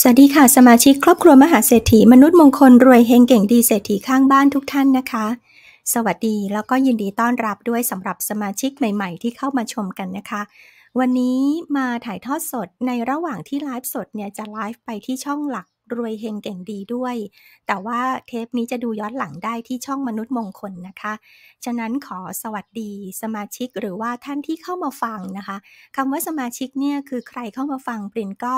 สวัสดีค่ะ สมาชิกครอบครัวมหาเศรษฐีมนุษย์มงคลรวยเฮงเก่งดีเศรษฐีข้างบ้านทุกท่านนะคะ สวัสดีแล้วก็ยินดีต้อนรับด้วยสำหรับสมาชิกใหม่ๆ ที่เข้ามาชมกันนะคะ วันนี้มาถ่ายทอดสดในระหว่างที่ไลฟ์สดเนี่ยจะไลฟ์ไปที่ช่องหลัก รวยเฮงเก่งดีด้วย แต่ว่าเทปนี้จะดูย้อนหลังได้ที่ช่องมนุษย์มงคลนะคะฉะนั้นขอสวัสดีสมาชิกหรือว่าท่านที่เข้ามาฟังนะคะคำว่าสมาชิกเนี่ยคือใครเข้ามาฟังปรินก็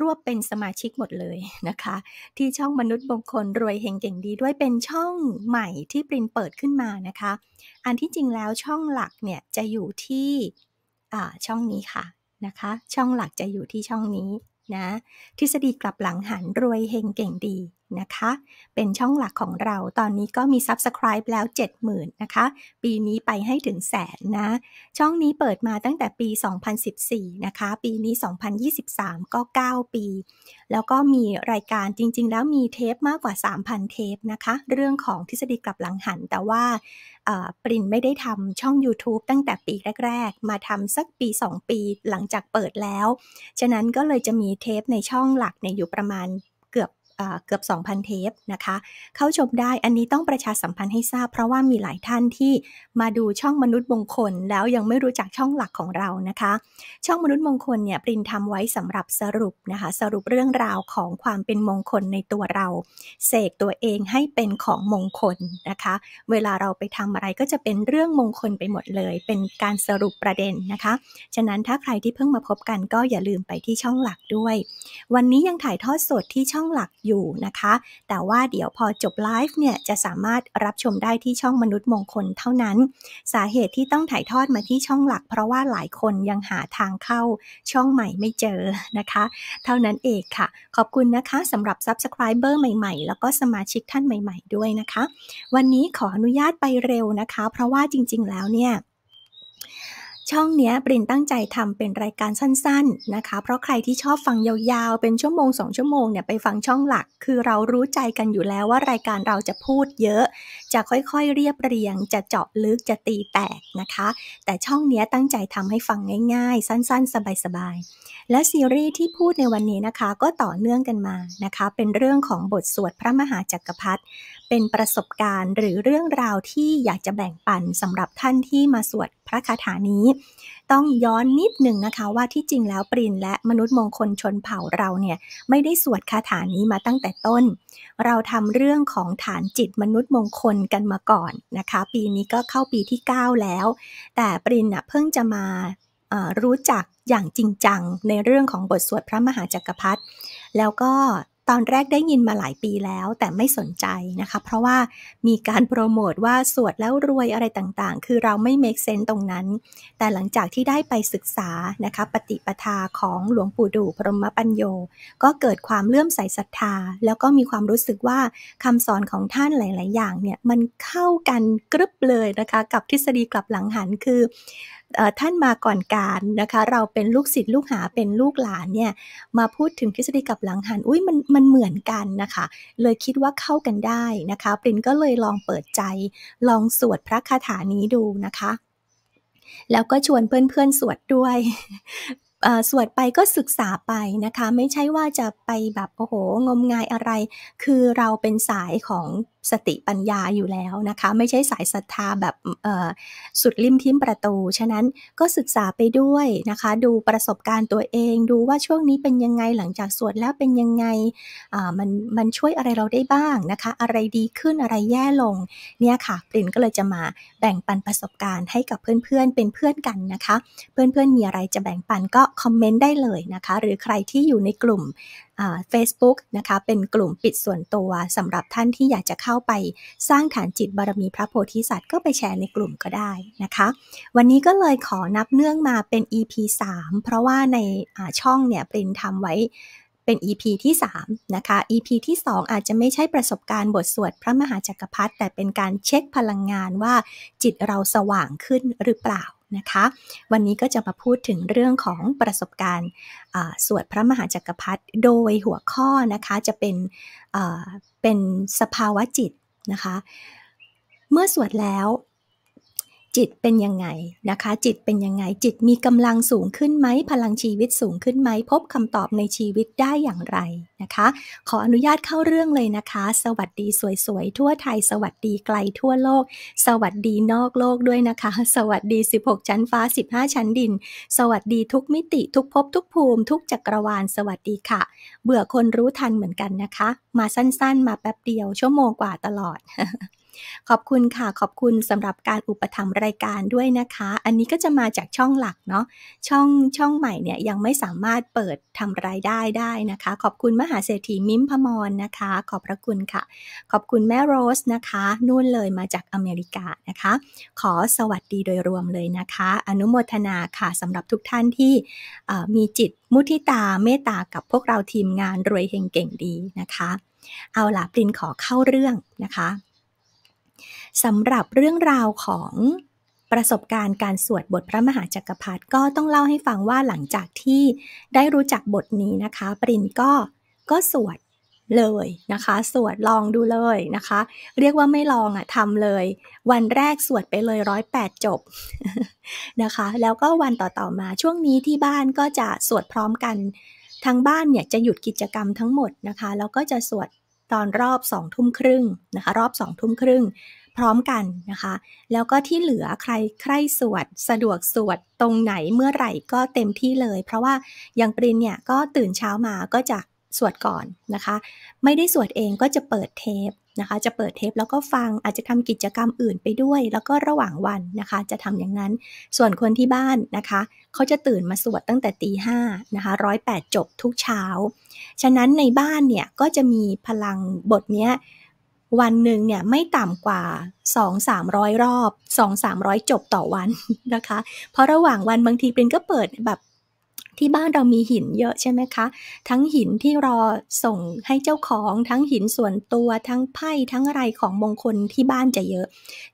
รวบเป็นสมาชิกหมดเลยนะคะที่ช่องมนุษย์มงคลรวยเฮงเก่งดีด้วยเป็นช่องใหม่ที่ปรินเปิดขึ้นมานะคะ อันที่จริงแล้วช่องหลักเนี่ย จะอยู่ที่ช่องนี้ค่ะ นะคะ ช่องหลักจะอยู่ที่ช่องนี้นะทฤษฎีกลับหลังหันรวยเฮงเก่งดีนะคะ เป็นช่องหลักของเรา ตอนนี้ก็มี Subscribe แล้ว 70,000นะคะ ปีนี้ไปให้ถึงแสนนะ ช่องนี้เปิดมาตั้งแต่ปี 2014นะคะ ปีนี้ 2023 ก็ 9 ปี แล้วก็มีรายการจริงๆ แล้วมีเทปมากกว่า 3,000 เทปนะคะ เรื่องของทฤษฎีกลับหลังหัน แต่ว่าปรินไม่ได้ทำช่อง YouTube ตั้งแต่ปีแรก ๆ มาทำสักปี 2 ปีหลังจากเปิดแล้ว ฉะนั้นก็เลยจะมีเทปในช่องหลักเนี่ยอยู่ประมาณเกือบ 2,000 เทปนะคะเข้าชมได้ อันนี้ต้องประชาสัมพันธ์ให้ทราบเพราะว่ามีหลายท่านที่มาดูช่องมนุษย์มงคลแล้วยังไม่รู้จักช่องหลักของเรานะคะ ช่องมนุษย์มงคลเนี่ยปรินทำไว้สำหรับสรุปนะคะสรุปเรื่องราวของความเป็นมงคลในตัวเราเสกตัวเองให้เป็นของมงคลนะคะเวลาเราไปทำอะไรก็จะเป็นเรื่องมงคลไปหมดเลย เป็นการสรุปประเด็นนะคะ ฉะนั้นถ้าใครที่เพิ่งมาพบกันก็อย่าลืมไปที่ช่องหลักด้วย วันนี้ยังถ่ายทอดสดที่ช่องหลักอยู่นะคะ แต่ว่าเดี๋ยวพอจบไลฟ์เนี่ยจะสามารถรับชมได้ที่ช่องมนุษย์มงคลเท่านั้น สาเหตุที่ต้องถ่ายทอดมาที่ช่องหลัก เพราะว่าหลายคนยังหาทางเข้าช่องใหม่ไม่เจอนะคะ เท่านั้นเองค่ะ ขอบคุณนะคะสำหรับซับสไครเบอร์ใหม่ๆ แล้วก็สมาชิกท่านใหม่ๆด้วยนะคะ วันนี้ขออนุญาตไปเร็วนะคะ เพราะว่าจริงๆแล้วเนี่ยช่องเนี้ยปรินตั้งใจทำเป็นรายการสั้นๆนะคะ เพราะใครที่ชอบฟังยาวๆเป็นชั่วโมง 2 ชั่วโมงเนี่ย ไปฟังช่องหลักคือเรารู้ใจกันอยู่แล้วว่ารายการเราจะพูดเยอะจะค่อย ๆ เรียบเรียง จะเจาะลึก จะตีแตกนะคะ แต่ช่องนี้ตั้งใจทำให้ฟังง่ายๆ สั้นๆ สบายๆ และซีรีส์ที่พูดในวันนี้นะคะ ก็ต่อเนื่องกันมานะคะ เป็นเรื่องของบทสวดพระมหาจักรพรรดิเป็นประสบการณ์หรือเรื่องราวที่อยากจะแบ่งปันสำหรับท่านที่มาสวดพระคาถานี้ ต้องย้อนนิดหนึ่งนะคะว่าที่จริงแล้วปรินและมนุษย์มงคลชนเผ่าเราเนี่ยไม่ได้สวดคาถานี้มาตั้งแต่ต้น เราทำเรื่องของฐานจิตมนุษย์มงคลกันมาก่อนนะคะปีนี้ก็เข้าปีที่ 9 แล้ว แต่ปรินนะเพิ่งจะมารู้จักอย่างจริงจัง ในเรื่องของบทสวดพระมหาจากักรพรรดิแล้วก็ตอนแรกได้ยินมาหลายปีแล้วแต่ไม่สนใจนะคะเพราะว่ามีการโปรโมทว่าสวดแล้วรวยอะไรต่างๆ คือเราไม่เมกเซนตรงนั้น แต่หลังจากที่ได้ไปศึกษานะคะปฏิปทาของหลวงปู่ดูพรหมปัญโยก็เกิดความเลื่อมใสศรัทธาแล้วก็มีความรู้สึกว่าคำสอนของท่านหลาย ๆ อย่างเนี่ย มันเข้ากันกรึบเลยนะคะ กับทฤษฎีกลับหลังหันคือท่านมาก่อนการนะคะ เราเป็นลูกศิษย์ลูกหาเป็นลูกหลานเนี่ยมาพูดถึงทฤษฎีกับหลังหันอุ้ยมัน มันเหมือนกันนะคะ เลยคิดว่าเข้ากันได้นะคะปรินก็เลยลองเปิดใจ ลองสวดพระคาถานี้ดูนะคะ แล้วก็ชวนเพื่อนๆ สวดด้วย สวดไปก็ศึกษาไปนะคะ ไม่ใช่ว่าจะไปแบบโอ้โห งมงายอะไร คือเราเป็นสายของสติปัญญาอยู่แล้วนะคะ ไม่ใช่สายศรัทธาแบบสุดริมทิมประตู ฉะนั้นก็ศึกษาไปด้วยนะคะดูประสบการณ์ตัวเองดูว่าช่วงนี้เป็นยังไงหลังจากสวดแล้วเป็นยังไงมันมันช่วยอะไรเราได้บ้างนะคะ อะไรดีขึ้นอะไรแย่ลง เนี่ยค่ะปรินก็เลยจะมาแบ่งปันประสบการณ์ให้กับเพื่อนๆเเป็นเพื่อนกันนะคะ เพื่อนๆมีอะไรจะแบ่งปันก็คอมเมนต์ได้เลยนะคะหรือใครที่อยู่ในกลุ่ม Facebook นะคะเป็นกลุ่มปิดส่วนตัวสำหรับท่านที่อยากจะเข้าไปสร้างฐานจิตบารมีพระโพธิสัตว์ก็ไปแชร์ในกลุ่มก็ได้นะคะวันนี้ก็เลยขอนับเนื่องมาเป็น EP 3 เพราะว่าในช่องเนี่ยปรินทำไว้เป็น EP ที่3นะคะ EP ที่ 2 อาจจะไม่ใช่ประสบการณ์บทสวดพระมหาจักรพรรดิแต่เป็นการเช็คพลังงานว่าจิตเราสว่างขึ้นหรือเปล่านะคะวันนี้ก็จะมาพูดถึงเรื่องของประสบการณ์สวดพระมหาจักรพรรดิโดยหัวข้อนะคะจะเป็นเป็นสภาวะจิตนะคะเมื่อสวดแล้วจิตเป็นยังไงนะคะ จิตเป็นยังไงจิตมีกำลังสูงขึ้นไหมพลังชีวิตสูงขึ้นไหมพบคำตอบในชีวิตได้อย่างไรนะคะ ขออนุญาตเข้าเรื่องเลยนะคะ สวัสดีสวยๆทั่วไทยสวัสดีไกลทั่วโลก สวัสดีนอกโลกด้วยนะคะ สวัสดี 16 ชั้นฟ้า 15 ชั้นดิน สวัสดีทุกมิติทุกภพทุกภูมิทุกจักรวาลสวัสดีค่ะ เบื่อคนรู้ทันเหมือนกันนะคะ มาสั้นๆ มาแป๊บเดียว ชั่วโมงกว่าตลอดขอบคุณค่ะ ขอบคุณสำหรับการอุปถัมภ์รายการด้วยนะคะ อันนี้ก็จะมาจากช่องหลักเนาะ ช่องช่องใหม่เนี่ยยังไม่สามารถเปิดทำรายได้ได้นะคะ ขอบคุณมหาเศรษฐีมิมพมรนะคะ ขอบพระคุณค่ะ ขอบคุณแม่โรสนะคะ นู่นเลยมาจากอเมริกานะคะ ขอสวัสดีโดยรวมเลยนะคะ อนุโมทนาค่ะสำหรับทุกท่านที่มีจิตมุทิตาเมตตากับพวกเราทีมงานรวยเฮงเก่งดีนะคะ เอาล่ะปรินขอเข้าเรื่องนะคะสำหรับเรื่องราวของประสบการณ์การสวดบทพระมหาจักรพรรดิก็ต้องเล่าให้ฟังว่าหลังจากที่ได้รู้จักบทนี้นะคะปรินก็ก็สวดเลยนะคะ สวดลองดูเลยนะคะ เรียกว่าไม่ลองอะ่ะทำเลย วันแรกสวดไปเลยร้อยแปดจบนะคะแล้วก็วันต่อๆมาช่วงนี้ที่บ้านก็จะสวดพร้อมกัน ทางบ้านเนี่ยจะหยุดกิจกรรมทั้งหมดนะคะแล้วก็จะสวดตอนรอบสองทุ่มครึ่งนะคะ รอบสองทุ่มครึ่งพร้อมกันนะคะ แล้วก็ที่เหลือใครใครสวดสะดวกสวดตรงไหนเมื่อไหร่ก็เต็มที่เลย เพราะว่าอย่างปรินเนี่ยก็ตื่นเช้ามาก็จะสวดก่อนนะคะ ไม่ได้สวดเองก็จะเปิดเทปนะคะ จะเปิดเทป แล้วก็ฟังอาจจะทำกิจกรรมอื่นไปด้วย แล้วก็ระหว่างวันนะคะ จะทำอย่างนั้นส่วนคนที่บ้านนะคะเขาจะตื่นมาสวดตั้งแต่ตีห้านะคะร้อยแปดจบทุกเช้าฉะนั้นในบ้านเนี่ยก็จะมีพลังบทเนี้ยวันหนึ่งเนี่ยไม่ต่ำกว่า 2-300 รอบ 2-300 จบต่อวันนะคะเพราะระหว่างวันบางทีเป็นก็เปิดแบบที่บ้านเรามีหินเยอะใช่ไหมคะ ทั้งหินที่รอส่งให้เจ้าของ ทั้งหินส่วนตัว ทั้งไพ่ ทั้งอะไรของมงคลที่บ้านจะเยอะ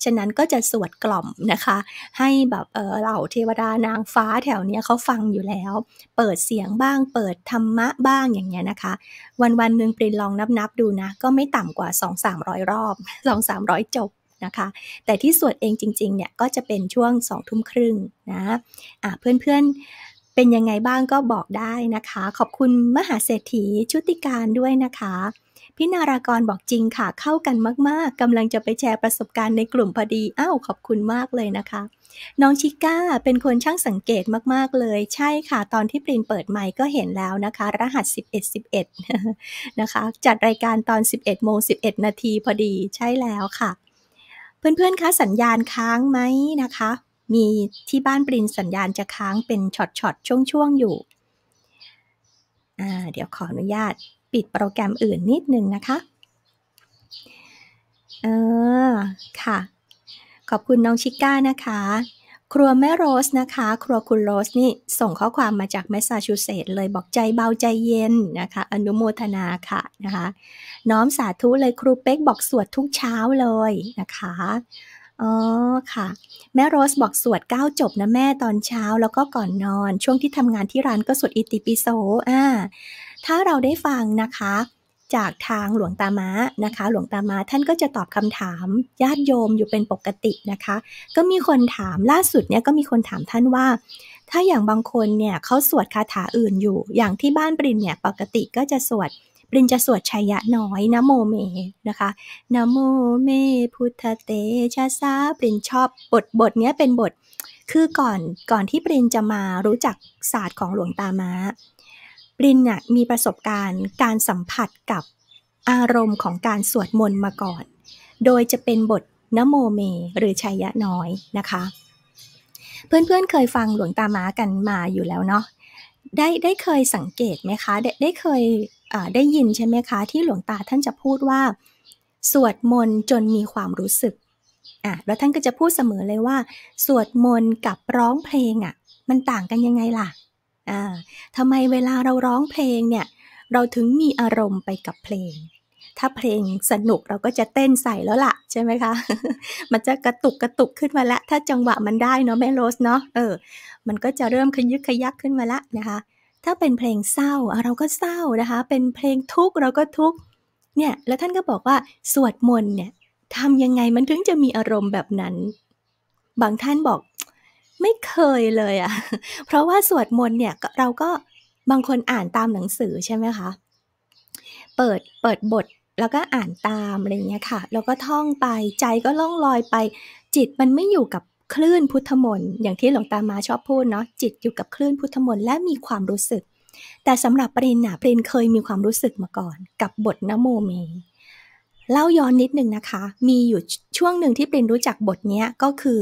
ฉะนั้นก็จะสวดกล่อมนะคะ ให้แบบเออเหล่าเทวดานางฟ้าแถวเนี้ยเขาฟังอยู่แล้ว เปิดเสียงบ้าง เปิดธรรมะบ้างอย่างเงี้ยนะคะ วันวันหนึ่งปรินลองนับนับดูนะ ก็ไม่ต่ำกว่า 2-300 รอบ2-300จบนะคะ แต่ที่สวดเองจริงๆเนี่ยก็จะเป็นช่วงสองทุ่มครึ่งนะะเพื่อนเพื่อนเป็นยังไงบ้างก็บอกได้นะคะ ขอบคุณมหาเศรษฐีชุติการด้วยนะคะพี่นารากรบอกจริงค่ะเข้ากันมาก ๆกำลังจะไปแชร์ประสบการณ์ในกลุ่มพอดีอ้าวขอบคุณมากเลยนะคะ น้องชิก้าเป็นคนช่างสังเกตมากๆเลย ใช่ค่ะ ตอนที่ปรินเปิดไมค์ก็เห็นแล้วนะคะ รหัส 11 11 นะคะ จัดรายการตอน 11โมง11นาทีพอดีใช่แล้วค่ะเพื่อนๆคะสัญญาณค้างไหมนะคะมีที่บ้านปรินสัญญาณจะค้างเป็นช็อตๆช่วงๆ อยู่ เดี๋ยวขออนุญาตปิดโปรแกรมอื่นนิดนึงนะคะ เออ ค่ะ ขอบคุณน้องชิก้านะคะ ครัวแม่โรสนะคะ ครัวคุณโรสนี่ส่งข้อความมาจากแมสซาชูเซตส์เลยบอกใจเบาใจเย็นนะคะอนุโมทนาค่ะนะคะ น้อมสาธุ เลยครูเป๊กบอกสวดทุกเช้าเลยนะคะอ๋อค่ะแม่โรสบอกสวดเก้าจบนะแม่ตอนเช้าแล้วก็ก่อนนอนช่วงที่ทำงานที่ร้านก็สวดอิติปิโสอ่าถ้าเราได้ฟังนะคะจากทางหลวงตามานะคะหลวงตามาท่านก็จะตอบคำถามญาติโยมอยู่เป็นปกตินะคะ ก็มีคนถามล่าสุดเนี่ยก็มีคนถามท่านว่า ถ้าอย่างบางคนเนี่ยเขาสวดคาถาอื่นอยู่ อย่างที่บ้านปรินเนี่ยปกติก็จะสวดรินจะสวดชัยยะน้อยนะโมเมนะคะ นะโมเมพุทธเตชะซาปรินชอบบทบทนี้เป็นบท คือก่อนก่อนที่ปรินจะมารู้จักศาสตร์ของหลวงตามาปรินน่ะมีประสบการณ์การสัมผัสกับอารมณ์ของการสวดมนต์มาก่อน โดยจะเป็นบทนะโมเม หรือชัยยะน้อยนะคะ เพื่อนๆเเคยฟังหลวงตามากันมาอยู่แล้วเนาะ ได้ได้เคยสังเกตไหมคะได้ได้เคยได้ยินใช่ไหมคะที่หลวงตาท่านจะพูดว่า สวดมนต์จนมีความรู้สึกอ่ะแล้วท่านก็จะพูดเสมอเลยว่า สวดมนต์กับร้องเพลงอะ่ะ มันต่างกันยังไงล่ะอ่าทำไมเวลาเราร้องเพลงเนี่ย เราถึงมีอารมณ์ไปกับเพลง ถ้าเพลงสนุกเราก็จะเต้นใส่แล้วล่ะใช่ไหมคะมันจะกระตุกกระตุกขึ้นมาละ ถ้าจังหวะมันได้เนาะแม่โรสเนาะเออมันก็จะเริ่มขยึกขยักขึ้นมาละนะคะถ้าเป็นเพลงเศร้าเราก็เศร้านะคะ เป็นเพลงทุกข์เราก็ทุกข์เนี่ยแล้วท่านก็บอกว่าสวดมนต์เนี่ยทำยังไงมันถึงจะมีอารมณ์แบบนั้น บางท่านบอกไม่เคยเลยอะ่ะเพราะว่าสวดมนต์เนี่ยเราก็บางคนอ่านตามหนังสือใช่ไหมคะ เปิดเปิดบทแล้วก็อ่านตามอะไรเงี้ยค่ะแล้วก็ท่องไปใจก็ล่องลอยไป จิตมันไม่อยู่กับคลื่นพุทธมนต์อย่างที่หลวงตามาชอบพูดเนาะจิตอยู่กับคลื่นพุทธมนต์และมีความรู้สึก แต่สำหรับปรินนะปรินเคยมีความรู้สึกมาก่อน กับบทนโมเมเล่าย้อนนิดนึงนะคะ มีอยู่ช่วงหนึ่งที่ปรินรู้จักบทนี้ก็คือ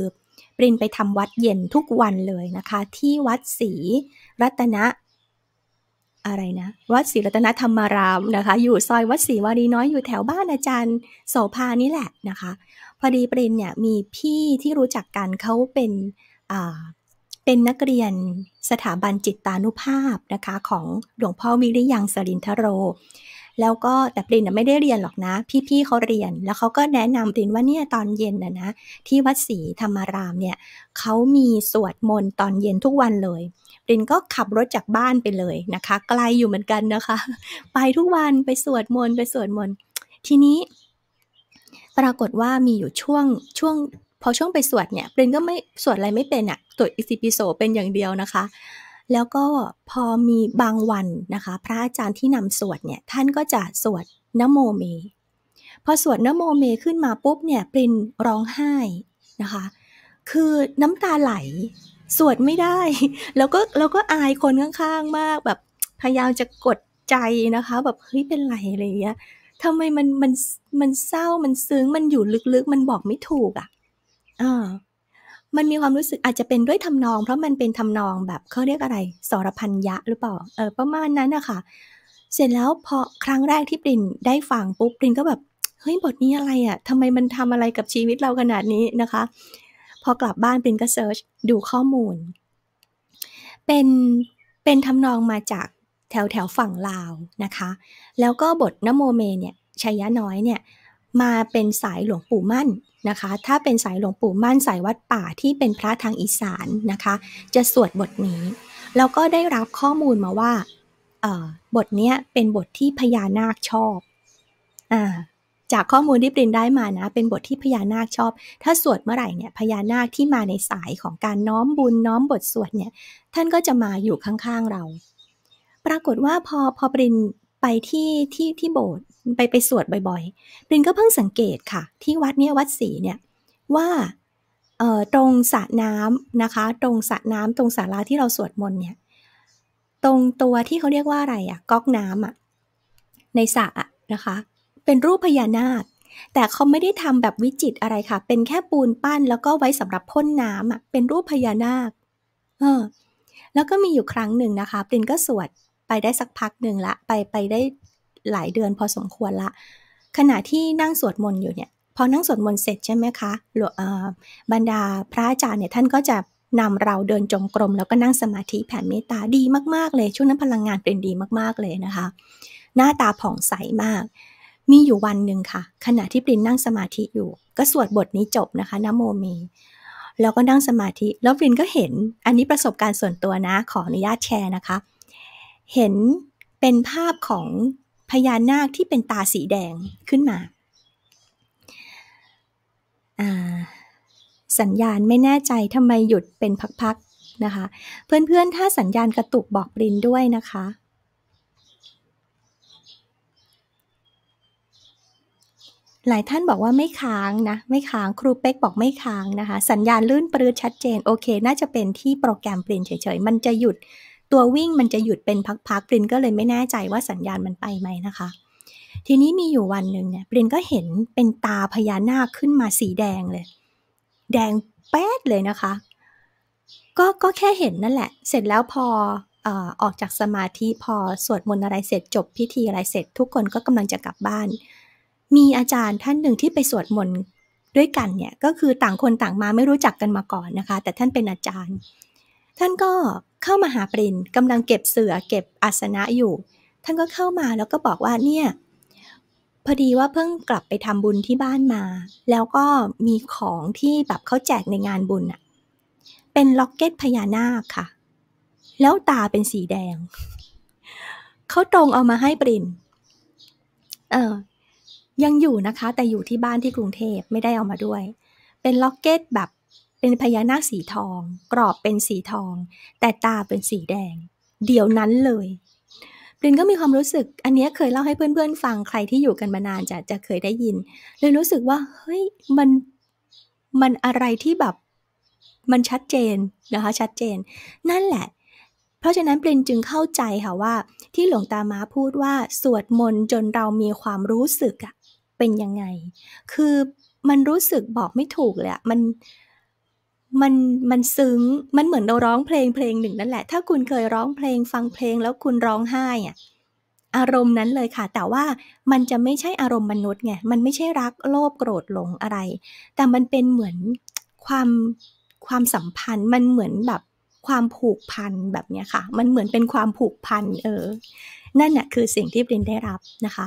ปรินไปทำวัดเย็นทุกวันเลยนะคะ ที่วัดศรีรัตนะอะไรนะ วัดศรีรัตนธรรมารามนะคะ อยู่ซอยวัดศรีวารีน้อยอยู่แถวบ้านอาจารย์โสภานี่แหละนะคะพอดีปรินเนี่ยมีพี่ที่รู้จักกันเขาเป็นเป็นนักเรียนสถาบันจิตานุภาพนะคะ ของหลวงพ่อวิริยังสรินทโร แล้วก็แต่ปรินไม่ได้เรียนหรอกนะ พี่ๆเขาเรียนแล้วเขาก็แนะนำปรินว่าเนี่ยตอนเย็นนะนะที่วัดศรีธรรมารามเนี่ยเขามีสวดมนต์ตอนเย็นทุกวันเลย ปรินก็ขับรถจากบ้านไปเลยนะคะไกลอยู่เหมือนกันนะคะ ไปทุกวันไปสวดมนต์ไปสวดมนต์ทีนี้ปรากฏว่ามีอยู่ช่วง ช่วง พอช่วงไปสวดเนี่ยปรินก็ไม่สวดอะไรไม่เป็นอะสวดอิสิปิโสเป็นอย่างเดียวนะคะ แล้วก็พอมีบางวันนะคะ พระอาจารย์ที่นำสวดเนี่ยท่านก็จะสวดนโมเมพอสวดนโมเมขึ้นมาปุ๊บเนี่ยปรินร้องไห้นะคะ คือน้ำตาไหลสวดไม่ได้ แล้วก็แล้วก็อายคนข้างๆมาก แบบพยายามจะกดใจนะคะ แบบเฮ้ยเป็นไรอะไรเงี้ยทำไมมันมันมันเศร้ามันซึ้งมันอยู่ลึกๆ มันบอกไม่ถูกอ่ะอ่ามันมีความรู้สึกอาจจะเป็นด้วยทำนอง เพราะมันเป็นทำนองแบบเขาเรียกอะไร สรพันยะหรือเปล่าเออประมาณนั้นนะคะเสร็จแล้วพอครั้งแรกที่ปรินได้ฟังปุ๊บปรินก็แบบเฮ้ยบทนี้อะไรอ่ะทำไมมันทำอะไรกับชีวิตเราขนาดนี้นะคะ พอกลับบ้านปรินก็เซิร์ชดูข้อมูล เป็นเป็นทำนองมาจากแถวแถวฝั่งลาวนะคะ แล้วก็บทนโมเมเนี่ยชัยน้อยเนี่ย มาเป็นสายหลวงปู่มั่นนะคะ ถ้าเป็นสายหลวงปู่มั่นสายวัดป่าที่เป็นพระทางอีสานนะคะ จะสวดบทนี้ แล้วก็ได้รับข้อมูลมาว่าบทนี้เป็นบทที่พญานาคชอบอจากข้อมูลที่ปรินได้มานะ เป็นบทที่พญานาคชอบ ถ้าสวดเมื่อไหร่เนี่ยพญานาคที่มาในสายของการน้อมบุญน้อมบทสวดเนี่ยท่านก็จะมาอยู่ข้างๆเราปรากฏว่าพอพอปรินไปที่ที่ที่โบสถ์ไปไปสวดบ่อยๆปรินก็เพิ่งสังเกตค่ะ ที่วัดเนี่ยวัดศรีเนี่ย ว่าตรงสระน้ำนะคะ ตรงสระน้ำ ตรงศาลาที่เราสวดมนต์เนี่ยตรงตัวที่เขาเรียกว่าอะไรอะก๊อกน้ำอะในสระนะคะ เป็นรูปพญานาคแต่เขาไม่ได้ทำแบบวิจิตอะไรค่ะ เป็นแค่ปูนปั้นแล้วก็ไว้สำหรับพ่นน้ำอะเป็นรูปพญานาคเออแล้วก็มีอยู่ครั้งหนึ่งนะคะปรินก็สวดไปได้สักพักหนึ่งละ ไปไปได้หลายเดือน พอสมควรละ ขณะที่นั่งสวดมนต์อยู่เนี่ย พอนั่งสวดมนต์เสร็จใช่ไหมคะหลวงบรรดาพระอาจารย์เนี่ยท่านก็จะนำเราเดินจงกรมแล้วก็นั่งสมาธิ แผ่เมตตา ดีมาก ๆ เลย ช่วงนั้นพลังงานเป็นดีมากๆเลยนะคะ หน้าตาผ่องใสมาก มีอยู่วันหนึ่งค่ะ ขณะที่ปรินนั่งสมาธิอยู่ ก็สวดบทนี้จบนะคะ นะโมเมแล้วก็นั่งสมาธิ แล้วปรินก็เห็น อันนี้ประสบการณ์ส่วนตัวนะ ขออนุญาตแชร์นะคะเห็นเป็นภาพของพญานาคที่เป็นตาสีแดงขึ้นมา สัญญาณไม่แน่ใจทำไมหยุดเป็นพักๆนะคะเพื่อนๆถ้าสัญญาณกระตุกบอกปรินด้วยนะคะ หลายท่านบอกว่าไม่ค้างนะไม่ค้างครูเป็กบอกไม่ค้างนะคะสัญญาณลื่นปรือชัดเจนโอเค น่าจะเป็นที่โปรแกรมปรินเฉยๆมันจะหยุดตัววิ่งมันจะหยุดเป็นพักๆปรินก็เลยไม่แน่ใจว่าสัญญาณมันไปไหมนะคะ ทีนี้มีอยู่วันหนึ่งเนี่ยปรินก็เห็นเป็นตาพญานาคขึ้นมาสีแดงเลย แดงแป๊ดเลยนะคะก็ก็แค่เห็นนั่นแหละ เสร็จแล้วพอออกจากสมาธิ พอสวดมนต์อะไรเสร็จ จบพิธีอะไรเสร็จ ทุกคนก็กำลังจะกลับบ้าน มีอาจารย์ท่านหนึ่งที่ไปสวดมนต์ด้วยกันเนี่ย ก็คือต่างคนต่างมาไม่รู้จักกันมาก่อนนะคะ แต่ท่านเป็นอาจารย์ ท่านก็เข้ามาหาปรินกำลังเก็บเสือเก็บอาสนะอยู่ ท่านก็เข้ามาแล้วก็บอกว่าเนี่ย พอดีว่าเพิ่งกลับไปทำบุญที่บ้านมา แล้วก็มีของที่แบบเขาแจกในงานบุญอะเป็นล็อกเก็ตพญานาคค่ะ แล้วตาเป็นสีแดง เขาตรงเอามาให้ปรินเออยังอยู่นะคะ แต่อยู่ที่บ้านที่กรุงเทพไม่ได้เอามาด้วย เป็นล็อกเก็ตแบบเป็นพญานาคสีทอง กรอบเป็นสีทอง แต่ตาเป็นสีแดง เดี๋ยวนั้นเลยปริน ก็มีความรู้สึก อันนี้เคยเล่าให้เพื่อนๆฟัง ใครที่อยู่กันมานานจะจะเคยได้ยิน เลยรู้สึกว่า เฮ้ย มัน มันอะไรที่แบบ มันชัดเจนนะคะ ชัดเจน นั่นแหละ เพราะฉะนั้นปรินจึงเข้าใจค่ะว่า ที่หลวงตามาพูดว่า สวดมนต์จนเรามีความรู้สึกอะเป็นยังไง คือ มันรู้สึกบอกไม่ถูกเลยอะมันมันมันซึ้งมันเหมือนเราร้องเพลงเพลงหนึ่งนั่นแหละ ถ้าคุณเคยร้องเพลงฟังเพลงแล้วคุณร้องไห้อ่ะอารมณ์นั้นเลยค่ะ แต่ว่ามันจะไม่ใช่อารมณ์มนุษย์ไงมันไม่ใช่รักโลภโกรธหลงอะไร แต่มันเป็นเหมือนความความสัมพันธ์ มันเหมือนแบบความผูกพันแบบนี้ค่ะ มันเหมือนเป็นความผูกพันเออ นั่นน่ะคือสิ่งที่ปรินได้รับนะคะ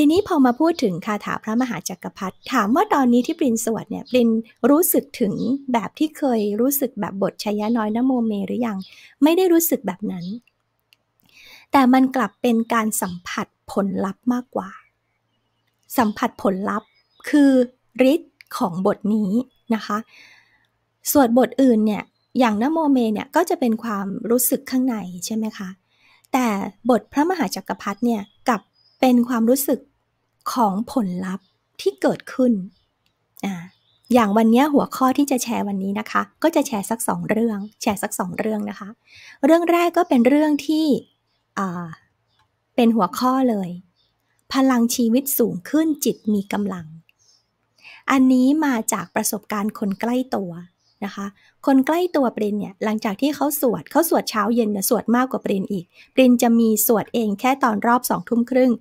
ทีนี้พอมาพูดถึงคาถาพระมหาจักรพรรดิถามว่าตอนนี้ที่ปรินสวดเนี่ยปรินรู้สึกถึงแบบที่เคยรู้สึกแบบบทชยน้อยนโมเมหรือยังไม่ได้รู้สึกแบบนั้น แต่มันกลับเป็นการสัมผัสผลลัพธ์มากกว่า สัมผัสผลลัพธ์คือฤทธิ์ของบทนี้นะคะสวดบทอื่นเนี่ยอย่างนโมเมเนี่ยก็จะเป็นความรู้สึกข้างในใช่ไหมคะแต่บทพระมหาจักรพรรดิเนี่ยกับเป็นความรู้สึกของผลลัพธ์ที่เกิดขึ้นอ่าอย่างวันนี้หัวข้อที่จะแชร์วันนี้นะคะก็จะแชร์สักสองเรื่อง แชร์สักสองเรื่องนะคะ เรื่องแรกก็เป็นเรื่องที่เป็นหัวข้อเลย พลังชีวิตสูงขึ้น จิตมีกำลัง อันนี้มาจากประสบการณ์คนใกล้ตัวนะคะคนใกล้ตัวปรินเนี่ยหลังจากที่เขาสวดเขาสวดเช้าเย็นเนี่ยสวดมากกว่าปรินอีกปรินจะมีสวดเองแค่ตอนรอบสองทุ่มครึ่ง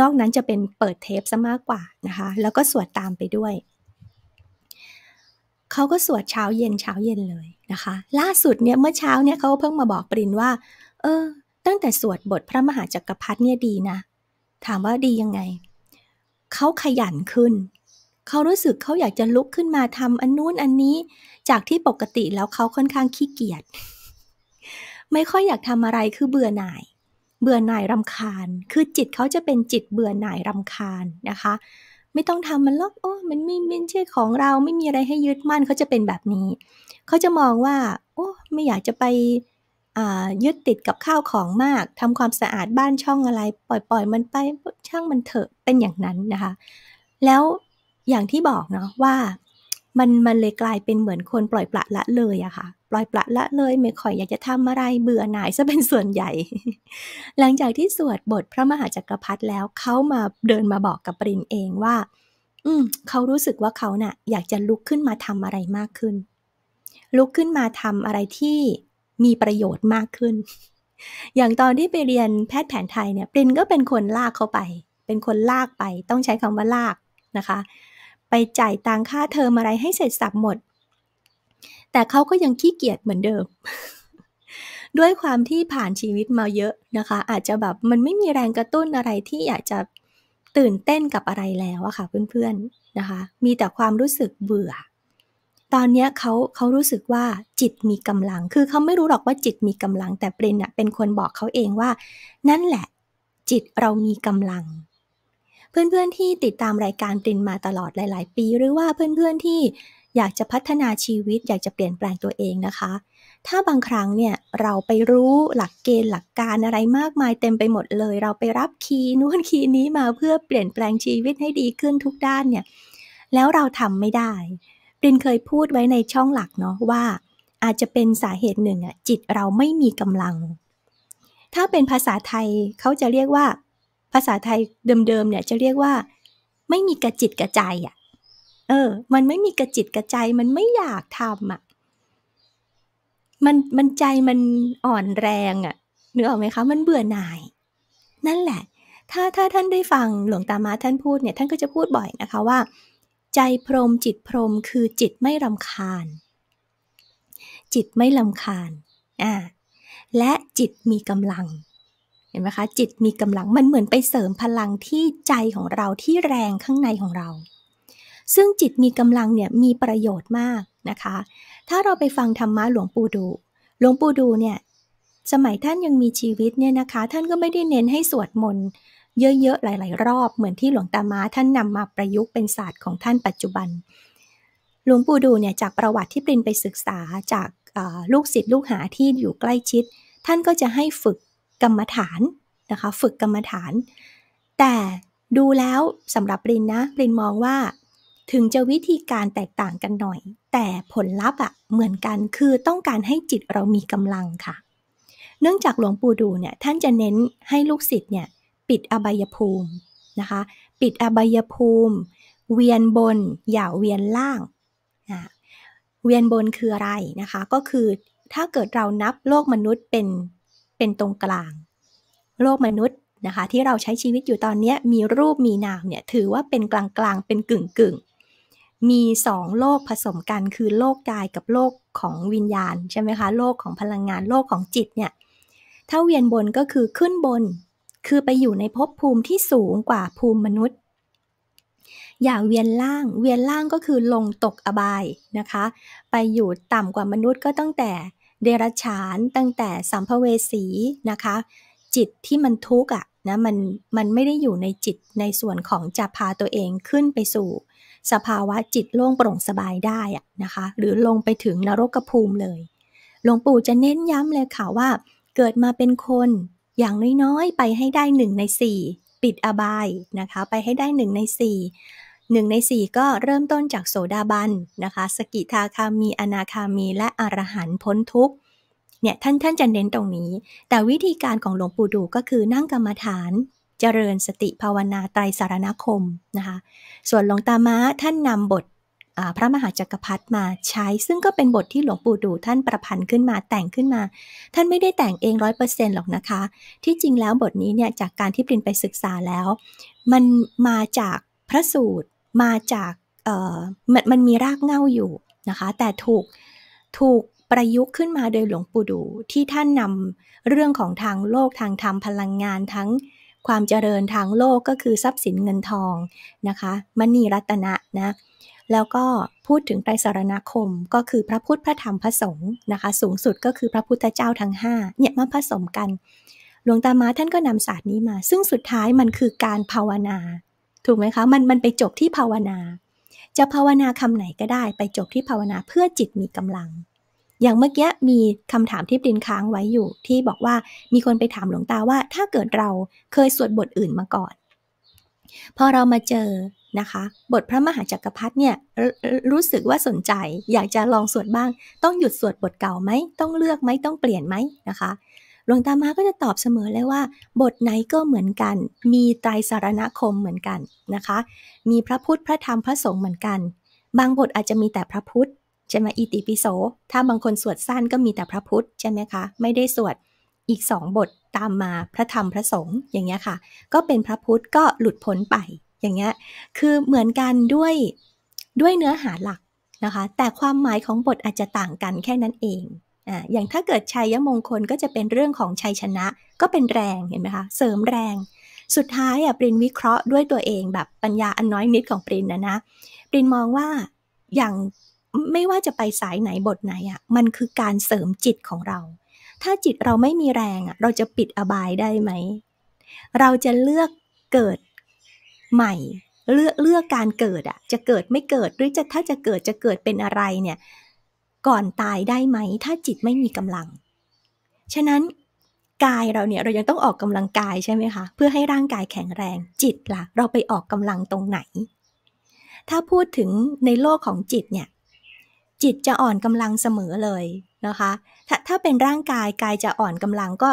นอกนั้นจะเป็นเปิดเทปซะมากกว่านะคะ แล้วก็สวดตามไปด้วย เขาก็สวดเช้าเย็นเช้าเย็นเลยนะคะ ล่าสุดเนี่ย เมื่อเช้าเนี่ยเขาเพิ่งมาบอกปรินว่า เออ ตั้งแต่สวดบทพระมหาจักรพรรดิเนี่ยดีนะ ถามว่าดียังไง เขาขยันขึ้นเขารู้สึกเขาอยากจะลุกขึ้นมาทำอันนู้นอันนี้ จากที่ปกติแล้วเขาค่อนข้างขี้เกียจไม่ค่อยอยากทำอะไรคือเบื่อหน่ายเบื่อหน่ายรำคาญ คือจิตเขาจะเป็นจิตเบื่อหน่ายรำคาญนะคะ ไม่ต้องทำมันหรอกโอ้ มันไม่ไม่ใช่ของเราไม่มีอะไรให้ยึดมั่นเขาจะเป็นแบบนี้ เขาจะมองว่า โอ้ ไม่อยากจะไปยึดติดกับข้าวของมาก ทำความสะอาดบ้านช่องอะไร ปล่อยๆ มันไป ช่างมันเถอะ เป็นอย่างนั้นนะคะ แล้วอย่างที่บอกเนาะว่า มันมันเลยกลายเป็นเหมือนคนปล่อยปละละเลยอะคะ่ะล่อยปละละเลย ไม่ค่อยอยากจะทำอะไร เบื่อหน่ายซะเป็นส่วนใหญ่ หลังจากที่สวดบทพระมหาจักรพรรดิแล้วเขามาเดินมาบอกกับปรินเองว่า อืมเขารู้สึกว่าเขาน่ะ อยากจะลุกขึ้นมาทำอะไรมากขึ้น ลุกขึ้นมาทำอะไรที่มีประโยชน์มากขึ้น อย่างตอนที่ไปเรียนแพทย์แผนไทยเนี่ยปรินก็เป็นคนลากเขาไป เป็นคนลากไป ต้องใช้คำว่าลากนะคะ ไปจ่ายตังค่าเทอมอะไร ให้เสร็จสับหมดแต่เขาก็ยังขี้เกียจเหมือนเดิม ด้วยความที่ผ่านชีวิตมาเยอะนะคะ อาจจะแบบมันไม่มีแรงกระตุ้นอะไรที่อยากจะตื่นเต้นกับอะไรแล้วอะค่ะ เพื่อนๆนะคะ มีแต่ความรู้สึกเบื่อ ตอนนี้เขาเขารู้สึกว่าจิตมีกำลัง คือเขาไม่รู้หรอกว่าจิตมีกำลัง แต่เปรนเป็นคนบอกเขาเองว่านั่นแหละ จิตเรามีกำลัง เพื่อนๆ ที่ติดตามรายการตรินมาตลอดหลาย ๆ ปีหรือว่าเพื่อนๆที่อยากจะพัฒนาชีวิตอยากจะเปลี่ยนแปลงตัวเองนะคะ ถ้าบางครั้งเนี่ยเราไปรู้หลักเกณฑ์หลักการอะไรมากมายเต็มไปหมดเลย เราไปรับคีย์นู้นคีย์นี้มาเพื่อเปลี่ยนแปลงชีวิตให้ดีขึ้นทุกด้านเนี่ยแล้วเราทำไม่ได้รินเคยพูดไว้ในช่องหลักเนาะว่า อาจจะเป็นสาเหตุหนึ่งอะจิตเราไม่มีกำลัง ถ้าเป็นภาษาไทยเขาจะเรียกว่า ภาษาไทยเดิมๆเนี่ยจะเรียกว่าไม่มีกระจิตกระใจอ่ะเออมันไม่มีกระจิตกระใจ มันไม่อยากทำอะ่ะ มัน มันใจมันอ่อนแรงอะ่ะนึกออกไหมคะ มันเบื่อหน่าย นั่นแหละ ถ้า ถ้าท่านได้ฟังหลวงตามาท่านพูดเนี่ย ท่านก็จะพูดบ่อยนะคะว่า ใจพรมจิตพรมคือจิตไม่ลำคาญ จิตไม่ลำคาญอ่า และจิตมีกำลัง เห็นไหมคะ จิตมีกำลัง มันเหมือนไปเสริมพลังที่ใจของเราที่แรงข้างในของเราซึ่งจิตมีกำลังเนี่ยมีประโยชน์มากนะคะ ถ้าเราไปฟังธรรมะหลวงปู่ดู หลวงปู่ดูเนี่ยสมัยท่านยังมีชีวิตเนี่ยนะคะ ท่านก็ไม่ได้เน้นให้สวดมนต์เยอะๆหลาย ๆ รอบเหมือนที่หลวงตามาท่านนำมาประยุกต์เป็นศาสตร์ของท่านปัจจุบัน หลวงปู่ดูเนี่ยจากประวัติที่ปรินไปศึกษาจากลูกศิษย์ลูกหาที่อยู่ใกล้ชิด ท่านก็จะให้ฝึกกรรมฐานนะคะฝึกกรรมฐาน แต่ดูแล้วสำหรับปรินนะปรินมองว่าถึงจะวิธีการแตกต่างกันหน่อย แต่ผลลัพธ์อะเหมือนกัน คือต้องการให้จิตเรามีกำลังค่ะ เนื่องจากหลวงปู่ดูเนี่ยท่านจะเน้นให้ลูกศิษย์เนี่ยปิดอบายภูมินะคะ ปิดอบายภูมิ เวียนบน อย่าเวียนล่าง เวียนบนคืออะไรนะคะ ก็คือถ้าเกิดเรานับโลกมนุษย์เป็นเป็นตรงกลาง โลกมนุษย์นะคะที่เราใช้ชีวิตอยู่ตอนนี้ มีรูปมีนามเนี่ยถือว่าเป็นกลางๆเป็นกึ่งกึ่งมีสองโลกผสมกันคือโลกกายกับโลกของวิญญาณใช่ไหมคะโลกของพลังงานโลกของจิตเนี่ยถ้า เวียนบนก็คือขึ้นบนคือไปอยู่ในภพภูมิที่สูงกว่าภูมิมนุษย์ อย่าเวียนล่างเวียนล่างก็คือลงตกอบายนะคะไปอยู่ต่ำกว่ามนุษย์ก็ตั้งแต่เดรัจฉานตั้งแต่สัมภเวสี นะคะ จิตที่มันทุกข์อ่ะนะมันมันไม่ได้อยู่ในจิตในส่วนของจะพาตัวเองขึ้นไปสู่สภาวะจิตโล่งโปร่งสบายได้อะนะคะหรือลงไปถึงนรกภูมิเลยหลวงปู่จะเน้นย้ำเลยค่ะว่า เกิดมาเป็นคนอย่างน้อยๆ ไปให้ได้หนึ่งในสี่ปิดอบายนะคะไปให้ได้หนึ่งในสี่หนึ่งในสี่ก็เริ่มต้นจากโสดาบันนะคะ สกิทาคามีอนาคามี และอรหันพ้นทุกเนี่ยท่านท่านจะเน้นตรงนี้ แต่วิธีการของหลวงปู่ดูก็คือนั่งกรรมฐานเจริญ สติภาวนาไตรสารณคมนะคะ ส่วนหลวงตามะาท่านนำบทพระมหาจักรพรรดิมาใช้ ซึ่งก็เป็นบทที่หลวงปู่ดูท่านประพันธ์ขึ้นมาแต่งขึ้นมา ท่านไม่ได้แต่งเองร้อยเปอร์เซ็นต์หรอกนะคะ ที่จริงแล้วบทนี้เนี่ย จากการที่ปรินไปศึกษาแล้ว มันมาจากพระสูตร มาจากมนมันมีรากเง่าอยู่นะคะ แต่ถูกถูกประยุกต์ขึ้นมาโดยหลวงปู่ดูที่ท่านนำเรื่องของทางโลกทางธรรมพลังงานทั้งความเจริญทางโลกก็คือทรัพย์สินเงินทองนะคะมณีรัตนะนะแล้วก็พูดถึงไตรสารณคมก็คือพระพุทธ พระธรรมพระสงฆ์นะคะ สูงสุดก็คือพระพุทธเจ้าทั้ง5เนี่ยมาผสมกันหลวงตามาท่านก็นำศาสตร์นี้มา ซึ่งสุดท้ายมันคือการภาวนา ถูกไหมคะมันมันไปจบที่ภาวนาจะภาวนาคำไหนก็ได้ ไปจบที่ภาวนาเพื่อจิตมีกำลังอย่างเมื่อกี้มีคำถามที่ปรินค้างไว้อยู่ที่บอกว่ามีคนไปถามหลวงตาว่า ถ้าเกิดเราเคยสวดบทอื่นมาก่อน พอเรามาเจอนะคะ บทพระมหาจักรพรรดิเนี่ย รู้สึกว่าสนใจ อยากจะลองสวดบ้าง ต้องหยุดสวดบทเก่าไหม ต้องเลือกไหมต้องเปลี่ยนไหมนะคะหลวงตามาก็จะตอบเสมอเลยว่า บทไหนก็เหมือนกัน มีไตรสารณคมเหมือนกันนะคะ มีพระพุทธพระธรรมพระสงฆ์เหมือนกัน บางบทอาจจะมีแต่พระพุทธใช่ไหมอิติปิโส ถ้าบางคนสวดสั้นก็มีแต่พระพุทธใช่ไหมคะ ไม่ได้สวดอีกสองบทตามมาพระธรรมพระสงฆ์ อย่างเงี้ยค่ะ ก็เป็นพระพุทธก็หลุดพ้นไป อย่างเงี้ย คือเหมือนกันด้วยด้วยเนื้อหาหลักนะคะ แต่ความหมายของบทอาจจะต่างกันแค่นั้นเอง อ่า อย่างถ้าเกิดชัยมงคลก็จะเป็นเรื่องของชัยชนะ ก็เป็นแรง เห็นไหมคะ เสริมแรง สุดท้ายอ่ะปรินวิเคราะห์ด้วยตัวเองแบบปัญญาอันน้อยนิดของปรินนะนะ ปรินมองว่าอย่างไม่ว่าจะไปสายไหนบทไหนอะ่ะ มันคือการเสริมจิตของเรา ถ้าจิตเราไม่มีแรงอะ่ะ เราจะปิดอบายได้ไหม เราจะเลือกเกิดใหม่ เลือกเลือกการเกิดอะ่ะ จะเกิดไม่เกิดหรือจะถ้าจะเกิดจะเกิดเป็นอะไรเนี่ย ก่อนตายได้ไหม ถ้าจิตไม่มีกำลัง ฉะนั้นกายเราเนี่ยเรายังต้องออกกำลังกายใช่ไหมคะเพื่อให้ร่างกายแข็งแรงจิตละ่ะเราไปออกกำลังตรงไหน ถ้าพูดถึงในโลกของจิตเนี่ยจิตจะอ่อนกำลังเสมอเลยนะคะ ถ้าถ้าเป็นร่างกายกายจะอ่อนกำลังก็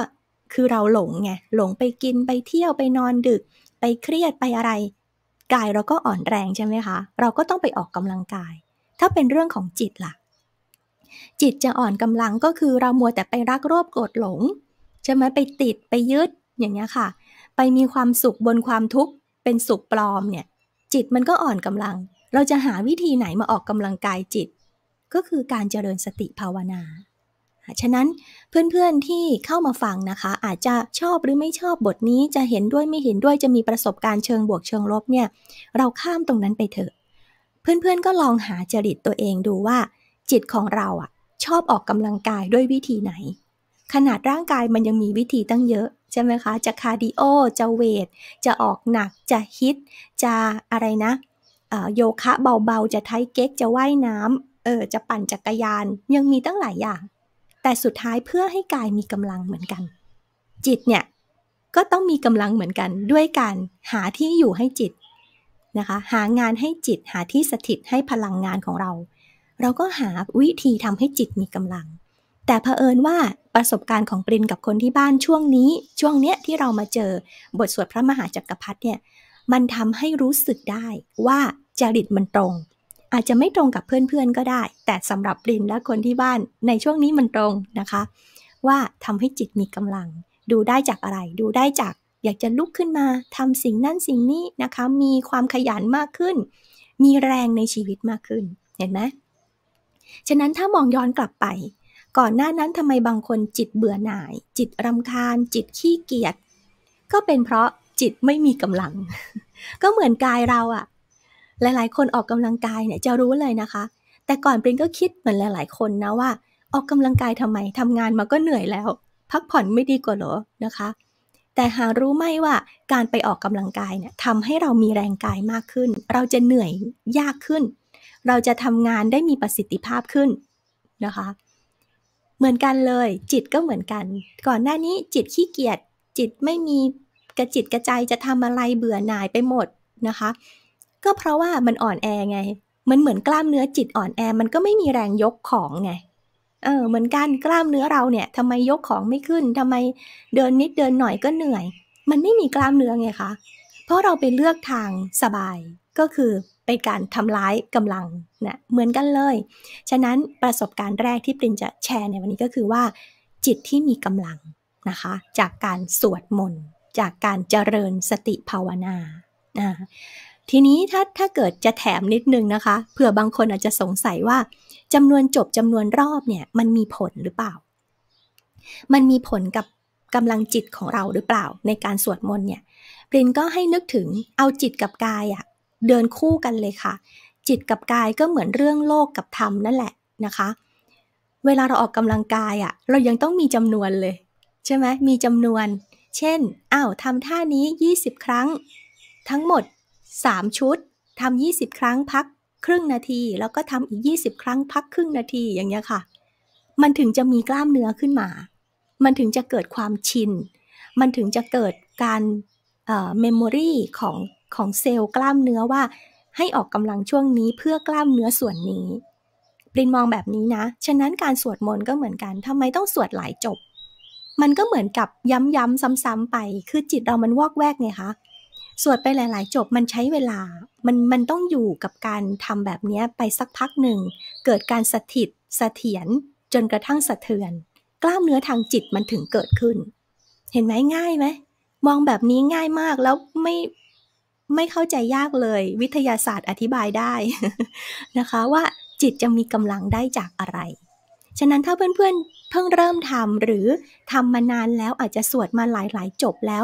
คือเราหลงไง หลงไปกินไปเที่ยวไปนอนดึก ไปเครียดไปอะไร กายเราก็อ่อนแรงใช่ไหมคะ เราก็ต้องไปออกกำลังกาย ถ้าเป็นเรื่องของจิตละ่ะ จิตจะอ่อนกำลังก็คือเรามัวแต่ไปรักโรคโกรธหลง ใช่ไหมไปติดไปยึดอย่างเงี้ยค่ะ ไปมีความสุขบนความทุกข์ เป็นสุขปลอมเนี่ย จิตมันก็อ่อนกำลัง เราจะหาวิธีไหนมาออกกำลังกายจิตก็คือการเจริญสติภาวนา ฉะนั้น เพื่อนๆที่เข้ามาฟังนะคะ อาจจะชอบหรือไม่ชอบบทนี้จะเห็นด้วยไม่เห็นด้วยจะมีประสบการณ์เชิงบวกเชิงลบเนี่ยเราข้ามตรงนั้นไปเถอะ เพื่อนๆ ก็ลองหาจริตตัวเองดูว่า จิตของเราอ่ะชอบออกกำลังกายด้วยวิธีไหน ขนาดร่างกายมันยังมีวิธีตั้งเยอะใช่ไหมคะจะคาร์ดิโอจะเวทจะออกหนักจะฮิต จะอะไรนะโยคะเบาๆจะไทเก๊กจะว่ายน้ออจะปั่นจักรยานยังมีตั้งหลายอย่าง แต่สุดท้ายเพื่อให้กายมีกำลังเหมือนกัน จิตเนี่ยก็ต้องมีกำลังเหมือนกันด้วยการหาที่อยู่ให้จิตนะคะหางานให้จิตหาที่สถิตให้พลังงานของเรา เราก็หาวิธีทำให้จิตมีกำลัง แต่เผอิญว่าประสบการณ์ของปรินกับคนที่บ้านช่วงนี้ช่วงเนี้ยที่เรามาเจอบทสวดพระมหาจักรพรรดิเนี่ยมันทำให้รู้สึกได้ว่าจริตมันตรงอาจจะไม่ตรงกับเพื่อน ๆก็ได้ แต่สำหรับลินและคนที่บ้านในช่วงนี้มันตรงนะคะ ว่าทำให้จิตมีกำลัง ดูได้จากอะไร ดูได้จาก อยากจะลุกขึ้นมาทำสิ่งนั่นสิ่งนี้นะคะมีความขยันมากขึ้น มีแรงในชีวิตมากขึ้น เห็นไหมฉะนั้นถ้ามองย้อนกลับไป ก่อนหน้านั้นทำไมบางคนจิตเบื่อหน่าย จิตรำคาญจิตขี้เกียจก็เป็นเพราะจิตไม่มีกำลัง ก็เหมือนกายเราอะหลายๆ คนออกกำลังกายเนี่ยจะรู้เลยนะคะ แต่ก่อนปรินก็คิดเหมือนหลาย ๆ คนนะว่า ออกกำลังกายทำไมทำงานมาก็เหนื่อยแล้ว พักผ่อนไม่ดีกว่าหรอ นะคะ แต่หารู้ไหมว่าการไปออกกำลังกายเนี่ยทำให้เรามีแรงกายมากขึ้น เราจะเหนื่อยยากขึ้น เราจะทำงานได้มีประสิทธิภาพขึ้นนะคะ เหมือนกันเลย จิตก็เหมือนกัน ก่อนหน้านี้จิตขี้เกียจจิตไม่มีกระจิตกระใจจะทำอะไรเบื่อหน่ายไปหมดนะคะก็เพราะว่ามันอ่อนแอไง มันเหมือนกล้ามเนื้อจิตอ่อนแอ มันก็ไม่มีแรงยกของไง เออ เหมือนกันกล้ามเนื้อเราเนี่ยทำไมยกของไม่ขึ้นทำไมเดินนิดเดินหน่อยก็เหนื่อย มันไม่มีกล้ามเนื้อไงคะ เพราะเราไปเลือกทางสบาย ก็คือเป็นการทำร้ายกำลังนะเหมือนกันเลย ฉะนั้นประสบการณ์แรกที่ปรินจะแชร์ในวันนี้ก็คือว่า จิตที่มีกำลังนะคะ จากการสวดมนต์ จากการเจริญสติภาวนาทีนี้ถ้าถ้าเกิดจะแถมนิดนึงนะคะ เผื่อบางคนอาจจะสงสัยว่าจำนวนจบจำนวนรอบเนี่ย มันมีผลหรือเปล่า มันมีผลกับกำลังจิตของเราหรือเปล่า ในการสวดมนต์เนี่ย ปรินก็ให้นึกถึงเอาจิตกับกายอะเดินคู่กันเลยค่ะ จิตกับกายก็เหมือนเรื่องโลกกับธรรมนั่นแหละนะคะ เวลาเราออกกำลังกายอะเรายังต้องมีจำนวนเลย ใช่ไหมมีจำนวน เช่น อ้าวทำท่านี้ 20 ครั้งทั้งหมด3ชุดทำ20 ครั้งพักครึ่งนาทีแล้วก็ทำอีก20 ครั้งพักครึ่งนาทีอย่างเงี้ยค่ะ มันถึงจะมีกล้ามเนื้อขึ้นมา มันถึงจะเกิดความชิน มันถึงจะเกิดการเออ่เมมโมรีของของเซลล์กล้ามเนื้อว่าให้ออกกำลังช่วงนี้เพื่อกล้ามเนื้อส่วนนี้ปรินมองแบบนี้นะ ฉะนั้นการสวดมนต์ก็เหมือนกันทำไมต้องสวดหลายจบ มันก็เหมือนกับย้ำๆซ้ำๆไป คือจิตเรามันวอกแวกไงคะสวดไปหลายๆจบมันใช้เวลา มันมันต้องอยู่กับการทำแบบนี้ไปสักพักหนึ่ง เกิดการสถิตสถียนจนกระทั่งสะเทือน กล้ามเนื้อทางจิตมันถึงเกิดขึ้น เห็นไหมง่ายไหม มองแบบนี้ง่ายมากแล้ว ไม่ไม่เข้าใจยากเลย วิทยาศาสตร์อธิบายได้ นะคะว่าจิตจะมีกำลังได้จากอะไร ฉะนั้นถ้าเพื่อนๆเพิ่งเริ่มทำหรือทำมานานแล้วอาจจะสวดมาหลายๆ จบแล้ว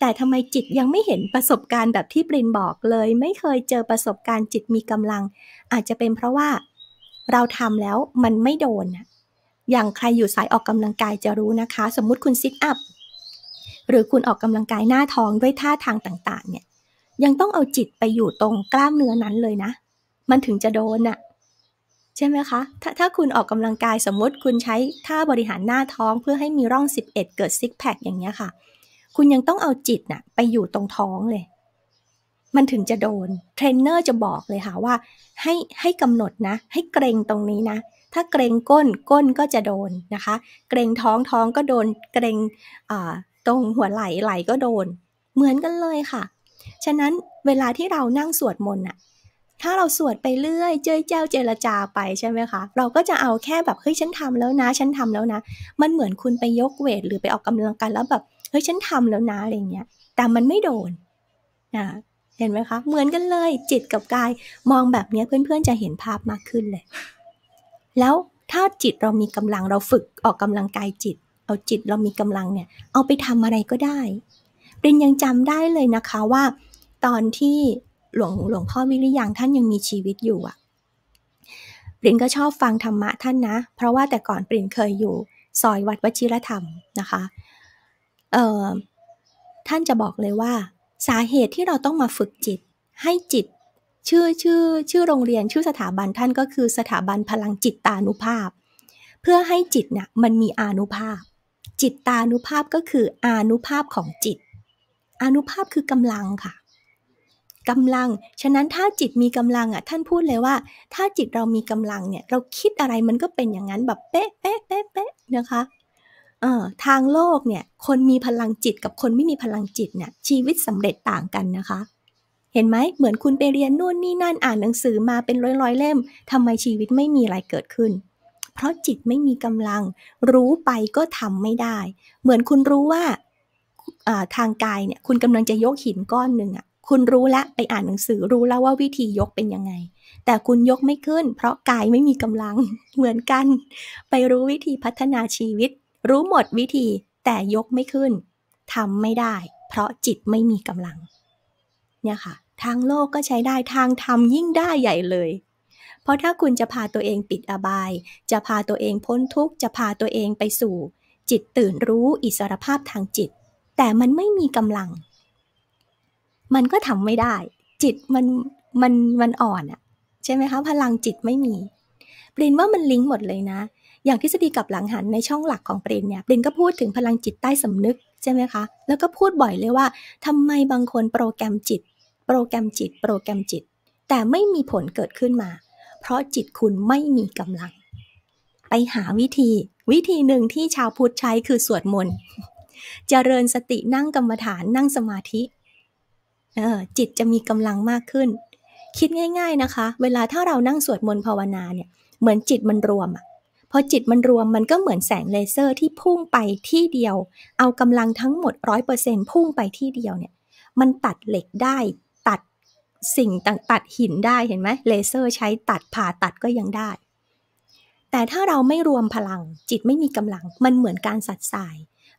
แต่ทำไมจิตยังไม่เห็นประสบการณ์แบบที่ปรินบอกเลย ไม่เคยเจอประสบการณ์จิตมีกำลัง อาจจะเป็นเพราะว่าเราทำแล้วมันไม่โดน อย่างใครอยู่สายออกกำลังกายจะรู้นะคะ สมมติคุณซิทอัพ หรือคุณออกกำลังกายหน้าท้องด้วยท่าทางต่างๆเนี่ย ยังต้องเอาจิตไปอยู่ตรงกล้ามเนื้อนั้นเลยนะ มันถึงจะโดนอะใช่ไหมคะถถ้าคุณออกกำลังกายสมมติคุณใช้ท่าบริหารหน้าท้องเพื่อให้มีร่อง 11 เกิดซิกแพคอย่างเงี้ยค่ะคุณยังต้องเอาจิตน่ะไปอยู่ตรงท้องเลย มันถึงจะโดนเทรนเนอร์จะบอกเลยค่ะว่าให้ให้กำหนดนะ ให้เกรงตรงนี้นะ ถ้าเกรงก้นก้นก็จะโดนนะคะ เกรงท้องท้องก็โดน เกรงตรงหัวไหล่ไหล่ก็โดน เหมือนกันเลยค่ะ ฉะนั้นเวลาที่เรานั่งสวดมนต์น่ะ ถ้าเราสวดไปเรื่อยเจ้ยเจ้าเจรจาไปใช่ไหมคะ เราก็จะเอาแค่แบบเฮ้ยฉันทำแล้วนะฉันทำแล้วนะ มันเหมือนคุณไปยกเวทหรือไปออกกำลังกายแล้วแบบเฮ้ยฉันทำแล้วนะอะไรเงี้ย แต่มันไม่โดนนะเห็นไหมคะ เหมือนกันเลยจิตกับกายมองแบบเนี้ยเพื่อนๆ จะเห็นภาพมากขึ้นเลย แล้วถ้าจิตเรามีกำลังเราฝึกออกกำลังกายจิต เอาจิตเรามีกำลังเนี่ย เอาไปทำอะไรก็ได้เรนยังจำได้เลยนะคะว่า ตอนที่หลวงหลวงพ่อวิริยังท่านยังมีชีวิตอยู่อะเรนก็ชอบฟังธรรมะท่านนะ เพราะว่าแต่ก่อนเรนเคยอยู่ซอยวัดวชิรธรรมนะคะเอ่อ ท่านจะบอกเลยว่า สาเหตุที่เราต้องมาฝึกจิต ให้จิตชื่อชื่อชื่อโรงเรียน ชื่อสถาบันท่านก็คือสถาบันพลังจิตตานุภาพ เพื่อให้จิตเนี่ยมันมีอนุภาพ จิตตานุภาพก็คืออนุภาพของจิต อนุภาพคือกำลังค่ะกำลังฉะนั้นถ้าจิตมีกำลังอ่ะท่านพูดเลยว่า ถ้าจิตเรามีกำลังเนี่ยเราคิดอะไรมันก็เป็นอย่างนั้นแบบเป๊ะเป๊ะเป๊ะเป๊ะนะคะเออทางโลกเนี่ย คนมีพลังจิตกับคนไม่มีพลังจิตเนี่ย ชีวิตสำเร็จต่างกันนะคะ เห็นไหมเหมือนคุณไปเรียนนู่นนี่นั่น อ่านหนังสือมาเป็นร้อย ๆ เล่ม ทำไมชีวิตไม่มีอะไรเกิดขึ้น เพราะจิตไม่มีกำลังรู้ไปก็ทำไม่ได้ เหมือนคุณรู้ว่าทางกายเนี่ย คุณกำลังจะยกหินก้อนหนึ่งอะ่ะ คุณรู้แล้วไปอ่านหนังสือ รู้แล้วว่าวิธียกเป็นยังไง แต่คุณยกไม่ขึ้น เพราะกายไม่มีกำลัง เหมือนกัน ไปรู้วิธีพัฒนาชีวิตรู้หมดวิธีแต่ยกไม่ขึ้นทำไม่ได้ เพราะจิตไม่มีกำลัง เนี่ยค่ะ ทางโลกก็ใช้ได้ทางธรรมยิ่งได้ใหญ่เลย เพราะถ้าคุณจะพาตัวเองปิดอบาย จะพาตัวเองพ้นทุกข์จะพาตัวเองไปสู่ จิตตื่นรู้อิสรภาพทางจิต แต่มันไม่มีกำลัง มันก็ทำไม่ได้ จิตมันมันมันอ่อนอะใช่ไหมคะพลังจิตไม่มี ปรินว่ามันลิงก์หมดเลยนะอย่างทฤษฎีกับหลังหันในช่องหลักของปรินเนี่ยปรินก็พูดถึงพลังจิตใต้สำนึกใช่ไหมคะ แล้วก็พูดบ่อยเลยว่า ทำไมบางคนโปรแกรมจิต โปรแกรมจิต โปรแกรมจิต แต่ไม่มีผลเกิดขึ้นมา เพราะจิตคุณไม่มีกำลัง ไปหาวิธี วิธีหนึ่งที่ชาวพุทธใช้คือสวดมนต์เจริญสตินั่งกรรมฐานนั่งสมาธิเออจิตจะมีกำลังมากขึ้น คิดง่าย ๆนะคะ เวลาถ้าเรานั่งสวดมนต์ภาวนาเนี่ยเหมือนจิตมันรวมอะพอจิตมันรวมมันก็เหมือนแสงเลเซอร์ที่พุ่งไปที่เดียว เอากำลังทั้งหมดรร้ออยเป์1 0นพุ่งไปที่เดียวเนี่ยมันตัดเหล็กได้ตัดสิ่งต่างตัดหินได้เห็นไหมเลเซอร์ใช้ตัดผ่าตัดก็ยังได้ แต่ถ้าเราไม่รวมพลังจิตไม่มีกำลังมันเหมือนการสัดสาย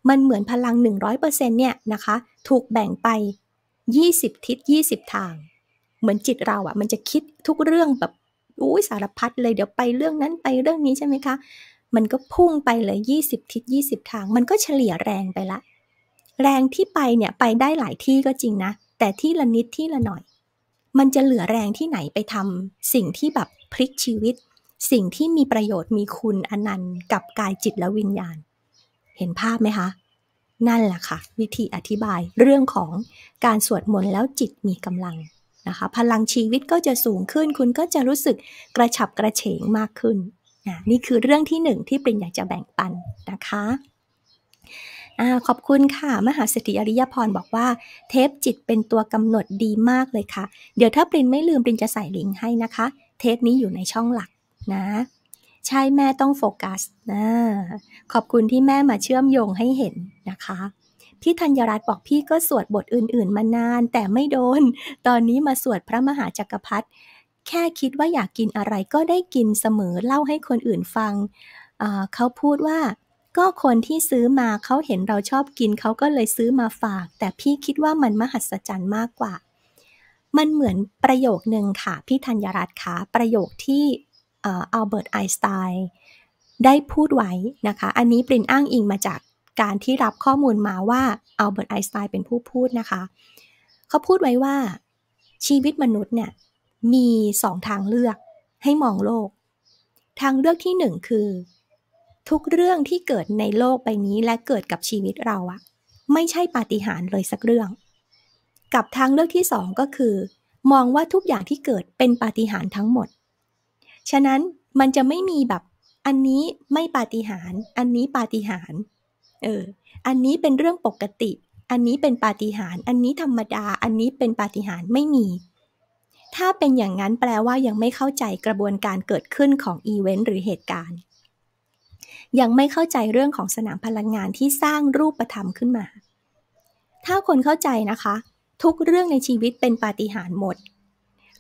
มันเหมือนพลัง 100%เนี่ยนะคะถูกแบ่งไป 20 ทิศ20 ทาง เหมือนจิตเราอะ่ะมันจะคิดทุกเรื่องแบบอุ้ยสารพัดเลยเดี๋ยวไปเรื่องนั้นไปเรื่องนี้ใช่ไหมคะ มันก็พุ่งไปเลย 20 ทิศ20 ทาง มันก็เฉลี่ยแรงไปละแรงที่ไปเนี่ย ไปได้หลายที่ก็จริงนะ แต่ที่ละนิดที่ละหน่อย มันจะเหลือแรงที่ไหนไปทำสิ่งที่แบบพลิกชีวิต สิ่งที่มีประโยชน์มีคุณอนันต์กับกายจิตและวิญญาณ เห็นภาพไหมคะนั่นแหละค่ะ วิธีอธิบาย เรื่องของการสวดมนต์แล้วจิตมีกำลังนะคะพลังชีวิตก็จะสูงขึ้น คุณก็จะรู้สึกกระฉับกระเฉงมากขึ้นนะนี่คือเรื่องที่หนึ่งที่ปรินอยากจะแบ่งปันนะคะอขอบคุณค่ะ มหาเศรษฐีอริยพรบอกว่า เทปจิตเป็นตัวกำหนดดีมากเลยค่ะ เดี๋ยวถ้าปรินไม่ลืม ปรินจะใส่ลิงก์ให้นะคะ เทปนี้อยู่ในช่องหลักนะ ใช่แม่ต้องโฟกัส นะ ขอบคุณที่แม่มาเชื่อมโยงให้เห็นนะคะพี่ธัญรัตน์บอกพี่ก็สวดบทอื่น ๆ มานานแต่ไม่โดน ตอนนี้มาสวดพระมหาจักรพรรดิแค่คิดว่าอยากกินอะไรก็ได้กินเสมอเล่าให้คนอื่นฟัง เขาพูดว่าก็คนที่ซื้อมาเขาเห็นเราชอบกินเขาก็เลยซื้อมาฝาก แต่พี่คิดว่ามันมหัศจรรย์มากกว่า มันเหมือนประโยคหนึ่งค่ะพี่ธัญรัตน์ค่ะประโยคที่อัลเบิร์ตไอน์สไตน์ได้พูดไว้นะคะ อันนี้ปรินอ้างอิงมาจากการที่รับข้อมูลมาว่าอัลเบิร์ตไอน์สไตน์เป็นผู้พูดนะคะ เขาพูดไว้ว่า ชีวิตมนุษย์เนี่ยมีสองทางเลือกให้มองโลก ทางเลือกที่หนึ่งคือ ทุกเรื่องที่เกิดในโลกใบนี้และเกิดกับชีวิตเราอะไม่ใช่ปาฏิหาริย์เลยสักเรื่อง กับทางเลือกที่สองก็คือมองว่าทุกอย่างที่เกิดเป็นปาฏิหาริย์ทั้งหมด ฉะนั้นมันจะไม่มีแบบอันนี้ไม่ปาฏิหาริย์อันนี้ปาฏิหาริย์เออ อันนี้เป็นเรื่องปกติ อันนี้เป็นปาฏิหาริย์ อันนี้ธรรมดา อันนี้เป็นปาฏิหาริย์ ไม่มี ถ้าเป็นอย่างนั้นแปลว่ายังไม่เข้าใจกระบวนการเกิดขึ้นของอีเวนต์หรือเหตุการณ์ ยังไม่เข้าใจเรื่องของสนามพลังงานที่สร้างรูปธรรมขึ้นมา ถ้าคนเข้าใจนะคะ ทุกเรื่องในชีวิตเป็นปาฏิหาริย์หมด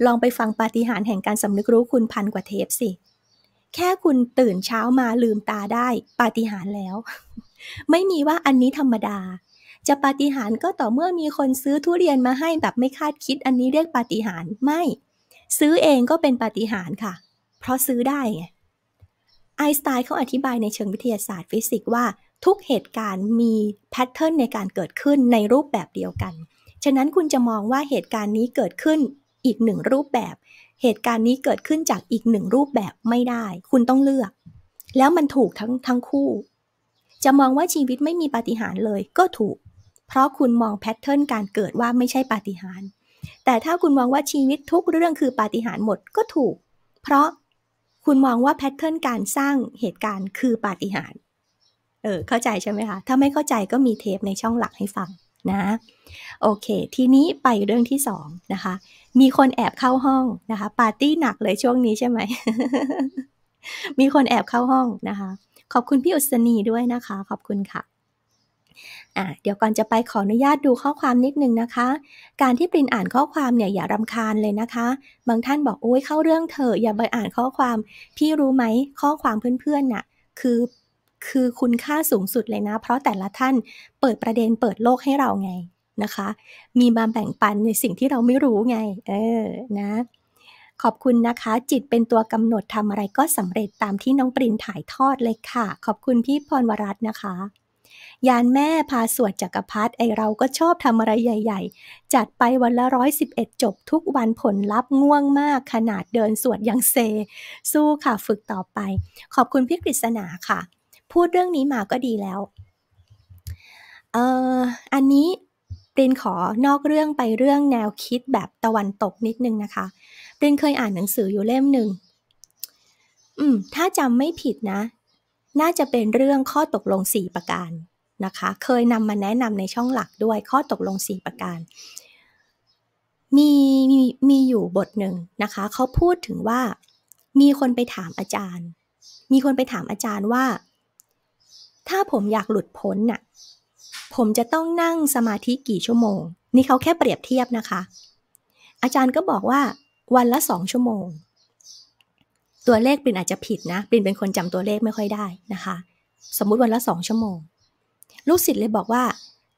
ลองไปฟังปาฏิหาริย์แห่งการสำนึกรู้คุณพันกว่าเทปสิ แค่คุณตื่นเช้ามาลืมตาได้ ปาฏิหาริย์แล้วไม่มีว่าอันนี้ธรรมดา จะปาฏิหาริย์ก็ต่อเมื่อมีคนซื้อทุเรียนมาให้แบบไม่คาดคิดอันนี้เรียกปาฏิหาริย์ไม่ ซื้อเองก็เป็นปาฏิหาริย์ค่ะ เพราะซื้อได้ไงไอสไตน์เขาอธิบายในเชิงวิทยาศาสตร์ฟิสิกส์ว่า ทุกเหตุการณ์มีแพทเทิร์นในการเกิดขึ้นในรูปแบบเดียวกัน ฉะนั้นคุณจะมองว่าเหตุการณ์นี้เกิดขึ้นอีกหนึ่งรูปแบบ เหตุการณ์นี้เกิดขึ้นจากอีกหนึ่งรูปแบบไม่ได้ คุณต้องเลือก แล้วมันถูกทั้งทั้งคู่จะมองว่าชีวิตไม่มีปาฏิหาริย์เลยก็ถูก เพราะคุณมองแพทเทิร์นการเกิดว่าไม่ใช่ปาฏิหาริย์ แต่ถ้าคุณมองว่าชีวิตทุกเรื่องคือปาฏิหาริย์หมดก็ถูก เพราะคุณมองว่าแพทเทิร์นการสร้างเหตุการณ์คือปาฏิหาริย์ เออเข้าใจใช่ไหมคะ ถ้าไม่เข้าใจก็มีเทปในช่องหลักให้ฟังนะ โอเค ทีนี้ไปเรื่องที่สองนะคะ มีคนแอบเข้าห้องนะคะ ปาร์ตี้หนักเลยช่วงนี้ใช่ไหม มีคนแอบเข้าห้องนะคะขอบคุณพี่อุศนีด้วยนะคะ ขอบคุณค่ะเดี๋ยวก่อนจะไปขออนุญาตดูข้อความนิดนึงนะคะ การที่ปรินอ่านข้อความเนี่ยอย่ารำคาญเลยนะคะ บางท่านบอกโอ้ยเข้าเรื่องเถอะอย่าไปอ่านข้อความ พี่รู้ไหมข้อความเพื่อนๆน่ะ คือคือคุณค่าสูงสุดเลยนะ เพราะแต่ละท่านเปิดประเด็นเปิดโลกให้เราไงนะคะ มีมาแบ่งปันในสิ่งที่เราไม่รู้ไง เออนะขอบคุณนะคะจิตเป็นตัวกำหนดทำอะไรก็สำเร็จตามที่น้องปรินถ่ายทอดเลยค่ะ ขอบคุณพี่พรวรัตน์นะคะ ยานแม่พาสวดจักรพรรดิไอเราก็ชอบทำอะไรใหญ่ ๆ จัดไปวันละร้อยสิบเอ็ดจบทุกวันผลลัพธ์ง่วงมาก ขนาดเดินสวดยังเซ สู้ค่ะฝึกต่อไป ขอบคุณพี่กฤษณาค่ะ พูดเรื่องนี้มาก็ดีแล้วเอ่ออันนี้ปรินขอนอกเรื่องไปเรื่องแนวคิดแบบตะวันตกนิดนึงนะคะเรนเคยอ่านหนังสืออยู่เล่มหนึ่ง อืม ถ้าจำไม่ผิดนะ น่าจะเป็นเรื่องข้อตกลงสี่ประการนะคะ เคยนำมาแนะนำในช่องหลักด้วยข้อตกลงสี่ประการ มีมีมีอยู่บทหนึ่งนะคะ เขาพูดถึงว่า มีคนไปถามอาจารย์ มีคนไปถามอาจารย์ว่า ถ้าผมอยากหลุดพ้นน่ะ ผมจะต้องนั่งสมาธิกี่ชั่วโมง นี่เขาแค่เปรียบเทียบนะคะ อาจารย์ก็บอกว่าวันละสองชั่วโมง ตัวเลขปรินอาจจะผิดนะปรินเป็นคนจำตัวเลขไม่ค่อยได้นะคะ สมมุติวันละสองชั่วโมง ลูกศิษย์เลยบอกว่า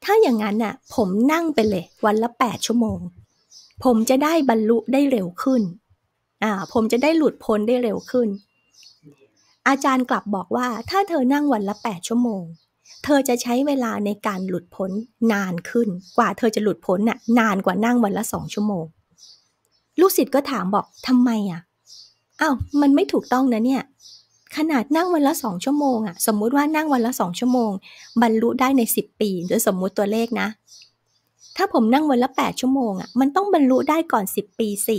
ถ้าอย่างนั้นน่ะ ผมนั่งไปเลยวันละแปดชั่วโมง ผมจะได้บรรลุได้เร็วขึ้น อ่า ผมจะได้หลุดพ้นได้เร็วขึ้น อาจารย์กลับบอกว่า ถ้าเธอนั่งวันละแปดชั่วโมง เธอจะใช้เวลาในการหลุดพ้นนานขึ้น กว่าเธอจะหลุดพ้นน่ะนานกว่านั่งวันละสองชั่วโมงลูกศิษย์ก็ถามบอกทำไมอ่ะ อ้าว มันไม่ถูกต้องนะ เนี่ย ขนาดนั่งวันละสองชั่วโมงอ่ะ สมมุติว่านั่งวันละสองชั่วโมงบรรลุได้ในสิบปีหรือสมมุติตัวเลขนะ ถ้าผมนั่งวันละแปดชั่วโมงอ่ะ มันต้องบรรลุได้ก่อนสิบปีสิ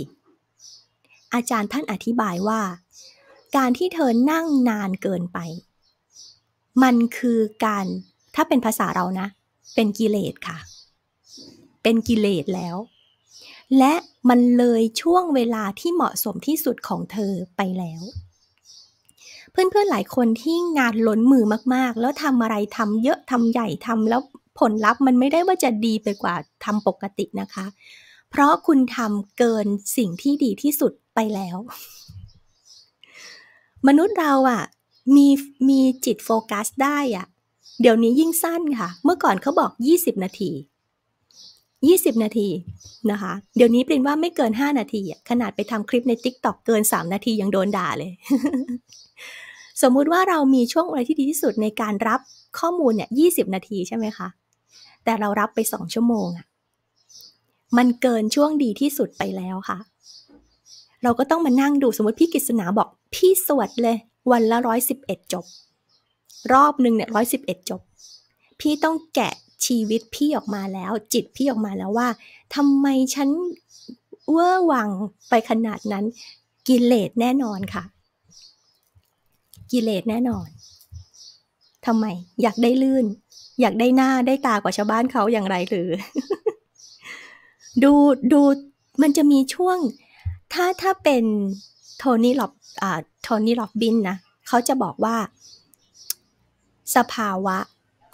อาจารย์ท่านอธิบายว่า การที่เธอนั่งนานเกินไป มันคือการ ถ้าเป็นภาษาเรานะ เป็นกิเลสค่ะ เป็นกิเลสแล้วและมันเลยช่วงเวลาที่เหมาะสมที่สุดของเธอไปแล้ว เพื่อนๆหลายคนที่งานล้นมือมากๆ แล้วทำอะไรทำเยอะทำใหญ่ทำแล้วผลลัพธ์มันไม่ได้ว่าจะดีไปกว่าทำปกตินะคะ เพราะคุณทำเกินสิ่งที่ดีที่สุดไปแล้ว มนุษย์เราอะ่ะมีมีจิตโฟกัสได้อะ่ะเดี๋ยวนี้ยิ่งสั้นค่ะ เมื่อก่อนเขาบอก 20 นาที20นาทีนะคะ เดี๋ยวนี้เปินว่าไม่เกิน5นาทีขนาดไปทำคลิปใน t ก k t o k เกิน3นาที ยังโดนด่าเลย สมมุติว่าเรามีช่วงเวลาที่ดีที่สุดในการรับข้อมูลเนี่ย20นาทีใช่ไหมคะ แต่เรารับไป2ชั่วโมงอะมันเกินช่วงดีที่สุดไปแล้วค่ะ เราก็ต้องมานั่งดูสมมติพี่กฤษณาบอก พี่สวดเลย วันละ111จบ รอบหนึ่งเนี่ย111จบ พี่ต้องแกะชีวิตพี่ออกมาแล้ว จิตพี่ออกมาแล้วว่าทำไมฉันเวอร์วังไปขนาดนั้น กิเลสแน่นอนค่ะ กิเลสแน่นอนทำไม อยากได้ลื่น อยากได้หน้าได้ตากว่าชาวบ้านเขาอย่างไรหรือ ดูดูมันจะมีช่วง ถ้าถ้าเป็นโทนี่ล็อบอ่าโทนี่ล็อบบิน นะ เขาจะบอกว่า สภาวะ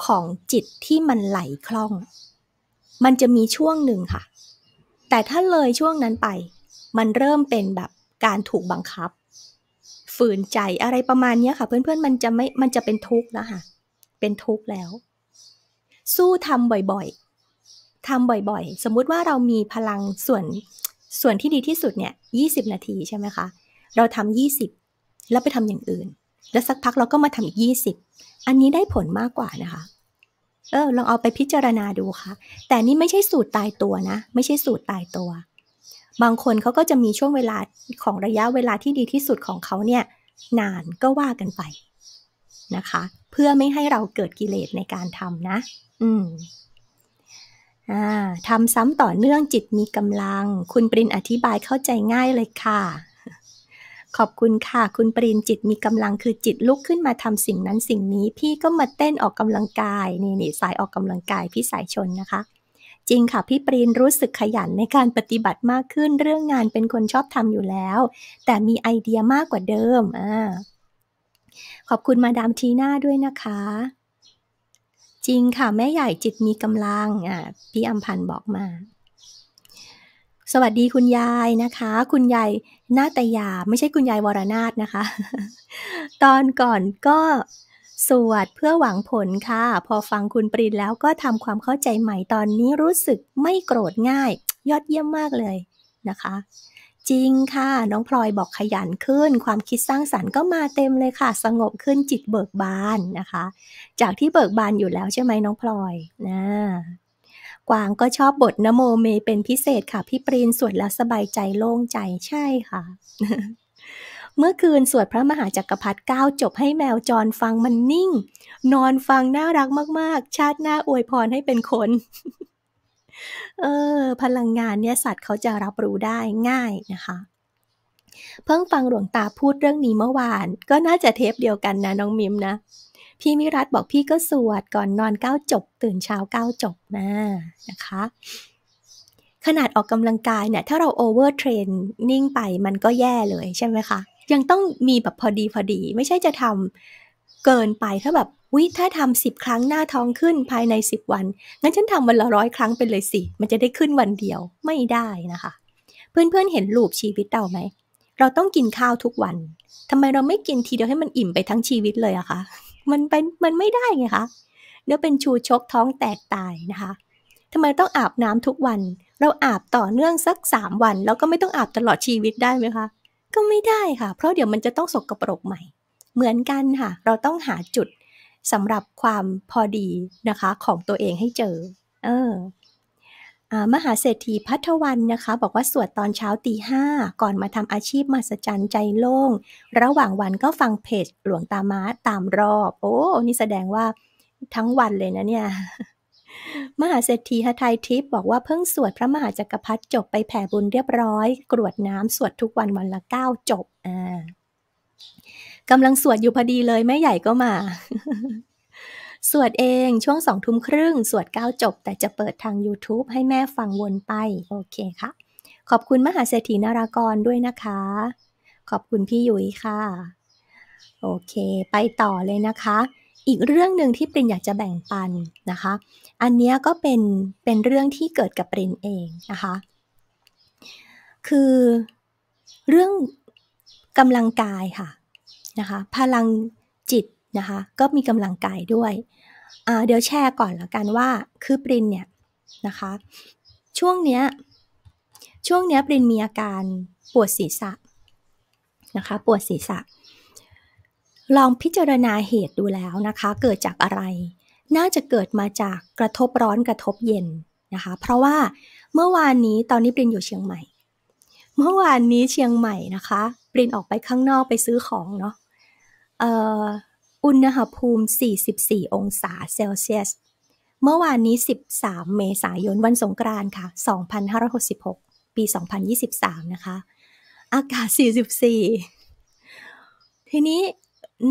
ของจิตที่มันไหลคล่อง มันจะมีช่วงหนึ่งค่ะ แต่ถ้าเลยช่วงนั้นไป มันเริ่มเป็นแบบการถูกบังคับ ฝืนใจอะไรประมาณนี้ค่ะ เพื่อนๆมันจะไม่มันจะเป็นทุกข์แล้วค่ะเป็นทุกข์แล้ว สู้ทำบ่อยๆทำบ่อยๆ สมมุติว่าเรามีพลังส่วนส่วนที่ดีที่สุดเนี่ย20 นาทีใช่ไหมคะเราทำ20แล้วไปทำอย่างอื่นแล้วสักพักเราก็มาทำอีกยี่สิบ อันนี้ได้ผลมากกว่านะคะ เออลองเอาไปพิจารณาดูค่ะ แต่นี่ไม่ใช่สูตรตายตัวนะ ไม่ใช่สูตรตายตัว บางคนเขาก็จะมีช่วงเวลาของระยะเวลาที่ดีที่สุดของเขาเนี่ย นานก็ว่ากันไป นะคะ เพื่อไม่ให้เราเกิดกิเลสในการทำนะ อืม อ่าทำซ้ำต่อเนื่องจิตมีกำลัง คุณปรินอธิบายเข้าใจง่ายเลยค่ะขอบคุณค่ะคุณปรินจิตมีกำลังคือจิตลุกขึ้นมาทำสิ่งนั้นสิ่งนี้พี่ก็มาเต้นออกกำลังกายนี่นี่สายออกกำลังกายพี่สายชนนะคะ จริงค่ะพี่ปรินรู้สึกขยันในการปฏิบัติมากขึ้นเรื่องงานเป็นคนชอบทำอยู่แล้ว แต่มีไอเดียมากกว่าเดิมอ่าขอบคุณมาดามทีน่าด้วยนะคะ จริงค่ะแม่ใหญ่จิตมีกำลังอ่ะพี่อัมพันธ์บอกมาสวัสดีคุณยายนะคะ คุณยายนาตยา ไม่ใช่คุณยายวรนาถนะคะ ตอนก่อนก็สวดเพื่อหวังผลค่ะ พอฟังคุณปรินแล้วก็ทำความเข้าใจใหม่ตอนนี้รู้สึกไม่โกรธง่าย ยอดเยี่ยมมากเลยนะคะ จริงค่ะ น้องพลอยบอกขยันขึ้น ความคิดสร้างสารรค์ก็มาเต็มเลยค่ะ สงบขึ้นจิตเบิกบานนะคะ จากที่เบิกบานอยู่แล้วใช่ไหมน้องพลอยนะกวางก็ชอบบทนโมเมเป็นพิเศษค่ะพี่ปรีน สวดแล้วสบายใจโล่งใจใช่ค่ะ เมื่อคืนสวดพระมหาจักรพรรดิเก้าจบให้แมวจรฟังมันนิ่ง นอนฟังน่ารักมากๆ ชาติหน้าอวยพรให้เป็นคน เออ พลังงานเนี่ยสัตว์เขาจะรับรู้ได้ง่ายนะคะ เพิ่งฟังหลวงตาพูดเรื่องนี้เมื่อวาน ก็น่าจะเทปเดียวกันนะน้องมิมนะพี่มิรัตบอกพี่ก็สวดก่อนนอนเก้าจบตื่นเช้าเก้าจบนะนะคะ ขนาดออกกำลังกายเนี่ย ถ้าเราโอเวอร์เทรนนิ่งไปมันก็แย่เลยใช่ไหมคะ ยังต้องมีแบบพอดีพอดี ไม่ใช่จะทำเกินไปถ้าแบบวิถ้าทำสิบครั้งหน้าท้องขึ้นภายในสิบวัน งั้นฉันทำวันละร้อยครั้งไปเลยสิ มันจะได้ขึ้นวันเดียวไม่ได้นะคะ เพื่อนเพื่อนเห็นลูปชีวิตเราไหมเราต้องกินข้าวทุกวันทำไมเราไม่กินทีเดียวให้มันอิ่มไปทั้งชีวิตเลยอะคะมันเป็นมันไม่ได้ไงคะเนล้วเป็นชูชกท้องแตกตายนะคะทำไมต้องอาบน้ำทุกวัน เราอาบต่อเนื่องสักสามวันแล้วก็ไม่ต้องอาบตลอดชีวิตได้ไหมคะก็ไม่ได้ค่ะ เพราะเดี๋ยวมันจะต้องสกปรกใหม่ เหมือนกันค่ะ เราต้องหาจุดสำหรับความพอดีนะคะ ของตัวเองให้เจอ เออมหาเศรษฐีพัทวันนะคะ บอกว่าสวดตอนเช้าตีห้าก่อนมาทำอาชีพมหัศจรรย์ใจโล่งระหว่างวันก็ฟังเพจหลวงตามาตามรอบ โอ้ นี่แสดงว่าทั้งวันเลยนะเนี่ย มหาเศรษฐีฮไทยทิพย์บอกว่าเพิ่งสวดพระมหาจักรพรรดิจบไปแผ่บุญเรียบร้อย กรวดน้ำสวดทุกวันวันละเก้าจบอ่ากำลังสวดอยู่พอดีเลยแม่ใหญ่ก็มาสวดเองช่วงสองทุ่มครึ่งสวดเก้าจบ แต่จะเปิดทาง YouTube ให้แม่ฟังวนไป โอเค ค่ะ ขอบคุณมหาเศรษฐีนารากรด้วยนะคะ ขอบคุณพี่ยุ้ยค่ะ โอเค ไปต่อเลยนะคะ อีกเรื่องหนึ่งที่ปรินอยากจะแบ่งปันนะคะ อันนี้ก็เป็น เป็นเรื่องที่เกิดกับปรินเองนะคะ คือเรื่องกำลังกายค่ะ นะคะ พลังนะคะก็มีกำลังกายด้วยเดี๋ยวแชร์ก่อนละกันว่าคือปรินเนี่ยนะคะ ช่วงเนี้ยช่วงเนี้ยปรินมีอาการปวดศีรษะนะคะปวดศีรษะ ลองพิจารณาเหตุดูแล้วนะคะ เกิดจากอะไร น่าจะเกิดมาจากกระทบร้อนกระทบเย็นนะคะ เพราะว่าเมื่อวานนี้ตอนนี้ปรินอยู่เชียงใหม่ เมื่อวานนี้เชียงใหม่นะคะปรินออกไปข้างนอกไปซื้อของเนาะอุณหภูมิ 44 องศาเซลเซียส เมื่อวานนี้ 13 เมษายนวันสงกรานต์ค่ะ 2566 ปี 2023 นะคะ อากาศ 44 ทีนี้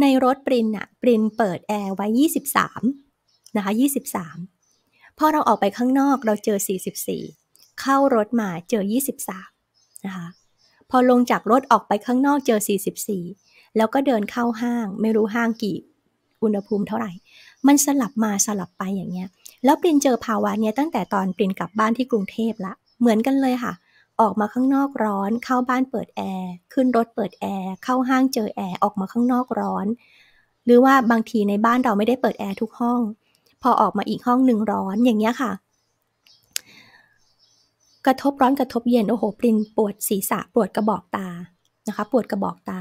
ในรถปรินอะปรินเปิดแอร์ไว้ 23 นะคะ 23 พอเราออกไปข้างนอกเราเจอ 44 เข้ารถมาเจอ 23 นะคะ พอลงจากรถออกไปข้างนอกเจอ 44แล้วก็เดินเข้าห้าง ไม่รู้ห้างกี่อุณหภูมิเท่าไหร่ มันสลับมาสลับไปอย่างเงี้ย แล้วปรินเจอภาวะเนี้ยตั้งแต่ตอนปรินกลับบ้านที่กรุงเทพละเหมือนกันเลยค่ะ ออกมาข้างนอกร้อน เข้าบ้านเปิดแอร์ ขึ้นรถเปิดแอร์ เข้าห้างเจอแอร์ ออกมาข้างนอกร้อน หรือว่าบางทีในบ้านเราไม่ได้เปิดแอร์ทุกห้อง พอออกมาอีกห้องหนึ่งร้อนอย่างเงี้ยค่ะ กระทบร้อนกระทบเย็น โอ้โหปรินปวดศีรษะ ปวดกระบอกตานะคะปวดกระบอกตา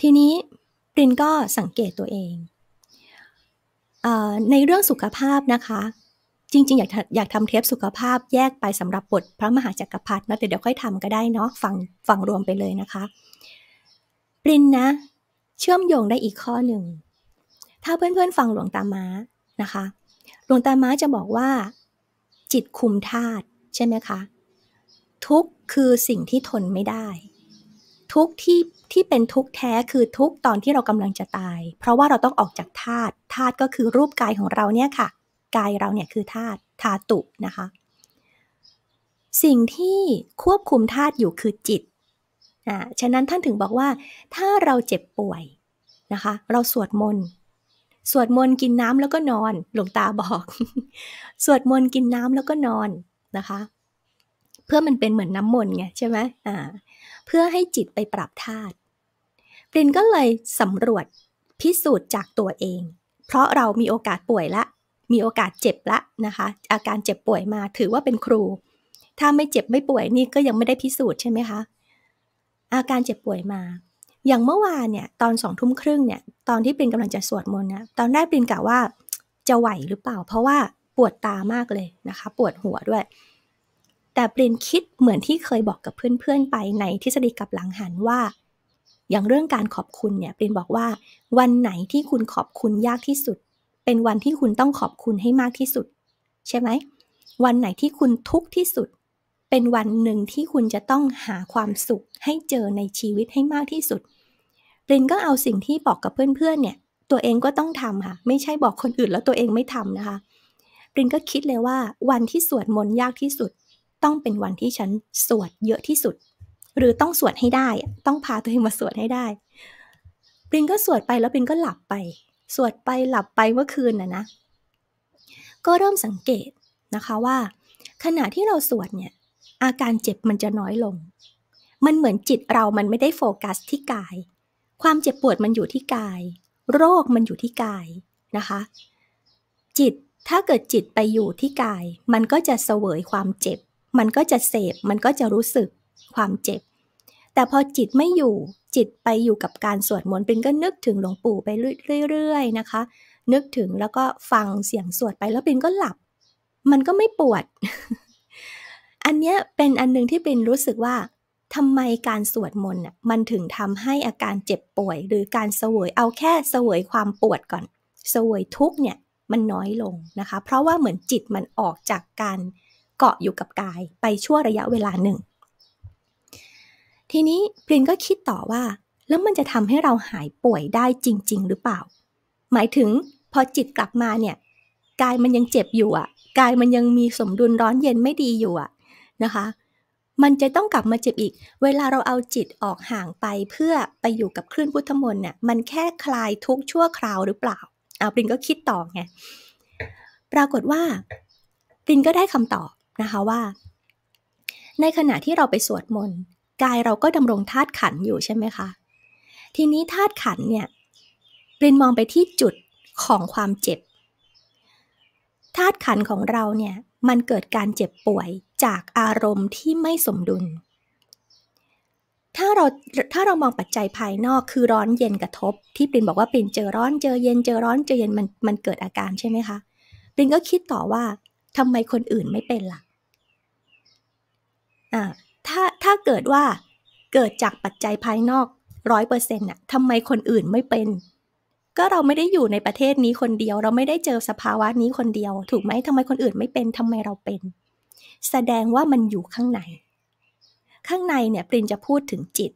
ทีนี้ปรินก็สังเกตตัวเองอในเรื่องสุขภาพนะคะ จริงๆอยากอยากทำเทปสุขภาพแยกไปสำหรับบทพระมหาจากักรพรรดินะแต่เดี๋ยวค่อยทำก็ได้เนาะฟังฟังรวมไปเลยนะคะ ปรินนะ เชื่อมโยงได้อีกข้อหนึ่ง ถ้าเพื่อนๆฟังหลวงตาม้านะคะ หลวงตาม้าจะบอกว่า จิตคุมธาตุใช่ไหมคะ ทุกคือสิ่งที่ทนไม่ได้ทุกที่ที่เป็นทุกแท้คือทุกตอนที่เรากำลังจะตาย เพราะว่าเราต้องออกจากธาตุ ธาตุก็คือรูปกายของเราเนี่ยค่ะ กายเราเนี่ยคือธาตุ ธาตุนะคะ สิ่งที่ควบคุมธาตุอยู่คือจิต อ่า ฉะนั้นท่านถึงบอกว่าถ้าเราเจ็บป่วยนะคะ เราสวดมนต์ สวดมนต์กินน้ำแล้วก็นอนหลวงตาบอก สวดมนต์กินน้ำแล้วก็นอนนะคะ เพื่อมันเป็นเหมือนน้ำมนต์ไงใช่ไหมอ่าพื่อให้จิตไปปรับธาตุ ปรินก็เลยสำรวจพิสูจน์จากตัวเอง เพราะเรามีโอกาสป่วยละ มีโอกาสเจ็บละนะคะ อาการเจ็บป่วยมา ถือว่าเป็นครู ถ้าไม่เจ็บไม่ป่วยนี่ก็ยังไม่ได้พิสูจน์ใช่ไหมคะ อาการเจ็บป่วยมา อย่างเมื่อวานเนี่ยตอนสองทุ่มครึ่งเนี่ย ตอนที่ปรินกำลังจะสวดมนต์นะตอนแรกปรินกะว่าจะไหวหรือเปล่า เพราะว่าปวดตามากเลยนะคะ ปวดหัวด้วยแต่ปรินคิดเหมือนที่เคยบอกกับเพื่อนๆไปในทฤษฎีกับหลังหันว่า อย่างเรื่องการขอบคุณเนี่ยปรินบอกว่า วันไหนที่คุณขอบคุณยากที่สุด เป็นวันที่คุณต้องขอบคุณให้มากที่สุด ใช่ไหม วันไหนที่คุณทุกข์ที่สุด เป็นวันหนึ่งที่คุณจะต้องหาความสุข ให้เจอในชีวิตให้มากที่สุดปรินก็เอาสิ่งที่บอกกับเพื่อนๆเนี่ย ตัวเองก็ต้องทำค่ะไม่ใช่บอกคนอื่นแล้วตัวเองไม่ทำนะคะปรินก็คิดเลยว่า วันที่สวดมนต์ยากที่สุดต้องเป็นวันที่ฉันสวดเยอะที่สุด หรือต้องสวดให้ได้ ต้องพาตัวเองมาสวดให้ได้ปริงก็สวดไปแล้วปริงก็หลับไป สวดไปหลับไปเมื่อคืนน่ะนะ ก็เริ่มสังเกตนะคะว่าขณะที่เราสวดเนี่ยอาการเจ็บมันจะน้อยลง มันเหมือนจิตเรา มันไม่ได้โฟกัสที่กาย ความเจ็บปวดมันอยู่ที่กาย โรคมันอยู่ที่กายนะคะ จิต ถ้าเกิดจิตไปอยู่ที่กาย มันก็จะเสวยความเจ็บมันก็จะเสพมันก็จะรู้สึกความเจ็บ แต่พอจิตไม่อยู่ จิตไปอยู่กับการสวดมนต์ ปินก็นึกถึงหลวงปู่ไปเรื่อย ๆ นะคะ นึกถึงแล้วก็ฟังเสียงสวดไป แล้วปินก็หลับ มันก็ไม่ปวด อันนี้เป็นอันนึงที่ปินรู้สึกว่า ทำไมการสวดมนต์มันถึงทำให้อาการเจ็บป่วย หรือการเสวยเอาแค่เสวยความปวดก่อน เสวยทุกเนี่ยมันน้อยลงนะคะ เพราะว่าเหมือนจิตมันออกจากการเกาะอยู่กับกายไปชั่วระยะเวลาหนึ่ง ทีนี้ปรินก็คิดต่อว่าแล้วมันจะทำให้เราหายป่วยได้จริง ๆ หรือเปล่า หมายถึงพอจิตกลับมาเนี่ยกายมันยังเจ็บอยู่อะ่ะ กายมันยังมีสมดุลร้อนเย็นไม่ดีอยู่อะ่ะนะคะ มันจะต้องกลับมาเจ็บอีก เวลาเราเอาจิตออกห่างไปเพื่อไปอยู่กับคลื่นพุทธมนต์เนี่ยมันแค่คลายทุกชั่วคราวหรือเปล่าอาปรินก็คิดต่อไง ปรากฏว่าปรินก็ได้คำตอบนะคะว่า ในขณะที่เราไปสวดมนต์กายเราก็ดำรงธาตุขันอยู่ใช่ไหมคะ ทีนี้ธาตุขันเนี่ยปรินมองไปที่จุดของความเจ็บธาตุขันของเราเนี่ยมันเกิดการเจ็บป่วยจากอารมณ์ที่ไม่สมดุล ถ้าเราถ้าเรามองปัจจัยภายนอกคือร้อนเย็นกระทบ ที่ปรินบอกว่าปรินเจอร้อนเจอเย็น เจอร้อนเจอเย็น มันมันเกิดอาการใช่ไหมคะปรินก็คิดต่อว่าทำไมคนอื่นไม่เป็นละ่ะอ่าถ้าถ้าเกิดว่า เกิดจากปัจจัยภายนอกร้อยเปอร์เซ็นต์น่ะทำไมคนอื่นไม่เป็น ก็เราไม่ได้อยู่ในประเทศนี้คนเดียว เราไม่ได้เจอสภาวะนี้คนเดียว ถูกไหมทำไมคนอื่นไม่เป็นทำไมเราเป็น แสดงว่ามันอยู่ข้างใน ข้างในเนี่ยปรินจะพูดถึงจิต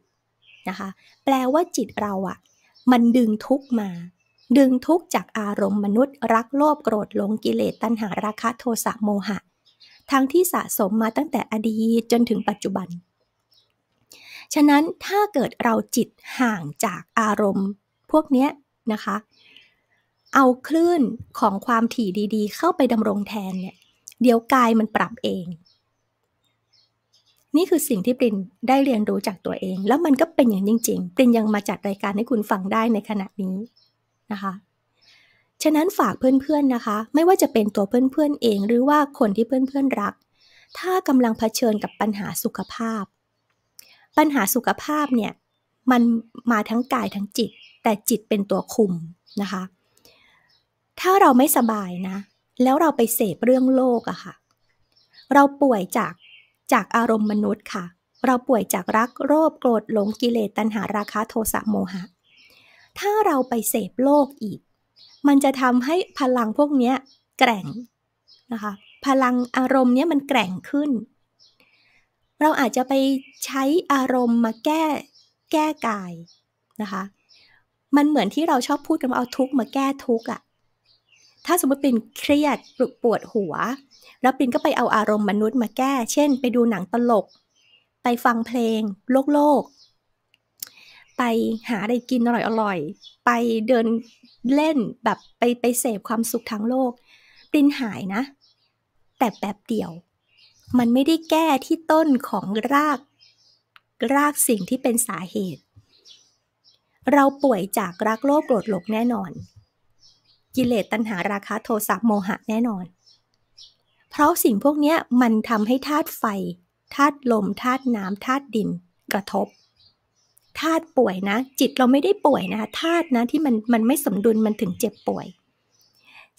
นะคะ แปลว่าจิตเราอ่ะ มันดึงทุกมาดึงทุกจากอารมณ์มนุษย์รักโลภโกรธหลงกิเลสตัณหาราคะโทสะโมหะ ทั้งที่สะสมมาตั้งแต่อดีตจนถึงปัจจุบัน ฉะนั้นถ้าเกิดเราจิตห่างจากอารมณ์พวกนี้นะคะ เอาคลื่นของความถี่ดีๆ เข้าไปดำรงแทนเนี่ยเดี๋ยวกายมันปรับเอง นี่คือสิ่งที่ปรินได้เรียนรู้จากตัวเอง แล้วมันก็เป็นอย่างจริงๆปรินยังมาจัดรายการให้คุณฟังได้ในขณะนี้นะคะฉะนั้นฝากเพื่อนๆนะคะ ไม่ว่าจะเป็นตัวเพื่อนๆเอง หรือว่าคนที่เพื่อนๆรัก ถ้ากำลังเผชิญกับปัญหาสุขภาพ ปัญหาสุขภาพเนี่ย มันมาทั้งกายทั้งจิต แต่จิตเป็นตัวคุมนะคะถ้าเราไม่สบายนะแล้วเราไปเสพเรื่องโลกอะค่ะเราป่วยจากจากอารมณ์มนุษย์ค่ะ เราป่วยจากรักโลภโกรธหลงกิเลสตัณหาราคะโทสะโมหะถ้าเราไปเสพโลกอีก มันจะทำให้พลังพวกนี้แกร่งนะคะ พลังอารมณ์เนี้ยมันแกร่งขึ้น เราอาจจะไปใช้อารมณ์มาแก้แก้กายนะคะ มันเหมือนที่เราชอบพูดกันว่าเอาทุกมาแก้ทุกอะ่ะถ้าสมมติเป็นเครียดปวดหัวแล้วปินก็ไปเอาอารมณ์มนุษย์มาแก้ เช่น ไปดูหนังตลก ไปฟังเพลงโลกโลกไปหาอะไรกินอร่อยๆไปเดินเล่นแบบไปไปเสพความสุขทั้งโลกปรินหายนะ แต่แบบเดียว มันไม่ได้แก้ที่ต้นของราก รากสิ่งที่เป็นสาเหตุ เราป่วยจากรักโลภโกรธหลงแน่นอน กิเลสตัณหาราคะโทสะโมหะแน่นอน เพราะสิ่งพวกนี้มันทำให้ธาตุไฟ ธาตุลม ธาตุน้ำธาตุดินกระทบธาตุป่วยนะจิตเราไม่ได้ป่วยนะธาตุนะที่มันมันไม่สมดุลมันถึงเจ็บป่วย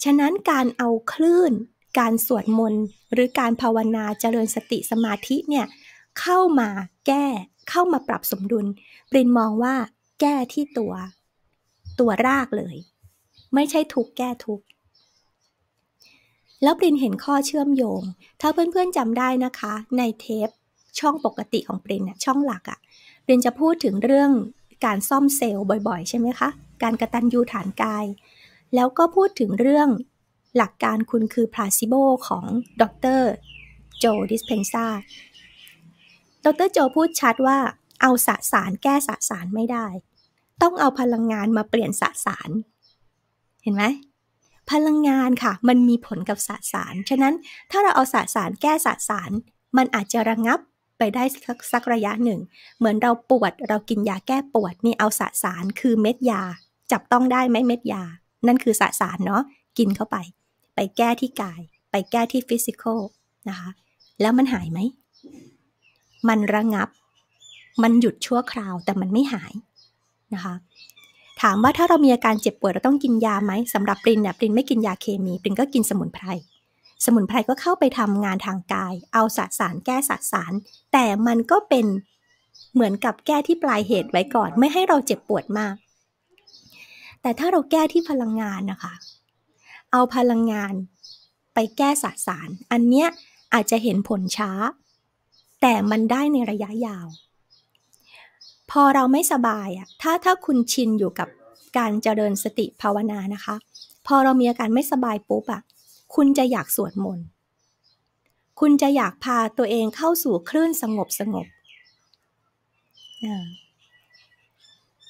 ฉะนั้นการเอาคลื่น การสวดมนต์หรือการภาวนาเจริญสติสมาธิเนี่ยเข้ามาแก้เข้ามาปรับสมดุล ปรินมองว่าแก้ที่ตัว ตัวรากเลย ไม่ใช่ทุกแก้ทุก แล้วปรินเห็นข้อเชื่อมโยง ถ้าเพื่อนๆจำได้นะคะ ในเทปช่องปกติของปรินช่องหลักอะเรียนจะพูดถึงเรื่องการซ่อมเซลล์บ่อยๆใช่ไหมคะ การกระตันยูฐานกาย แล้วก็พูดถึงเรื่องหลักการคุณคือ placebo ของดรโจดิสเพนซาดรโจพูดชัดว่าเอาสสารแก้สสารไม่ได้ ต้องเอาพลังงานมาเปลี่ยนสสาร เห็นไหม พลังงานค่ะมันมีผลกับสสาร ฉะนั้นถ้าเราเอาสสารแก้สสาร มันอาจจะระงงับไปได้สักสักระยะหนึ่ง เหมือนเราปวดเรากินยาแก้ปวดนี่เอาสสาร คือเม็ดยาจับต้องได้ไหมเม็ดยา นั่นคือสสารเนาะกินเข้าไป ไปแก้ที่กาย ไปแก้ที่ฟิสิกอลนะคะแล้วมันหายไหม มันระงับมันหยุดชั่วคราวแต่มันไม่หายนะคะถามว่าถ้าเรามีอาการเจ็บปวดเราต้องกินยาไหมสำหรับปรินเนี่ยปรินไม่กินยาเคมีปรินก็กินสมุนไพรสมุนไพรก็เข้าไปทำงานทางกาย เอาสสารแก้สสาร แต่มันก็เป็นเหมือนกับแก้ที่ปลายเหตุไว้ก่อน ไม่ให้เราเจ็บปวดมาก แต่ถ้าเราแก้ที่พลังงานนะคะ เอาพลังงานไปแก้สสารอันเนี้ยอาจจะเห็นผลช้า แต่มันได้ในระยะยาว พอเราไม่สบายอะถ้าถ้าคุณชินอยู่กับการเจริญสติภาวนานะคะ พอเรามีอาการไม่สบายปุ๊บอะคุณจะอยากสวดมนต์ คุณจะอยากพาตัวเองเข้าสู่คลื่นสงบสงบ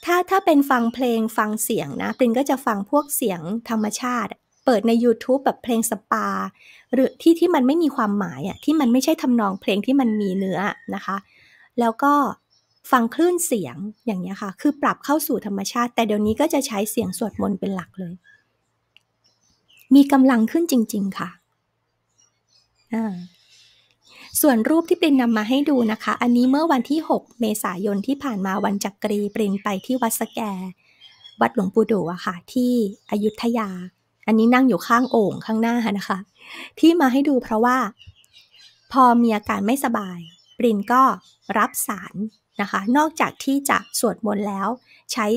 ถ้าถ้าเป็นฟังเพลงฟังเสียงนะปรินก็จะฟังพวกเสียงธรรมชาติเปิดใน YouTube แบบเพลงสปา หรือที่ที่มันไม่มีความหมายอ่ะที่มันไม่ใช่ทำนองเพลงที่มันมีเนื้อนะคะ แล้วก็ฟังคลื่นเสียงอย่างเงี้ยค่ะ คือปรับเข้าสู่ธรรมชาติ แต่เดี๋ยวนี้ก็จะใช้เสียงสวดมนต์เป็นหลักเลยมีกำลังขึ้นจริงๆค่ะ ส่วนรูปที่ปรินนำมาให้ดูนะคะ อันนี้เมื่อวันที่ 6 เมษายนที่ผ่านมาวันจักรีปรินไปที่วัดสแกวัดหลวงปู่ดูอะค่ะ ที่อยุธยา อันนี้นั่งอยู่ข้างโอ่งข้างหน้านะคะ ที่มาให้ดูเพราะว่าพอมีอาการไม่สบายปรินก็รับสารนะคะ นอกจากที่จะสวดมนต์แล้วใช้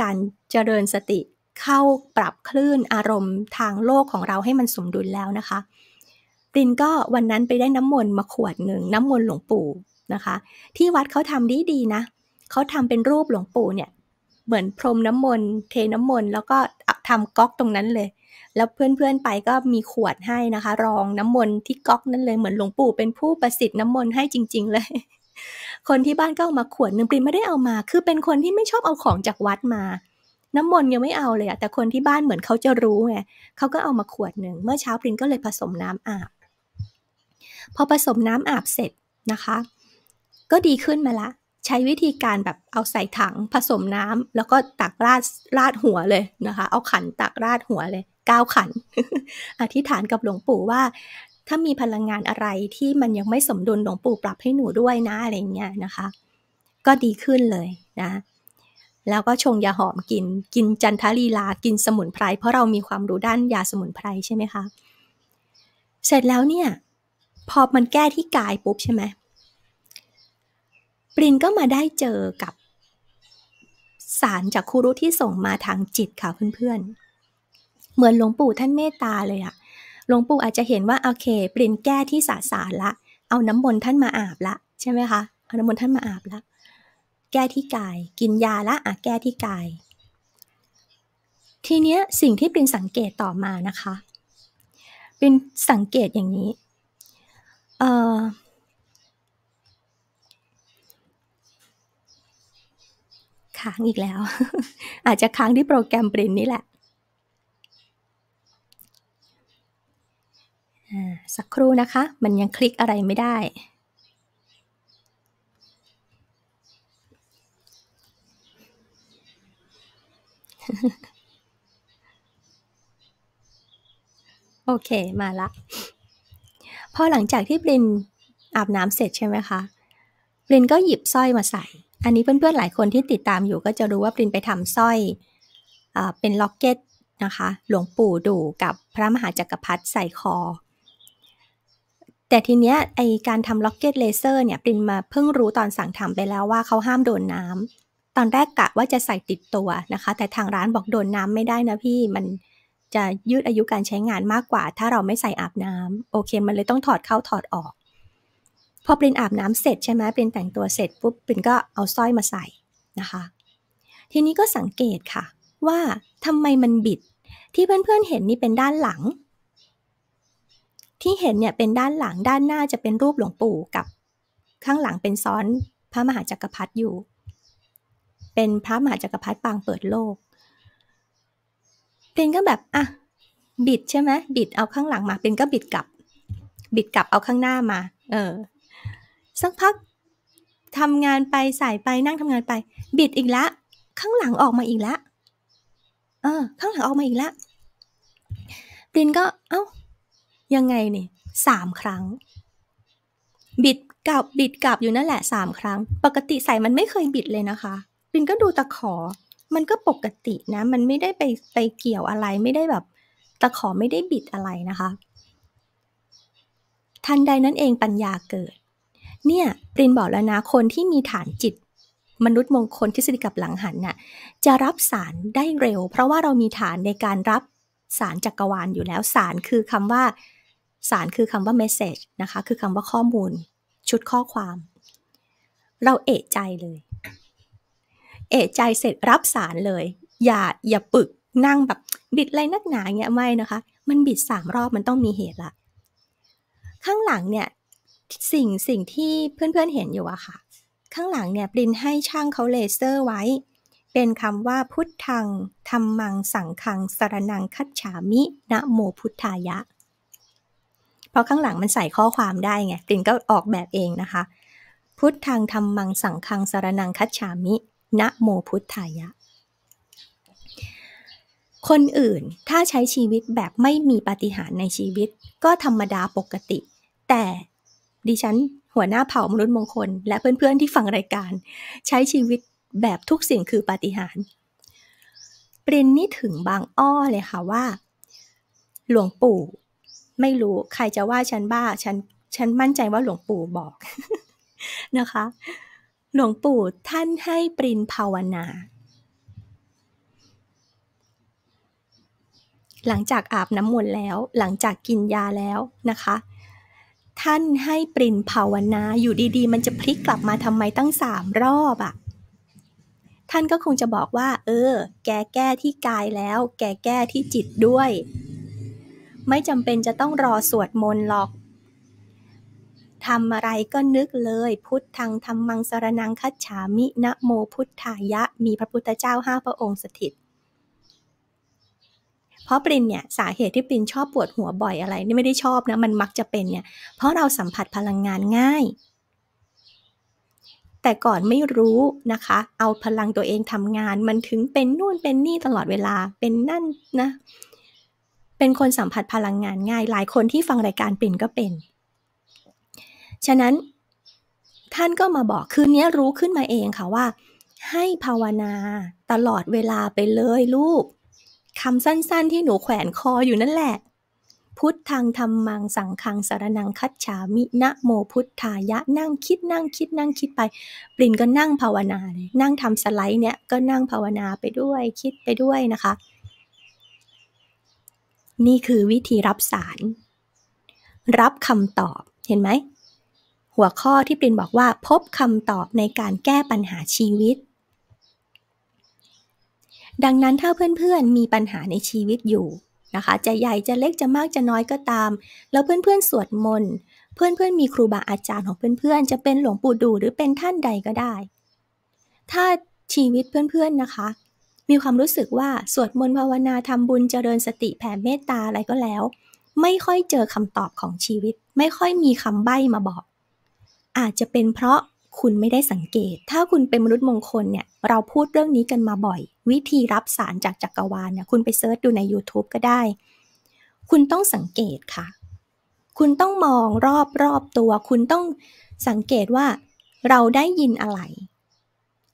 การเจริญสติเข้าปรับคลื่นอารมณ์ทางโลกของเราให้มันสมดุลแล้วนะคะ ตินก็วันนั้นไปได้น้ำมนต์มาขวดหนึ่งน้ำมนต์หลวงปู่นะคะ ที่วัดเขาทำดีดีนะ เขาทำเป็นรูปหลวงปู่เนี่ย เหมือนพรมน้ำมนต์เทน้ำมนต์แล้วก็ทำก๊อกตรงนั้นเลย แล้วเพื่อนๆไปก็มีขวดให้นะคะ รองน้ำมนต์ที่ก๊อกนั้นเลย เหมือนหลวงปู่เป็นผู้ประสิทธิ์น้ำมนต์ให้จริง ๆ เลย คนที่บ้านก็เอามาขวดหนึ่งปรินไม่ได้เอามา คือเป็นคนที่ไม่ชอบเอาของจากวัดมาน้ำมนต์ยังไม่เอาเลยอะแต่คนที่บ้านเหมือนเขาจะรู้ไงเขาก็เอามาขวดหนึ่ง เมื่อเช้าปรินก็เลยผสมน้ำอาบพอผสมน้ำอาบเสร็จนะคะ ก็ดีขึ้นมาละ ใช้วิธีการแบบเอาใส่ถังผสมน้ำ แล้วก็ตักราดราดหัวเลยนะคะ เอาขันตักราดหัวเลยก้าวขัน อธิษฐานกับหลวงปู่ว่า ถ้ามีพลังงานอะไรที่มันยังไม่สมดุลหลวงปู่ปรับให้หนูด้วยนะอะไรเงี้ยนะคะ ก็ดีขึ้นเลยนะแล้วก็ชงยาหอมกินกินจันทลีลา กินสมุนไพรเพราะเรามีความรู้ด้านยาสมุนไพรใช่ไหมคะเสร็จแล้วเนี่ยพอมันแก้ที่กายปุ๊บใช่ไหมปรินก็มาได้เจอกับสารจากครูรุที่ส่งมาทางจิตค่ะเพื่อนๆ เหมือนหลวงปู่ท่านเมตตาเลยอะหลวงปู่อาจจะเห็นว่าโอเคปรินแก้ที่สาสารละเอาน้ำมนต์ท่านมาอาบละใช่ไหมคะเอาน้ำมนต์ท่านมาอาบละแก้ที่กาย กินยาละอ่ะแก้ที่กาย ทีเนี้ยสิ่งที่ปินสังเกตต่อมานะคะปินสังเกตอย่างนี้เอ่อค้างอีกแล้ว อาจจะค้างที่โปรแกรมปรินนี่แหละสักครู่นะคะ มันยังคลิกอะไรไม่ได้โอเคมาละพอหลังจากที่ปรินอาบน้ำเสร็จใช่ไหมคะ ปรินก็หยิบสร้อยมาใส่ อันนี้เพื่อนๆหลายคนที่ติดตามอยู่ก็จะรู้ว่าปรินไปทำสร้อยอเป็นล็อกเก็ตนะคะ หลวงปู่ดูกับพระมหาจากักรพรรดิใส่คอ แต่ทีเนี้ยไอการทำล็อกเก็ตเลเซอร์เนี่ย ปรินมาเพิ่งรู้ตอนสั่งทำไปแล้วว่าเขาห้ามโดนน้ำตอนแรกกะว่าจะใส่ติดตัวนะคะ แต่ทางร้านบอกโดนน้ำไม่ได้นะพี่ มันจะยืดอายุการใช้งานมากกว่า ถ้าเราไม่ใส่อาบน้ำ โอเค มันเลยต้องถอดเข้าถอดออก พอปรินอาบน้ำเสร็จใช่ไหมปรินแต่งตัวเสร็จ ปุ๊บปรินก็เอาสร้อยมาใส่นะคะ ทีนี้ก็สังเกตค่ะ ว่าทำไมมันบิด ที่เพื่อนๆเห็นนี่เป็นด้านหลัง ที่เห็นเนี่ยเป็นด้านหลัง ด้านหน้าจะเป็นรูปหลวงปู่กับ ข้างหลังเป็นซ้อนพระมหาจักรพรรดิอยู่เป็นพระมหาจักรพรรดิปางเปิดโลกเพนก็แบบ อ่ะ บิดใช่ไหม บิดเอาข้างหลังมาเพนก็บิดกลับ บิดกลับเอาข้างหน้ามา เออ สักพักทำงานไปใส่ไปนั่งทำงานไป บิดอีกละ ข้างหลังออกมาอีกละเออ ข้างหลังออกมาอีกละปรนก็เอา้า ยังไงนี่ สามครั้ง บิดกลับ บิดกลับอยู่นั่นแหละสามครั้ง ปกติใส่มันไม่เคยบิดเลยนะคะปินก็ดูตะขอ มันก็ปกตินะ มันไม่ได้ไปไปเกี่ยวอะไร ไม่ได้แบบ ตะขอไม่ได้บิดอะไรนะคะ ทันใดนั้นเองปัญญาเกิด เนี่ยปรินบอกแล้วนะ คนที่มีฐานจิต มนุษย์มงคลทฤษฎีกับหลังหันน่ะจะรับสารได้เร็ว เพราะว่าเรามีฐานในการรับสารจักกรวาลอยู่แล้ว สารคือคำว่าสารคือคำว่า message นะคะคือคำว่าข้อมูล ชุดข้อความ เราเอะใจเลยเอะใจเสร็จรับสารเลย อย่าอย่าปึกนั่งแบบบิดอะไรนักหนาเงี้ยไม่นะคะ มันบิดสามรอบมันต้องมีเหตุละ ข้างหลังเนี่ย สิ่งสิ่งที่เพื่อนเพื่อนเห็นอยู่อะค่ะ ข้างหลังเนี่ยปรินให้ช่างเขาเลเซอร์ไว้ เป็นคำว่าพุทธังธรรมังสังคังสรนังคัจฉามิ นะโมพุทธายะเพราะข้างหลังมันใส่ข้อความได้ไงปรินก็ออกแบบเองนะคะ พุทธังธรรมังสังคังสรนังคัจฉามินะโมพุทธายะ คนอื่นถ้าใช้ชีวิตแบบไม่มีปาฏิหาริย์ในชีวิต ก็ธรรมดาปกติ แต่ดิฉันหัวหน้าเผ่ามนุษย์มงคล และเพื่อนๆที่ฟังรายการ ใช้ชีวิตแบบทุกสิ่งคือปาฏิหาริย์ปรินนี่ถึงบางอ้อเลยค่ะว่า หลวงปู่ ไม่รู้ใครจะว่าฉันบ้าฉันฉันมั่นใจว่าหลวงปู่บอกนะคะหลวงปู่ท่านให้ปรินภาวนา หลังจากอาบน้ำมนต์แล้ว หลังจากกินยาแล้วนะคะ ท่านให้ปรินภาวนาอยู่ดีๆ มันจะพลิกกลับมาทำไมตั้งสามรอบอะ่ะ ท่านก็คงจะบอกว่าเออ แกแก้ที่กายแล้ว แกแก้ที่จิตด้วย ไม่จำเป็นจะต้องรอสวดมนต์ หรอกทำอะไรก็นึกเลย พุทธังธรรมังสรนังคัจฉามินะโมพุทธายะ มีพระพุทธเจ้าห้าพระองค์สถิต เพราะปรินเนี่ย สาเหตุที่ปรินชอบปวดหัวบ่อยอะไรนี่ไม่ได้ชอบนะมันมักจะเป็นเนี่ยเพราะเราสัมผัสพลังงานง่าย แต่ก่อนไม่รู้นะคะเอาพลังตัวเองทำงานมันถึงเป็นนู่นเป็นนี่ตลอดเวลาเป็นนั่นนะ เป็นคนสัมผัสพลังงานง่าย หลายคนที่ฟังรายการปิ่นก็เป็นฉะนั้น ท่านก็มาบอกคืนนี้รู้ขึ้นมาเองค่ะว่า ให้ภาวนาตลอดเวลาไปเลยลูกคำสั้นๆที่หนูแขวนคออยู่นั่นแหละ พุทธังธรรมังสังคังสารนังคัจฉามินะโมพุทธายะนั่งคิดนั่งคิดนั่งคิดไปปรินก็นั่งภาวนาเลยนั่งทำสไลด์เนี้ยก็นั่งภาวนาไปด้วยคิดไปด้วยนะคะ นี่คือวิธีรับสาร รับคำตอบเห็นไหมหัวข้อที่ปรินบอกว่าพบคำตอบในการแก้ปัญหาชีวิต ดังนั้นถ้าเพื่อน ๆมีปัญหาในชีวิตอยู่นะคะ จะใหญ่จะเล็กจะมากจะน้อยก็ตาม แล้วเพื่อนๆสวดมนต์ เพื่อน ๆ มีครูบาอาจารย์ของเพื่อนๆจะเป็นหลวงปู่ดูหรือเป็นท่านใดก็ได้ ถ้าชีวิตเพื่อนๆนะคะ มีความรู้สึกว่าสวดมนต์ภาวนาทำบุญเจริญสติแผ่เมตตาอะไรก็แล้ว ไม่ค่อยเจอคำตอบของชีวิต ไม่ค่อยมีคำใบ้มาบอกอาจจะเป็นเพราะคุณไม่ได้สังเกต ถ้าคุณเป็นมนุษย์มงคลเนี่ย เราพูดเรื่องนี้กันมาบ่อย วิธีรับสารจากจักรวาลเนี่ย คุณไปเซิร์ชดูใน YouTube ก็ได้ คุณต้องสังเกตค่ะ คุณต้องมองรอบรอบตัว คุณต้องสังเกตว่าเราได้ยินอะไร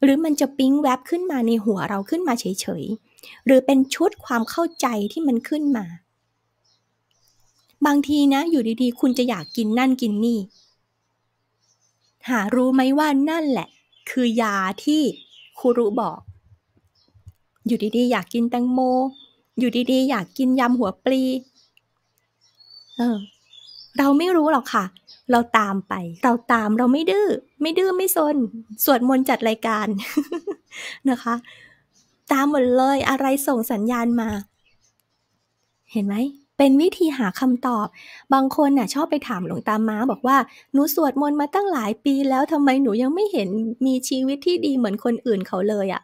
หรือมันจะปิ๊งแวบขึ้นมาในหัวเราขึ้นมาเฉยๆ หรือเป็นชุดความเข้าใจที่มันขึ้นมา บางทีนะอยู่ดีๆ คุณจะอยากกินนั่นกินนี่หารู้ไหมว่านั่นแหละ คือยาที่ครูรุบอก อยู่ดีๆอยากกินแตงโม อยู่ดีๆอยากกินยำหัวปลี เออ เราไม่รู้หรอกค่ะ เราตามไป เราตามเราไม่ดื้อไม่ดื้อไม่ซนสวดมนต์จัดรายการ นะคะ ตามหมดเลย อะไรส่งสัญญาณมา เห็นไหมเป็นวิธีหาคำตอบ บางคนน่ะชอบไปถามหลวงตาม้าบอกว่าหนูสวดมนต์มาตั้งหลายปีแล้วทำไมหนูยังไม่เห็นมีชีวิตที่ดีเหมือนคนอื่นเขาเลยอะ่ะ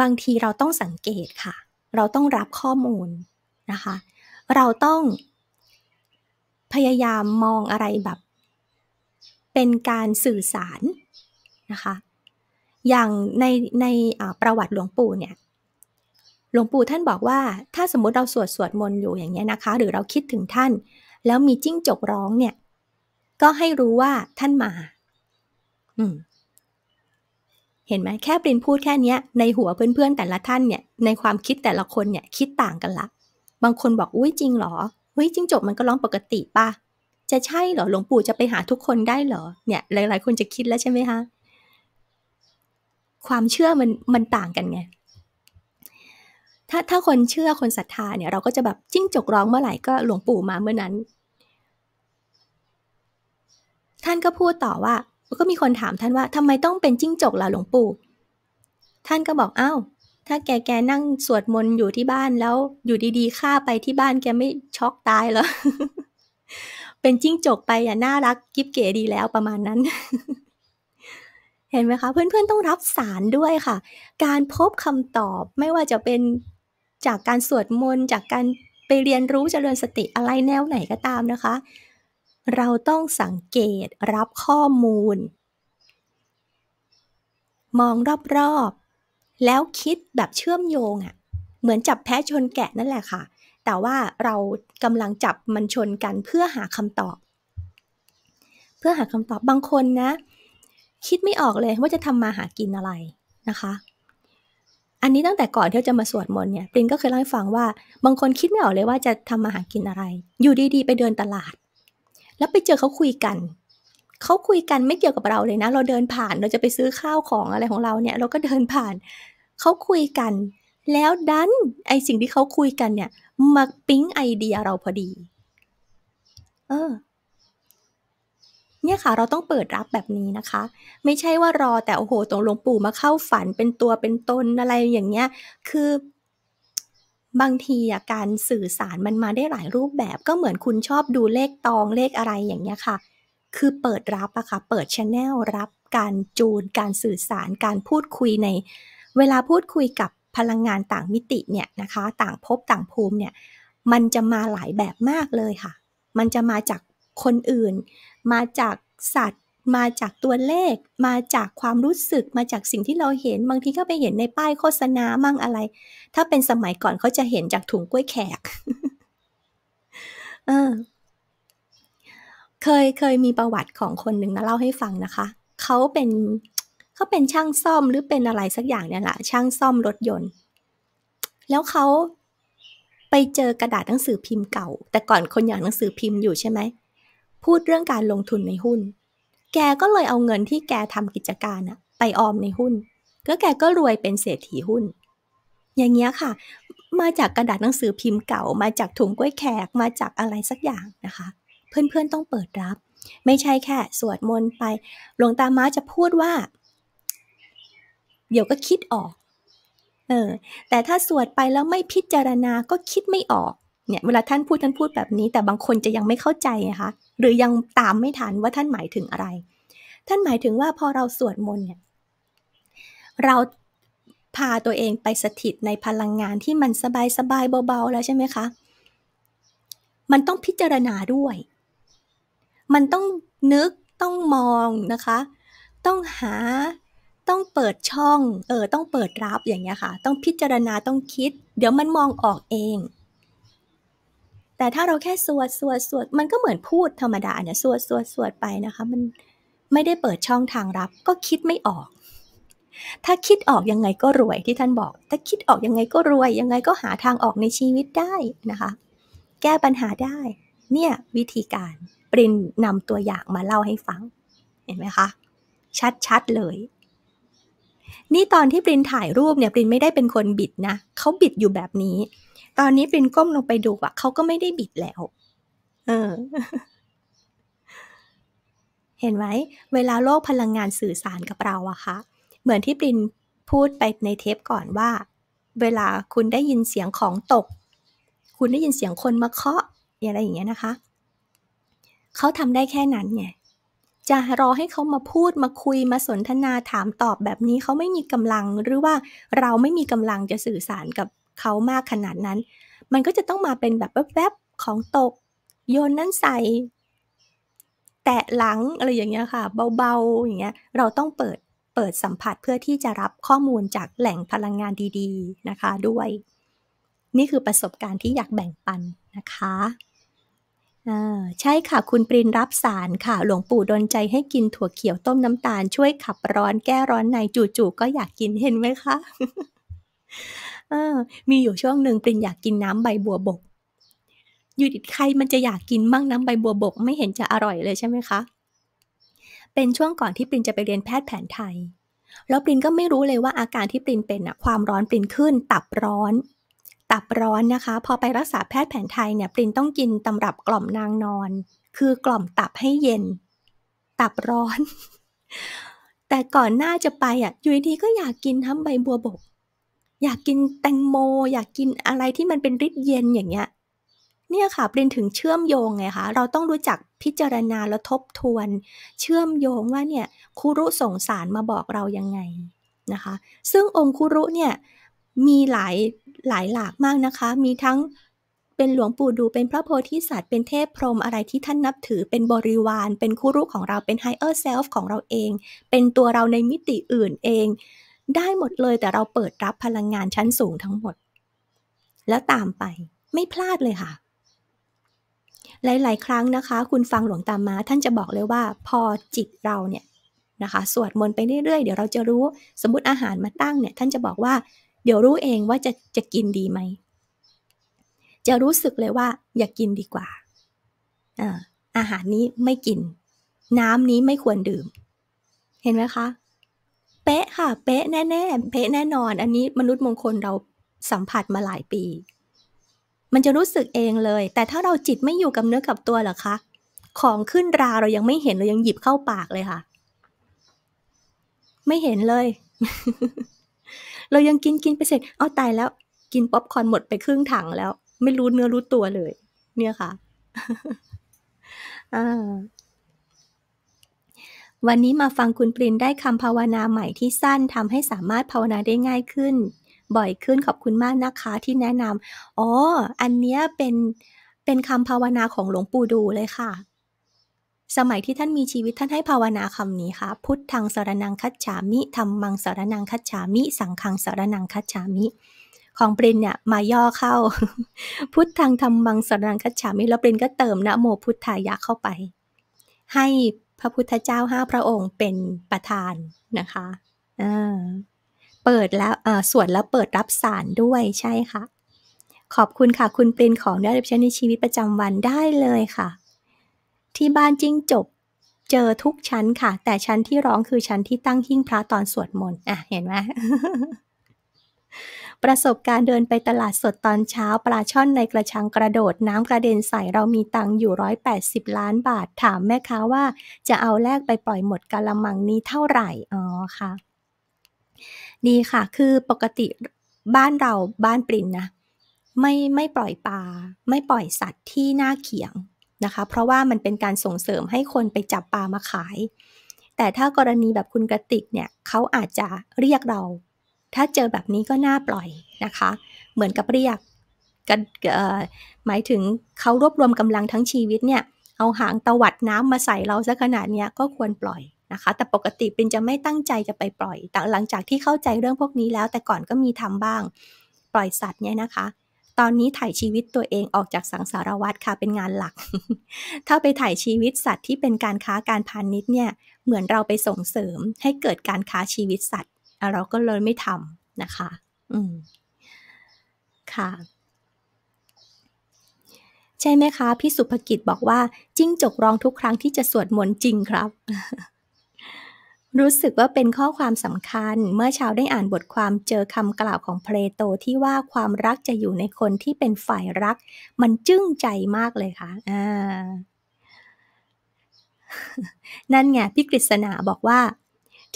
บางทีเราต้องสังเกตค่ะ เราต้องรับข้อมูลนะคะ เราต้อง พยายามมองอะไรแบบ เป็นการสื่อสารนะคะ อย่างในในประวัติหลวงปู่เนี่ยหลวงปู่ท่านบอกว่า ถ้าสมมติเราสวดสวดมนต์อยู่อย่างนี้นะคะ หรือเราคิดถึงท่าน แล้วมีจิ้งจกร้องเนี่ย ก็ให้รู้ว่าท่านมา อืม เห็นไหมแค่ปรินพูดแค่เนี้ย ในหัวเพื่อนๆ แต่ละท่านเนี่ยในความคิดแต่ละคนเนี่ยคิดต่างกันละ บางคนบอกอุ้ยจริงหรออุ้ยจิ้งจกมันก็ร้องปกติป่ะจะใช่เหรอหลวงปู่จะไปหาทุกคนได้เหรอ เนี่ย หลายๆคนจะคิดแล้วใช่ไหมคะความเชื่อมันมันต่างกันไงถ้าถ้าคนเชื่อคนศรัทธาเนี่ยเราก็จะแบบจิ้งจกร้องเมื่อไหร่ก็หลวงปู่มาเมื่อนั้น ท่านก็พูดต่อว่าก็มีคนถามท่านว่า ทำไมต้องเป็นจิ้งจกล่ะหลวงปู่ท่านก็บอกอา้าวถ้าแกแกนั่งสวดมนต์อยู่ที่บ้านแล้ว อยู่ดีๆข้าไปที่บ้านแกไม่ช็อกตายเหรอเป็นจิ้งจกไปอ่ะน่ารักกิ๊บเก๋ดีแล้วประมาณนั้น เห็นไหมคะ เพื่อนๆต้องรับสารด้วยค่ะ การพบคำตอบไม่ว่าจะเป็นจากการสวดมนต์จากการไปเรียนรู้จเจริญสติอะไรแนวไหนก็ตามนะคะ เราต้องสังเกตรับข้อมูล มองรอบๆ แล้วคิดแบบเชื่อมโยงอะ่ะ เหมือนจับแพะชนแกะนั่นแหละค่ะ แต่ว่าเรากำลังจับมันชนกันเพื่อหาคำตอบ เพื่อหาคำตอบบางคนนะ คิดไม่ออกเลยว่าจะทำมาหากินอะไรนะคะอันนี้ตั้งแต่ก่อนที่จะมาสวดมนต์เนี่ยปรินก็เคยเล่าให้ฟังว่า บางคนคิดไม่ออกเลยว่าจะทำมาหากินอะไร อยู่ดี ๆ ไปเดินตลาด แล้วไปเจอเขาคุยกัน เขาคุยกันไม่เกี่ยวกับเราเลยนะ เราเดินผ่าน เราจะไปซื้อข้าวของอะไรของเราเนี่ย เราก็เดินผ่าน เขาคุยกัน แล้วดัน ไอสิ่งที่เขาคุยกันเนี่ยมาปิ๊งไอเดียเราพอดี เออเนี่ยค่ะเราต้องเปิดรับแบบนี้นะคะ ไม่ใช่ว่ารอแต่ โอ้โหตรงหลวงปู่มาเข้าฝันเป็นตัวเป็นตนอะไรอย่างเงี้ย คือ บางทีอะการสื่อสารมันมาได้หลายรูปแบบ ก็เหมือนคุณชอบดูเลขตองเลขอะไรอย่างเงี้ยค่ะ คือเปิดรับอะค่ะเปิดชแนลรับการจูนการสื่อสารการพูดคุยใน เวลาพูดคุยกับพลังงานต่างมิติเนี่ยนะคะ ต่างภพต่างภูมิเนี่ยมันจะมาหลายแบบมากเลยค่ะ มันจะมาจากคนอื่นมาจากสัตว์ มาจากตัวเลข มาจากความรู้สึก มาจากสิ่งที่เราเห็นบางทีก็ไปเห็นในป้ายโฆษณามั่งอะไร ถ้าเป็นสมัยก่อนเขาจะเห็นจากถุงกล้วยแขกเออเคยเคยมีประวัติของคนหนึ่งนะเล่าให้ฟังนะคะ เขาเป็นเขาเป็นช่างซ่อมหรือเป็นอะไรสักอย่างเนี่ยแหละช่างซ่อมรถยนต์ แล้วเขาไปเจอกระดาษหนังสือพิมพ์เก่า แต่ก่อนคนอย่างหนังสือพิมพ์อยู่ใช่ไหมพูดเรื่องการลงทุนในหุ้น แกก็เลยเอาเงินที่แกทำกิจการอะไปออมในหุ้นแล้วแกก็รวยเป็นเศรษฐีหุ้น อย่างเงี้ยค่ะ มาจากกระดาษหนังสือพิมพ์เก่า มาจากถุงกล้วยแขก มาจากอะไรสักอย่างนะคะ เพื่อนๆต้องเปิดรับ ไม่ใช่แค่ สวดมนต์ไป หลวงตาม้าจะพูดว่า เดี๋ยวก็คิดออก เออ แต่ถ้าสวดไปแล้วไม่พิจารณาก็คิดไม่ออกเนี่ยเวลาท่านพูดท่านพูดแบบนี้แต่บางคนจะยังไม่เข้าใจนะคะหรือยังตามไม่ทันว่าท่านหมายถึงอะไร ท่านหมายถึงว่าพอเราสวดมนต์เนี่ยเราพาตัวเองไปสถิตในพลังงานที่มันสบายสบายเบาๆแล้วใช่ไหมคะมันต้องพิจารณาด้วย มันต้องนึกต้องมองนะคะ ต้องหาต้องเปิดช่อง เออต้องเปิดรับอย่างเงี้ยค่ะต้องพิจารณาต้องคิด เดี๋ยวมันมองออกเองแต่ถ้าเราแค่สวดสวดสวดมันก็เหมือนพูดธรรมดาเนี่ยสวดสวดสวดไปนะคะ มันไม่ได้เปิดช่องทางรับก็คิดไม่ออก ถ้าคิดออกยังไงก็รวยที่ท่านบอก ถ้าคิดออกยังไงก็รวยยังไงก็หาทางออกในชีวิตได้นะคะ แก้ปัญหาได้ เนี่ย วิธีการปรินนำตัวอย่างมาเล่าให้ฟัง เห็นไหมคะ ชัดๆเลยนี่ตอนที่ปรินถ่ายรูปเนี่ยปรินไม่ได้เป็นคนบิดนะเขาบิดอยู่แบบนี้ ตอนนี้ปรินก้มลงไปดูอะเขาก็ไม่ได้บิดแล้วเออ เห็นไหมเวลาโลกพลังงานสื่อสารกับเราอะคะเหมือนที่ปรินพูดไปในเทปก่อนว่า เวลาคุณได้ยินเสียงของตก คุณได้ยินเสียงคนมาเคาะอะไรอย่างเงี้ยนะคะเขาทำได้แค่นั้นไงจะรอให้เขามาพูดมาคุยมาสนทนาถามตอบแบบนี้ เขาไม่มีกำลังหรือว่าเราไม่มีกำลังจะสื่อสารกับเขามากขนาดนั้น มันก็จะต้องมาเป็นแบบแวบๆของตกโยนนั่นใส่แตะหลังอะไรอย่างเงี้ยค่ะ เบาๆอย่างเงี้ยเราต้องเปิดเปิดสัมผัสเพื่อที่จะรับข้อมูลจากแหล่งพลังงานดี ๆนะคะด้วย นี่คือประสบการณ์ที่อยากแบ่งปันนะคะใช่ค่ะคุณปรินรับสารค่ะหลวงปู่ดนใจให้กินถั่วเขียวต้มน้ำตาล ช่วยขับร้อนแก้ร้อนในจู่ๆก็อยากกินเห็นไหมคะมีอยู่ช่วงหนึ่งปรินอยากกินน้ำใบบัวบกอยู่ดิใครมันจะอยากกินมั่งน้ำใบบัวบก ไม่เห็นจะอร่อยเลยใช่ไหมคะเป็นช่วงก่อนที่ปรินจะไปเรียนแพทย์แผนไทย แล้วปรินก็ไม่รู้เลยว่าอาการที่ปรินเป็นอะความร้อนปรินขึ้นตับร้อนตับร้อน นะคะ พอไปรักษาแพทย์แผนไทยเนี่ยปรินต้องกินตำรับกล่อมนางนอน คือกล่อมตับให้เย็น ตับร้อน แต่ก่อนหน้าจะไปอ่ะอยู่ดีก็อยากกินทั้งใบบัวบก อยากกินแตงโม อยากกินอะไรที่มันเป็นริดเย็นอย่างเงี้ย เนี่ยค่ะปรินถึงเชื่อมโยงไงคะ เราต้องรู้จักพิจารณาและทบทวน เชื่อมโยงว่าเนี่ยคุรุส่งสารมาบอกเรายังไงนะคะ ซึ่งองคุรุเนี่ยมีหลายหลายหลากมากนะคะ มีทั้งเป็นหลวงปู่ดู เป็นพระโพธิสัตว์ เป็นเทพพรหม อะไรที่ท่านนับถือ เป็นบริวาร เป็นคู่รู้ของเรา เป็นไฮเออร์เซลฟ์ของเราเอง เป็นตัวเราในมิติอื่นเอง ได้หมดเลย แต่เราเปิดรับพลังงานชั้นสูงทั้งหมด แล้วตามไป ไม่พลาดเลยค่ะ หลายๆครั้งนะคะ คุณฟังหลวงตามมาท่านจะบอกเลยว่า พอจิตเราเนี่ยนะคะ สวดมนต์ไปเรื่อยๆ เดี๋ยวเราจะรู้ สมมติอาหารมาตั้งเนี่ย ท่านจะบอกว่าเดี๋ยวรู้เองว่าจะจะกินดีไหม จะรู้สึกเลยว่าอย่ากกินดีกว่า อาหารนี้ไม่กิน น้ำนี้ไม่ควรดื่ม เห็นไหมคะ เป๊ะค่ะ เป๊ะแน่ๆเป๊ะแน่นอน อันนี้มนุษย์มงคลเราสัมผัสมาหลายปี มันจะรู้สึกเองเลย แต่ถ้าเราจิตไม่อยู่กับเนื้อกับตัวหรอคะ ของขึ้นราเรายังไม่เห็น เรายังหยิบเข้าปากเลยค่ะ ไม่เห็นเลยเรายังกินกินไปเสร็จ เอาตายแล้วกินป๊อปคอร์นหมดไปครึ่งถังแล้วไม่รู้เนื้อรู้ตัวเลย เนี่ยค่ะวันนี้มาฟังคุณปรินได้คำภาวนาใหม่ที่สั้นทำให้สามารถภาวนาได้ง่ายขึ้น บ่อยขึ้นขอบคุณมากนะคะที่แนะนำอ๋อ อันเนี้ยเป็นเป็นคำภาวนาของหลวงปู่ดูเลยค่ะสมัยที่ท่านมีชีวิตท่านให้ภาวนาคำนี้ค่ะ พุทธังสารนังคัจฉามิธรรมังสารนังคัจฉามิ สังฆังสารนังคัจฉามิ ของปรินเนี่ยมาย่อเข้า พุทธังธรรมังสารนังคัจฉามิ แล้วปรินก็เติม นะโมพุทธายะเข้าไป ให้พระพุทธเจ้าห้าพระองค์เป็นประธานนะคะ เปิดแล้วสวดแล้วเปิดรับสารด้วยใช่ค่ะ ขอบคุณค่ะคุณปรินของได้รับใช้ในชีวิตประจำวันได้เลยค่ะที่บ้านจิ้งจบเจอทุกชั้นค่ะ แต่ชั้นที่ร้องคือชั้นที่ตั้งหิ้งพระตอนสวดมนต์ อ่ะ เห็นไหมประสบการณ์เดินไปตลาดสดตอนเช้าปลาช่อนในกระชังกระโดดน้ำกระเด็นใส่ เรามีตังอยู่ร้อยแปดสิบล้านบาท ถามแม่ค้าว่า จะเอาแลกไปปล่อยหมดกะละมังนี้เท่าไหร่ อ๋อค่ะ ดีค่ะ คือปกติบ้านเราบ้านปรินนะไม่ไม่ปล่อยปลาไม่ปล่อยสัตว์ที่น่าเขียงนะคะเพราะว่ามันเป็นการส่งเสริมให้คนไปจับปลามาขาย แต่ถ้ากรณีแบบคุณกระติกเนี่ยเขาอาจจะเรียกเรา ถ้าเจอแบบนี้ก็น่าปล่อยนะคะ เหมือนกับเรียกกันหมายถึงเขารวบรวมกำลังทั้งชีวิตเนี่ยเอาหางตวัดน้ำมาใส่เราซะขนาดเนี้ยก็ควรปล่อยนะคะ แต่ปกติปินจะไม่ตั้งใจจะไปปล่อย แต่หลังจากที่เข้าใจเรื่องพวกนี้แล้ว แต่ก่อนก็มีทำบ้าง ปล่อยสัตว์เนี่ยนะคะตอนนี้ถ่ายชีวิตตัวเองออกจากสังสารวัตรค่ะเป็นงานหลัก ถ้าไปถ่ายชีวิตสัตว์ที่เป็นการค้าการพาณิชย์ เนี่ย เหมือนเราไปส่งเสริมให้เกิดการค้าชีวิตสัตว์ เราก็เลยไม่ทำนะคะ อืมค่ะ ใช่ไหมคะพี่สุภกิจบอกว่าจิ้งจกร้องทุกครั้งที่จะสวดมนต์จริงครับรู้สึกว่าเป็นข้อความสำคัญ เมื่อชาวได้อ่านบทความเจอคำกล่าวของเพลโตที่ว่าความรักจะอยู่ในคนที่เป็นฝ่ายรัก มันจึ้งใจมากเลยค่ะอ่านั่นไง พี่กฤษณาบอกว่า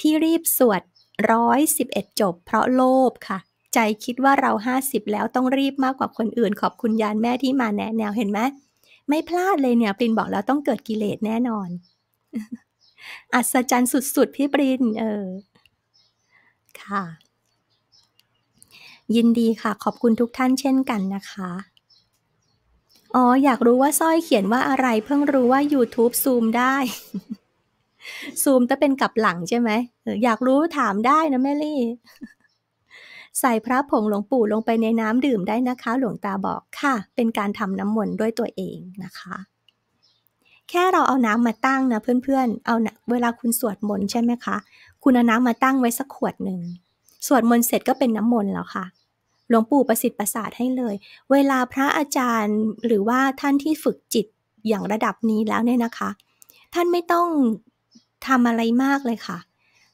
ที่รีบสวดร้อยสิบเอ็ดจบ เพราะโลภค่ะ ใจคิดว่าเราห้าสิบแล้วต้องรีบมากกว่าคนอื่น ขอบคุณยานแม่ที่มาแนะ แนวเห็นไหมไม่พลาดเลยเนี่ยปรินบอกแล้วต้องเกิดกิเลสแน่นอนอัศจรรย์สุดๆ พี่ปรินเออ ค่ะ ยินดีค่ะ ขอบคุณทุกท่านเช่นกันนะคะ อ๋ออยากรู้ว่าสร้อยเขียนว่าอะไรเพิ่งรู้ว่า YouTube ซูมได้ ซูมจะเป็นกลับหลังใช่ไหมอยากรู้ถามได้นะแม่ลี่ ใส่พระผงหลวงปู่ลงไปในน้ำดื่มได้นะคะ หลวงตาบอกค่ะ เป็นการทำน้ำมนต์ด้วยตัวเองนะคะแค่เราเอาน้ำมาตั้งนะเพื่อนๆเอาเวลาคุณสวดมนต์ใช่ไหมคะ คุณเอาน้ำมาตั้งไว้สักขวดหนึ่ง สวดมนต์เสร็จก็เป็นน้ำมนต์แล้วค่ะ หลวงปู่ประสิทธิ์ประสาทให้เลย เวลาพระอาจารย์หรือว่าท่านที่ฝึกจิตอย่างระดับนี้แล้วเนี่ยนะคะ ท่านไม่ต้องทำอะไรมากเลยค่ะ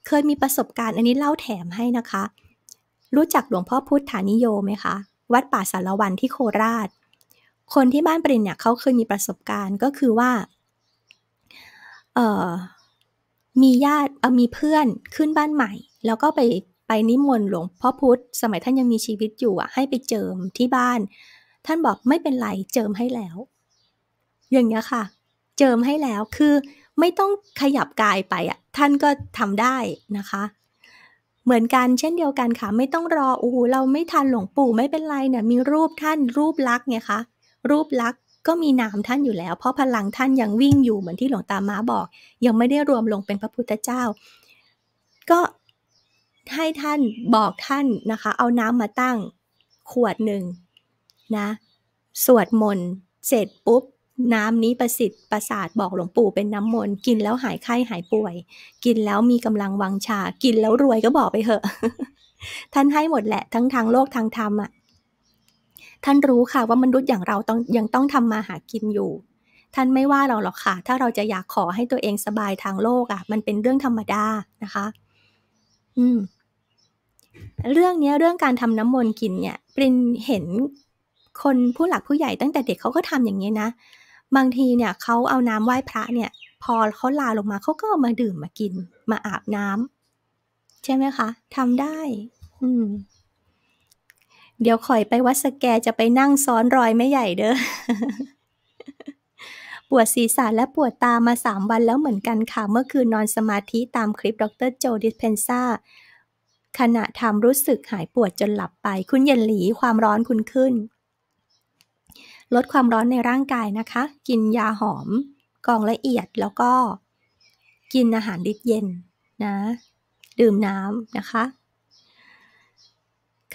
เคยมีประสบการณ์ อันนี้เล่าแถมให้นะคะ รู้จักหลวงพ่อพุทธานิโยไหมคะ วัดป่าสารวันที่โคราช คนที่บ้านปรินเนี่ยเขาเคยมีประสบการณ์ก็คือว่าเอ่อมีญาติมีเพื่อนขึ้นบ้านใหม่ แล้วก็ไปไปนิมนต์หลวงพ่อพุธสมัยท่านยังมีชีวิตอยู่อ่ะให้ไปเจิมที่บ้าน ท่านบอกไม่เป็นไรเจิมให้แล้ว อย่างเงี้ยค่ะ เจิมให้แล้วคือไม่ต้องขยับกายไปอ่ะท่านก็ทำได้นะคะ เหมือนกันเช่นเดียวกันค่ะ ไม่ต้องรอโอ้โหเราไม่ทันหลวงปู่ไม่เป็นไรเนี่ยมีรูปท่านรูปลักษ์ไงคะรูปลักษ์ก็มีนามท่านอยู่แล้ว เพราะพลังท่านยังวิ่งอยู่เหมือนที่หลวงตาม้าบอก ยังไม่ได้รวมลงเป็นพระพุทธเจ้า ก็ให้ท่านบอกท่านนะคะ เอาน้ำมาตั้งขวดหนึ่งนะ สวดมนต์เสร็จปุ๊บ น้ำนี้ประสิทธิ์ประสาทบอกหลวงปู่เป็นน้ำมนต์กินแล้วหายไข้หายป่วย กินแล้วมีกำลังวังชา กินแล้วรวยก็บอกไปเถอะ ท่านให้หมดแหละ ทั้ง ทางโลกทางธรรมอ่ะท่านรู้ค่ะ ว่ามนุษย์อย่างเราต้องยังต้องทำมาหากินอยู่ ท่านไม่ว่าเราหรอกค่ะ ถ้าเราจะอยากขอให้ตัวเองสบายทางโลกอะ่ะมันเป็นเรื่องธรรมดานะคะ อืม เรื่องนี้เรื่องการทำน้ำมนต์กินเนี่ยปรินเห็นคนผู้หลักผู้ใหญ่ตั้งแต่เด็กเขาก็ทำอย่างนี้นะบางทีเนี่ยเขาเอาน้ำไหว้พระเนี่ย พอเขาลาลงมา เขาก็มาดื่มมากิน มาอาบน้ำใช่ไหมคะทำได้ อืมเดี๋ยวข่อยไปวัดสแกจะไปนั่งซ้อนรอยแม่ใหญ่เด้อ ปวดศีรษะและปวดตามาสามวันแล้วเหมือนกันค่ะ เมื่อคืนนอนสมาธิตามคลิปดรโจดิสเพนซ่า ขณะทำรู้สึกหายปวดจนหลับไป คุณเย็นหลีความร้อนคุณขึ้น ลดความร้อนในร่างกายนะคะ กินยาหอมกองละเอียดแล้วก็ กินอาหารริดเย็นนะ ดื่มน้ำนะคะ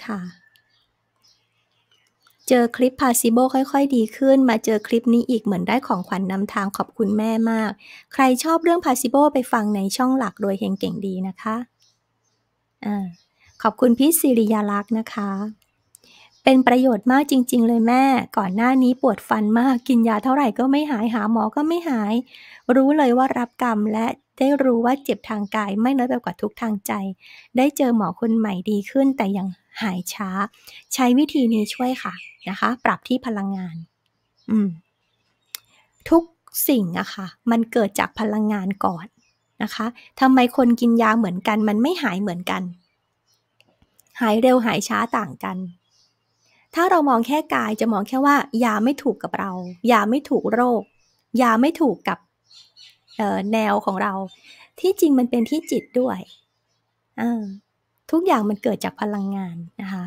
ค่ะเจอคลิปพาซิโบค่อยๆ ดีขึ้น มาเจอคลิปนี้อีกเหมือนได้ของขวัญนนำทางขอบคุณแม่มาก ใครชอบเรื่องพาซิโบไปฟังในช่องหลักโดยเฮงเก่งดีนะคะอ่าขอบคุณพี่สิริยาลักษ์นะคะ เป็นประโยชน์มากจริง ๆ เลยแม่ ก่อนหน้านี้ปวดฟันมาก กินยาเท่าไหร่ก็ไม่หายหาหมอก็ไม่หาย รู้เลยว่ารับกรรมและได้รู้ว่าเจ็บทางกายไม่น้อยไปกว่าทุกทางใจ ได้เจอหมอคนใหม่ดีขึ้นแต่ยังหายช้า ใช้วิธีนี้ช่วยค่ะ นะคะ ปรับที่พลังงาน อืม ทุกสิ่งอะคะ่ะ มันเกิดจากพลังงานก่อนนะคะทำไมคนกินยาเหมือนกัน มันไม่หายเหมือนกัน หายเร็วหายช้าต่างกัน ถ้าเรามองแค่กายจะมองแค่ว่ายาไม่ถูกกับเรา ยาไม่ถูกโรค ยาไม่ถูกกับแนวของเรา ที่จริงมันเป็นที่จิตด้วยอ่าทุกอย่างมันเกิดจากพลังงานนะคะ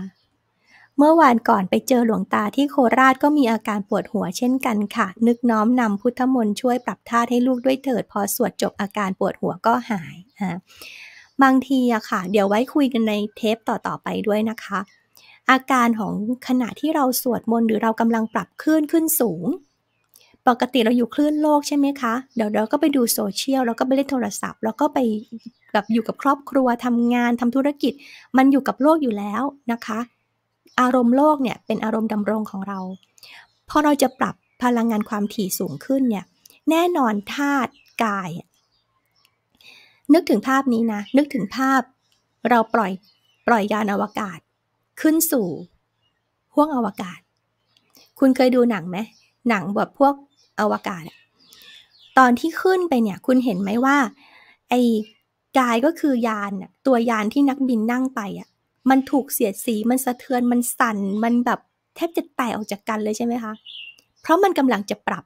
เมื่อวานก่อนไปเจอหลวงตาที่โคราชก็มีอาการปวดหัวเช่นกันค่ะ นึกน้อมนำพุทธมนต์ช่วยปรับท่าให้ลูกด้วยเถิด พอสวดจบอาการปวดหัวก็หายนะบางทีอะค่ะเดี๋ยวไว้คุยกันในเทปต่อ ๆ ไปด้วยนะคะ อาการของขณะที่เราสวดมนต์หรือเรากำลังปรับขึ้นขึ้นสูงปกติเราอยู่คลื่นโลกใช่ไหมคะ เดี๋ยวเราก็ไปดูโซเชียลแล้วก็ไปเล่นโทรศัพท์แล้วก็ไปแบบอยู่กับครอบครัวทำงานทำธุรกิจ มันอยู่กับโลกอยู่แล้วนะคะ อารมณ์โลกเนี่ยเป็นอารมณ์ดำรงของเราพอเราจะปรับพลังงานความถี่สูงขึ้นเนี่ยแน่นอนธาตุกาย นึกถึงภาพนี้นะนึกถึงภาพเราปล่อยปล่อยยานอวกาศ ขึ้นสู่ห้วงอวกาศ คุณเคยดูหนังไหมหนังแบบพวกอวกาศตอนที่ขึ้นไปเนี่ย คุณเห็นไหมว่า ไอ้กายก็คือยานตัวยานที่นักบินนั่งไปอ่ะมันถูกเสียดสีมันสะเทือนมันสั่นมันแบบแทบจะแตกออกจากกันเลยใช่ไหมคะ เพราะมันกำลังจะปรับ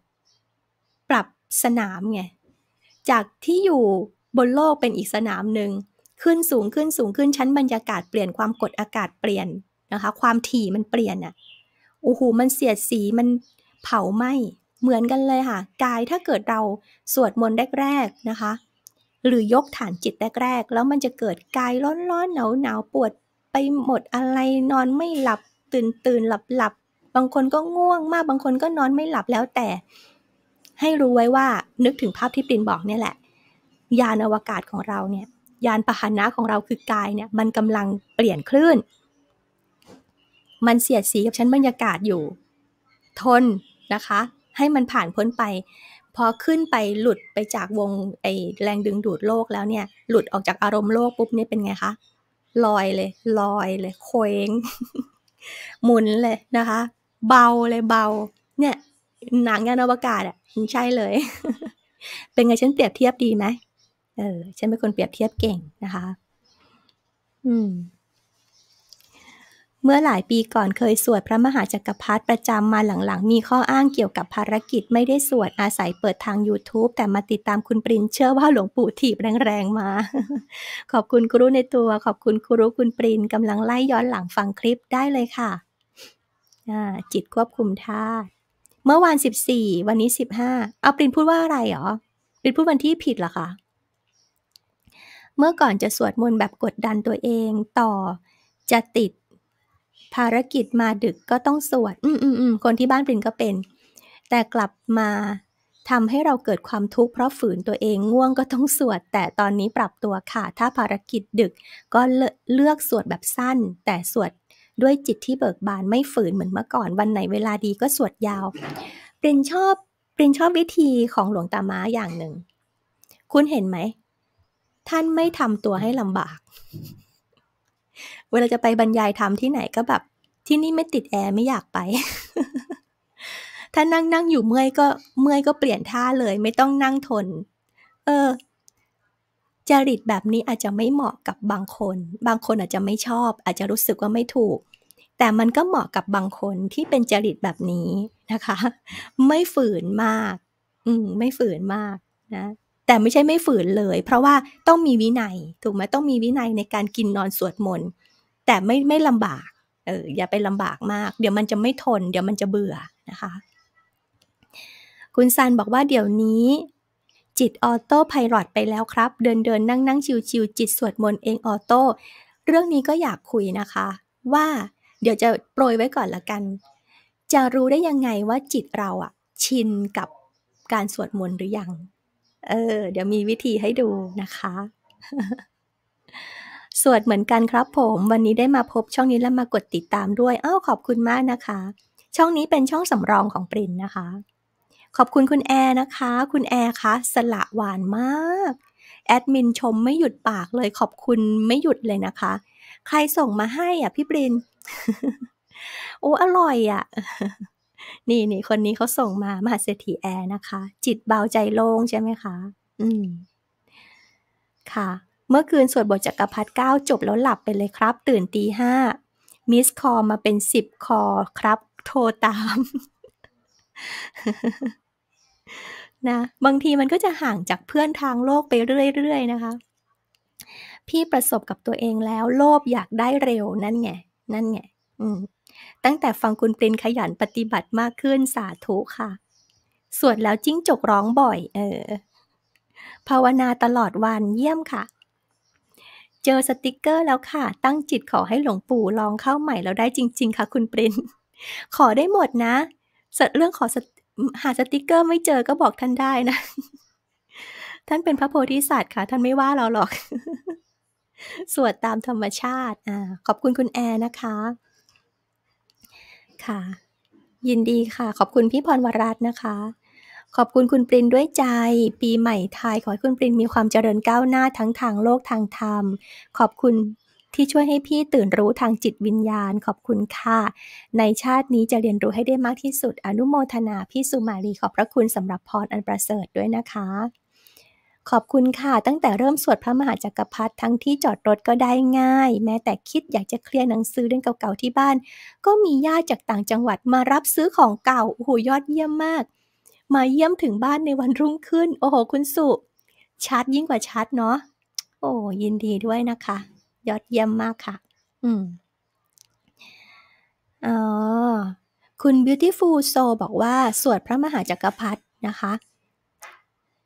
ปรับสนามไง จากที่อยู่บนโลกเป็นอีกสนามหนึ่งขึ้นสูงขึ้นสูงขึ้นชั้นบรรยากาศเปลี่ยนความกดอากาศเปลี่ยนนะคะ ความถี่มันเปลี่ยนอะ่ะโอ้โหมันเสียดสีมันเผาไหม้เหมือนกันเลยค่ะ กายถ้าเกิดเราสวดมนต์แรกๆนะคะ หรือยกฐานจิตแรกๆแล้วมันจะเกิดกายร้อนๆหนาวๆปวดไปหมดอะไรนอนไม่หลับตื่นตื่นหลับหลับบางคนก็ง่วงมากบางคนก็นอนไม่หลับแล้วแต่ ให้รู้ไว้ว่านึกถึงภาพที่ปรินบอกเนี่ยแหละ ยานอวกาศของเราเนี่ย ยานพาหนะของเราคือกายเนี่ย มันกำลังเปลี่ยนคลื่น มันเสียดสีกับชั้นบรรยากาศอยู่ ทนนะคะให้มันผ่านพ้นไป พอขึ้นไปหลุดไปจากวงไอแรงดึงดูดโลกแล้วเนี่ย หลุดออกจากอารมณ์โลกปุ๊บเนี่ยเป็นไงคะลอยเลย ลอยเลยเคว้งหมุนเลยนะคะ เบาเลยเบา เนี่ย หนังยานอวกาศอ่ะใช่เลย เป็นไงฉันเปรียบเทียบดีไหมเออฉันเป็นคนเปรียบเทียบเก่งนะคะ อืมเมื่อหลายปีก่อนเคยสวดพระมหาจักรพรรดิประจำมาหลัง ๆ มีข้ออ้างเกี่ยวกับภารกิจไม่ได้สวดอาศัยเปิดทาง YouTube แต่มาติดตามคุณปรินเชื่อว่าหลวงปู่ถีบแรง ๆ มา ขอบคุณครูในตัวขอบคุณครูคุณปรินกำลังไล่ย้อนหลังฟังคลิปได้เลยค่ะ จิตควบคุมธาตเมื่อวาน 14 วันนี้ 15เอาปรินพูดว่าอะไรหรอปรินพูดวันที่ผิดเหรอคะเมื่อก่อนจะสวดมนต์แบบกดดันตัวเอง ต่อจะติดภารกิจมาดึกก็ต้องสวด อืมอืมอืคนที่บ้านปรินก็เป็น แต่กลับมาทำให้เราเกิดความทุกข์เพราะฝืนตัวเองง่วงก็ต้องสวด แต่ตอนนี้ปรับตัวค่ะ ถ้าภารกิจดึกก็เลือกสวดแบบสั้น แต่สวดด้วยจิตที่เบิกบานไม่ฝืนเหมือนเมื่อก่อน วันไหนเวลาดีก็สวดยาว ปรินชอบปรินชอบวิธีของหลวงตาม้าอย่างหนึ่ง คุณเห็นไหม ท่านไม่ทำตัวให้ลำบากเวลาจะไปบรรยายธรรมที่ไหนก็แบบ ที่นี่ไม่ติดแอร์ไม่อยากไป ถ้านั่งนั่งอยู่เมื่อยก็เมื่อยก็เปลี่ยนท่าเลย ไม่ต้องนั่งทน เออ จริตแบบนี้อาจจะไม่เหมาะกับบางคน บางคนอาจจะไม่ชอบ อาจจะรู้สึกว่าไม่ถูก แต่มันก็เหมาะกับบางคนที่เป็นจริตแบบนี้นะคะ ไม่ฝืนมาก อืมไม่ฝืนมากนะแต่ไม่ใช่ไม่ฝืนเลย เพราะว่าต้องมีวินัย ถูกไหมต้องมีวินัยในการกินนอนสวดมนต์แต่ไม่ไม่ลำบาก เออ อย่าไปลำบากมาก เดี๋ยวมันจะไม่ทน เดี๋ยวมันจะเบื่อ นะคะ คุณซันบอกว่าเดี๋ยวนี้ จิตออโต้พายรอดไปแล้วครับ เดินเดินนั่งนั่งชิวชิว จิตสวดมนต์เองออโต้ เรื่องนี้ก็อยากคุยนะคะ ว่า เดี๋ยวจะโปรยไว้ก่อนละกัน จะรู้ได้ยังไงว่าจิตเราอะชินกับการสวดมนต์หรือยัง เออ เดี๋ยวมีวิธีให้ดูนะคะสวดเหมือนกันครับผม วันนี้ได้มาพบช่องนี้และมากดติดตามด้วยอ้าวขอบคุณมากนะคะ ช่องนี้เป็นช่องสำรองของปรินนะคะ ขอบคุณคุณแอร์นะคะ คุณแอร์คะสละหวานมาก แอดมินชมไม่หยุดปากเลย ขอบคุณไม่หยุดเลยนะคะ ใครส่งมาให้อ่ะ พี่ปรินโอ้อร่อยอ่ะนี่นี่คนนี้เขาส่งมามหาเศรษฐีแอร์นะคะ จิตเบาใจโล่งใช่ไหมคะ อืมค่ะเมื่อคืนสวดบทจักรพรรดิ9จบแล้วหลับไปเลยครับ ตื่นตีห้ามิสคอมาเป็นสิบคอครับโทรตามนะ บางทีมันก็จะห่างจากเพื่อนทางโลกไปเรื่อยๆนะคะ พี่ประสบกับตัวเองแล้ว โลภอยากได้เร็วนั่นไงนั่นไงตั้งแต่ฟังคุณปรินขยันปฏิบัติมากขึ้นสาธุค่ะสวดแล้วจิ้งจกร้องบ่อย เออ ภาวนาตลอดวันเยี่ยมค่ะเจอสติกเกอร์แล้วค่ะ ตั้งจิตขอให้หลวงปู่ลองเข้าใหม่แล้วได้จริง ๆ ค่ะ คุณปรินขอได้หมดนะ เรื่องขอหาสติกเกอร์ไม่เจอก็บอกท่านได้นะ ท่านเป็นพระโพธิสัตว์ค่ะท่านไม่ว่าเราหรอก สวดตามธรรมชาติ อ่าขอบคุณคุณแอร์นะคะ ค่ะ ยินดีค่ะ ขอบคุณพี่พรวรัตน์นะคะขอบคุณคุณปรินด้วยใจ ปีใหม่ไทยขอให้คุณปรินมีความเจริญก้าวหน้าทั้งทางโลกทางธรรม ขอบคุณที่ช่วยให้พี่ตื่นรู้ทางจิตวิญญาณ ขอบคุณค่ะ ในชาตินี้จะเรียนรู้ให้ได้มากที่สุดอนุโมทนาพี่สุมาลีขอบพระคุณสำหรับพรอันประเสริฐด้วยนะคะ ขอบคุณค่ะ ตั้งแต่เริ่มสวดพระมหาจักรพรรดิทั้งที่จอดรถก็ได้ง่าย แม้แต่คิดอยากจะเคลียร์หนังสือเรื่องเก่าๆที่บ้าน ก็มีญาติจากต่างจังหวัดมารับซื้อของเก่าโอ้โหยอดเยี่ยมมากมาเยี่ยมถึงบ้านในวันรุ่งขึ้น โอ้โห คุณสุชัดยิ่งกว่าชัดเนาะ โอ้ยินดีด้วยนะคะ ยอดเยี่ยมมากค่ะ อืม อ๋อ คุณ beautiful soul บอกว่า สวดพระมหาจักรพรรดินะคะ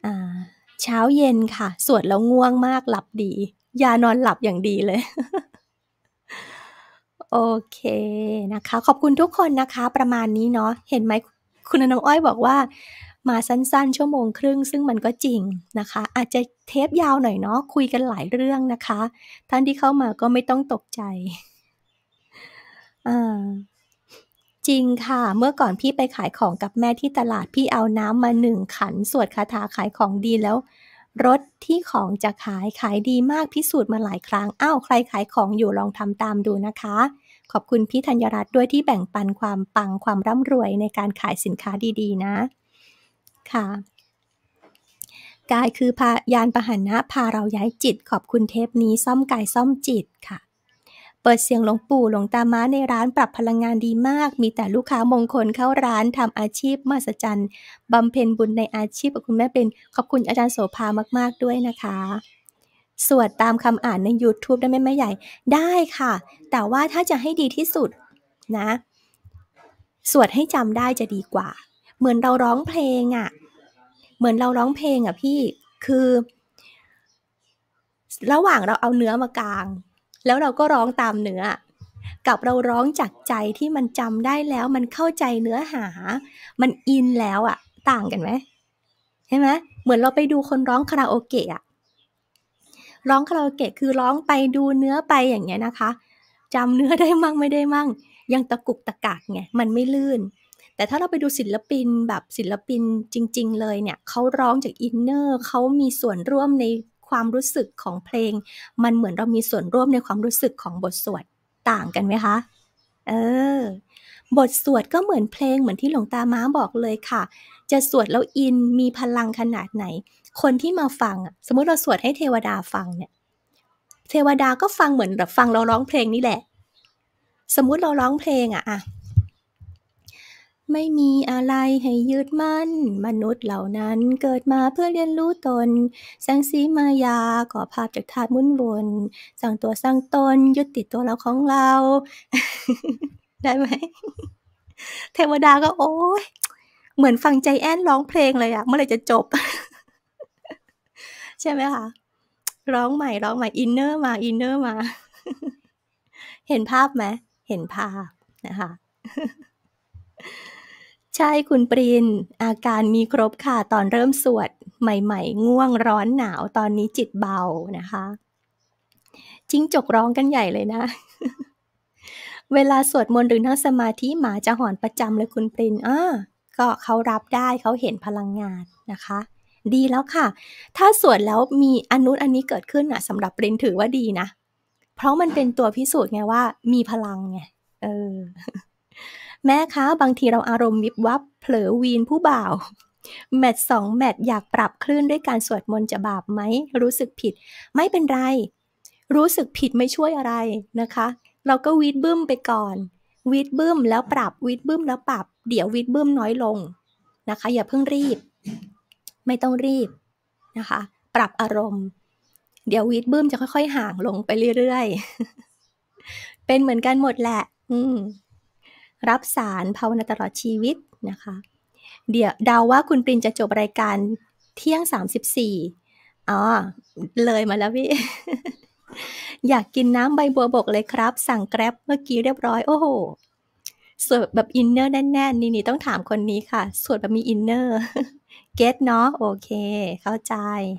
อ่า เช้าเย็นค่ะ สวดแล้วง่วงมากหลับดียานอนหลับอย่างดีเลย โอเคนะคะ ขอบคุณทุกคนนะคะ ประมาณนี้เนาะ เห็นไหมคุณน้ำอ้อยบอกว่า มาสั้นๆ ชั่วโมงครึ่ง ซึ่งมันก็จริงนะคะ อาจจะเทปยาวหน่อยเนาะคุยกันหลายเรื่องนะคะ ท่านที่เข้ามาก็ไม่ต้องตกใจ จริงค่ะ เมื่อก่อนพี่ไปขายของกับแม่ที่ตลาดพี่เอาน้ำมาหนึ่งขันสวดคาถาขายของดีแล้ว รถที่ของจะขายขายดีมาก พิสูจน์มาหลายครั้งอ้าวใครขายของอยู่ลองทำตามดูนะคะขอบคุณพี่ธัญรัตน์ด้วยที่แบ่งปันความปังความร่ำรวยในการขายสินค้าดี ๆ นะค่ะกายคือพายานปหันนะพาเราย้ายจิต ขอบคุณเทปนี้ซ่อมกายซ่อมจิตค่ะ เปิดเสียงหลวงปู่หลวงตาม้าในร้านปรับพลังงานดีมาก มีแต่ลูกค้ามงคลเข้าร้านทำอาชีพมหัศจรรย์บำเพ็ญบุญในอาชีพขอบคุณแม่เป็น ขอบคุณอาจารย์โสภามาก ๆด้วยนะคะสวดตามคำอ่านใน YouTube ได้ไหมแม่ใหญ่ ได้ค่ะ แต่ว่าถ้าจะให้ดีที่สุดนะสวดให้จำได้จะดีกว่า เหมือนเราร้องเพลงอะ่ะ เหมือนเราร้องเพลงอะ่ะพี่คือ ระหว่างเราเอาเนื้อมากลาง แล้วเราก็ร้องตามเนื้อ กับเราร้องจากใจที่มันจำได้แล้วมันเข้าใจเนื้อหา มันอินแล้วอะ่ะต่างกันไหมใช่ไหมเหมือนเราไปดูคนร้องคาราโอเกะอ่ะร้องคาราโอเกะคือร้องไปดูเนื้อไปอย่างเงี้ยนะคะ จำเนื้อได้มั่งไม่ได้มั่งยังตะกุกตะกากไงมันไม่ลื่น แต่ถ้าเราไปดูศิลปินแบบศิลปินจริงๆ เลยเนี่ยเขาร้องจากอินเนอร์เขามีส่วนร่วมในความรู้สึกของเพลง มันเหมือนเรามีส่วนร่วมในความรู้สึกของบทสวดต่างกันไหมคะเออบทสวดก็เหมือนเพลงเหมือนที่หลวงตาม้าบอกเลยค่ะ จะสวดแล้วอินมีพลังขนาดไหนคนที่มาฟังอ่ะ สมมติเราสวดให้เทวดาฟังเนี่ย เทวดาก็ฟังเหมือนแบบฟังเราร้องเพลงนี่แหละ สมมุติเราร้องเพลงอ่ะอะไม่มีอะไรให้ยึดมัน่น มนุษย์เหล่านั้น เกิดมาเพื่อเรียนรู้ตนสงสีมายาก่อภาพจากธาตุมุ่นวนสร้างตัวสร้างตนยึดติดตัวเราของเรา ได้ไหม เทวดาก็โอ้ยเหมือนฟังใจแอนร้องเพลงเลยอะเมื่อไหร่จะจบช่ไหมคะร้องใหม่ ร้องใหม่อินเนอร์มา อินเนอร์มา เห็นภาพไหม เห็นภาพนะคะ ใช่คุณปริน อาการมีครบค่ะ ตอนเริ่มสวดใหม่ ๆ ง่วงร้อนหนาวตอนนี้จิตเบานะคะจิ้งจกร้องกันใหญ่เลยนะ เวลาสวดมนต์หรือนั่งสมาธิ หมาจะหอนประจำเลยคุณปรินอ่าก็เขารับได้เขาเห็นพลังงานนะคะดีแล้วค่ะ ถ้าสวดแล้วมีอนุนอันนี้เกิดขึ้นอ่ะสำหรับปรินถือว่าดีนะ เพราะมันเป็นตัวพิสูจน์ไงว่า มีพลังไง เออ แม่คะ บางทีเราอารมณ์วิบวับเผลอวีนผู้บ่าวแมทสองแมทอยากปรับคลื่นด้วยการสวดมนต์จะบาปไหม รู้สึกผิด ไม่เป็นไร รู้สึกผิดไม่ช่วยอะไรนะคะ เราก็วีดบึ้มไปก่อนวีดบึ้มแล้วปรับวีดบึ้ม แล้วปรับเดี๋ยววีดบึ้มน้อยลงนะคะ อย่าเพิ่งรีบไม่ต้องรีบนะคะ ปรับอารมณ์ เดี๋ยววีดบื้มจะค่อยๆ ห่างลงไปเรื่อยๆ เป็นเหมือนกันหมดแหละ อืรับสารภาวนาตลอดชีวิตนะคะ เดี๋ยวดาว่าคุณปรินจะจบรายการเที่ยงสสสามิบี่อ๋อ เลยมาแล้วพี่ อยากกินน้ำใบบัวบกเลยครับ สั่งแกร็บเมื่อกี้เรียบร้อย โอ้โหสวดแบบอินเนอร์แน่นๆ นี่นี่ต้องถามคนนี้ค่ะสวดแบบมีอินเนอร์เก็ตเนาะ โอเคเข้าใจ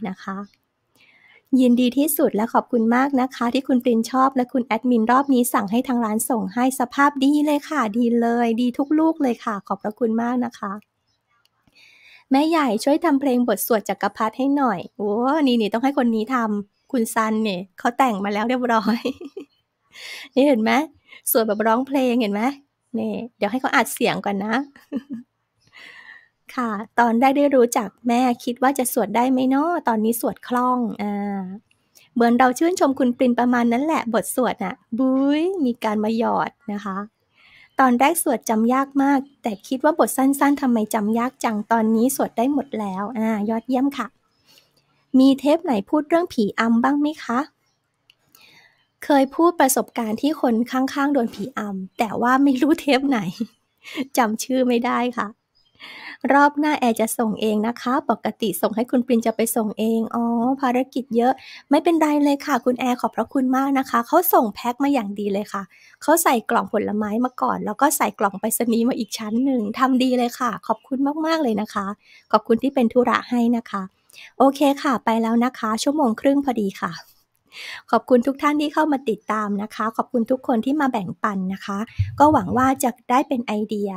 นะคะ ยินดีที่สุดและขอบคุณมากนะคะ ที่คุณปรินชอบและคุณแอดมิน รอบนี้สั่งให้ทางร้านส่งให้สภาพดีเลยค่ะ ดีเลยดีทุกลูกเลยค่ะ ขอบพระคุณมากนะคะ แม่ใหญ่ช่วยทำเพลงบทสวดจักกรพรรดิให้หน่อย โอ้นี่นี่ต้องให้คนนี้ทำคุณซันเนี่ยเขาแต่งมาแล้วเรียบร้อยนี่เห็นไหมสวดแบบร้องเพลงเห็นไหมนี่ เดี๋ยวให้เขาอัดเสียงก่อนนะค่ะตอนได้ได้รู้จักแม่คิดว่าจะสวดได้ไหมเนาะตอนนี้สวดคล่องอ่าเหมือนเราชื่นชมคุณปรินประมาณนั้นแหละ บทสวดน่ะบุ้ยมีการมาหยอดนะคะ ตอนแรกสวดจำยากมาก แต่คิดว่าบทสั้น ๆทำไมจำยากจังตอนนี้สวดได้หมดแล้วอ่ายอดเยี่ยมค่ะ มีเทปไหนพูดเรื่องผีอำบ้างไหมคะ เคยพูดประสบการณ์ที่คนข้าง ๆโดนผีอำแต่ว่าไม่รู้เทปไหนจำชื่อไม่ได้ค่ะรอบหน้าแอร์จะส่งเองนะคะ ปกติส่งให้คุณปรินจะไปส่งเอง อ๋อภารกิจเยอะ ไม่เป็นไรเลยค่ะ คุณแอร์ขอบพระคุณมากนะคะ เขาส่งแพ็คมาอย่างดีเลยค่ะ เขาใส่กล่องผลไม้มาก่อน แล้วก็ใส่กล่องไปรษณีย์มาอีกชั้นหนึ่งทำดีเลยค่ะ ขอบคุณมากๆเลยนะคะ ขอบคุณที่เป็นธุระให้นะคะ โอเคค่ะไปแล้วนะคะ ชั่วโมงครึ่งพอดีค่ะ ขอบคุณทุกท่านที่เข้ามาติดตามนะคะ ขอบคุณทุกคนที่มาแบ่งปันนะคะ ก็หวังว่าจะได้เป็นไอเดีย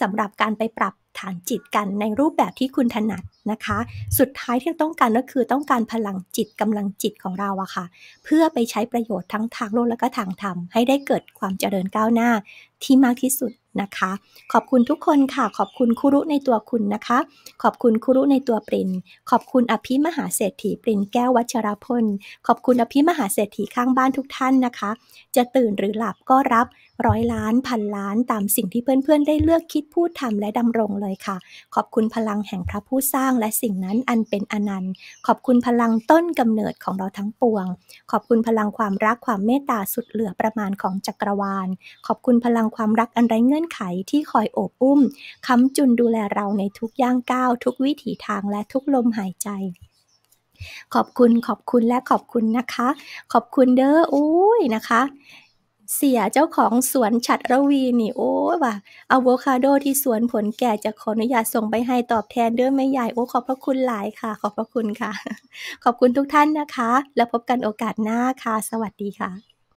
สำหรับการไปปรับฐานจิตกันในรูปแบบที่คุณถนัดนะคะ สุดท้ายที่ต้องการก็คือต้องการพลังจิตกำลังจิตของเราอะค่ะ เพื่อไปใช้ประโยชน์ทั้งทางโลกและก็ทางธรรมให้ได้เกิดความเจริญก้าวหน้าที่มากที่สุดนะคะ ขอบคุณทุกคนค่ะ ขอบคุณคุรุในตัวคุณนะคะ ขอบคุณคุรุในตัวปรินขอบคุณอภิมหาเศรษฐีปรินแก้ววัชรพล ขอบคุณอภิมหาเศรษฐีข้างบ้านทุกท่านนะคะ จะตื่นหรือหลับก็รับร้อยล้าน พันล้านตามสิ่งที่เพื่อนๆ ได้เลือกคิดพูดทำและดำรงเลยค่ะ ขอบคุณพลังแห่งพระผู้สร้าง และสิ่งนั้นอันเป็นอนันต์ ขอบคุณพลังต้นกำเนิดของเราทั้งปวง ขอบคุณพลังความรักความเมตตาสุดเหลือประมาณของจักรวาล ขอบคุณพลังความรักอันไร้เงื่อนไขที่คอยโอบอุ้มค้ำจุนดูแลเราในทุกย่างก้าวทุกวิถีทางและทุกลมหายใจ ขอบคุณขอบคุณและขอบคุณนะคะ ขอบคุณเด้ออุ้ยนะคะเสียเจ้าของสวนฉัดระวีนี่โอ้ว่ะอะโวคาโดที่สวนผลแก่จะขออนุญาตส่งไปให้ตอบแทนเด้อไม่ใหญ่โอ้ขอบพระคุณหลายค่ะ ขอบพระคุณค่ะ ขอบคุณทุกท่านนะคะ แล้วพบกันโอกาสหน้าค่ะ สวัสดีค่ะ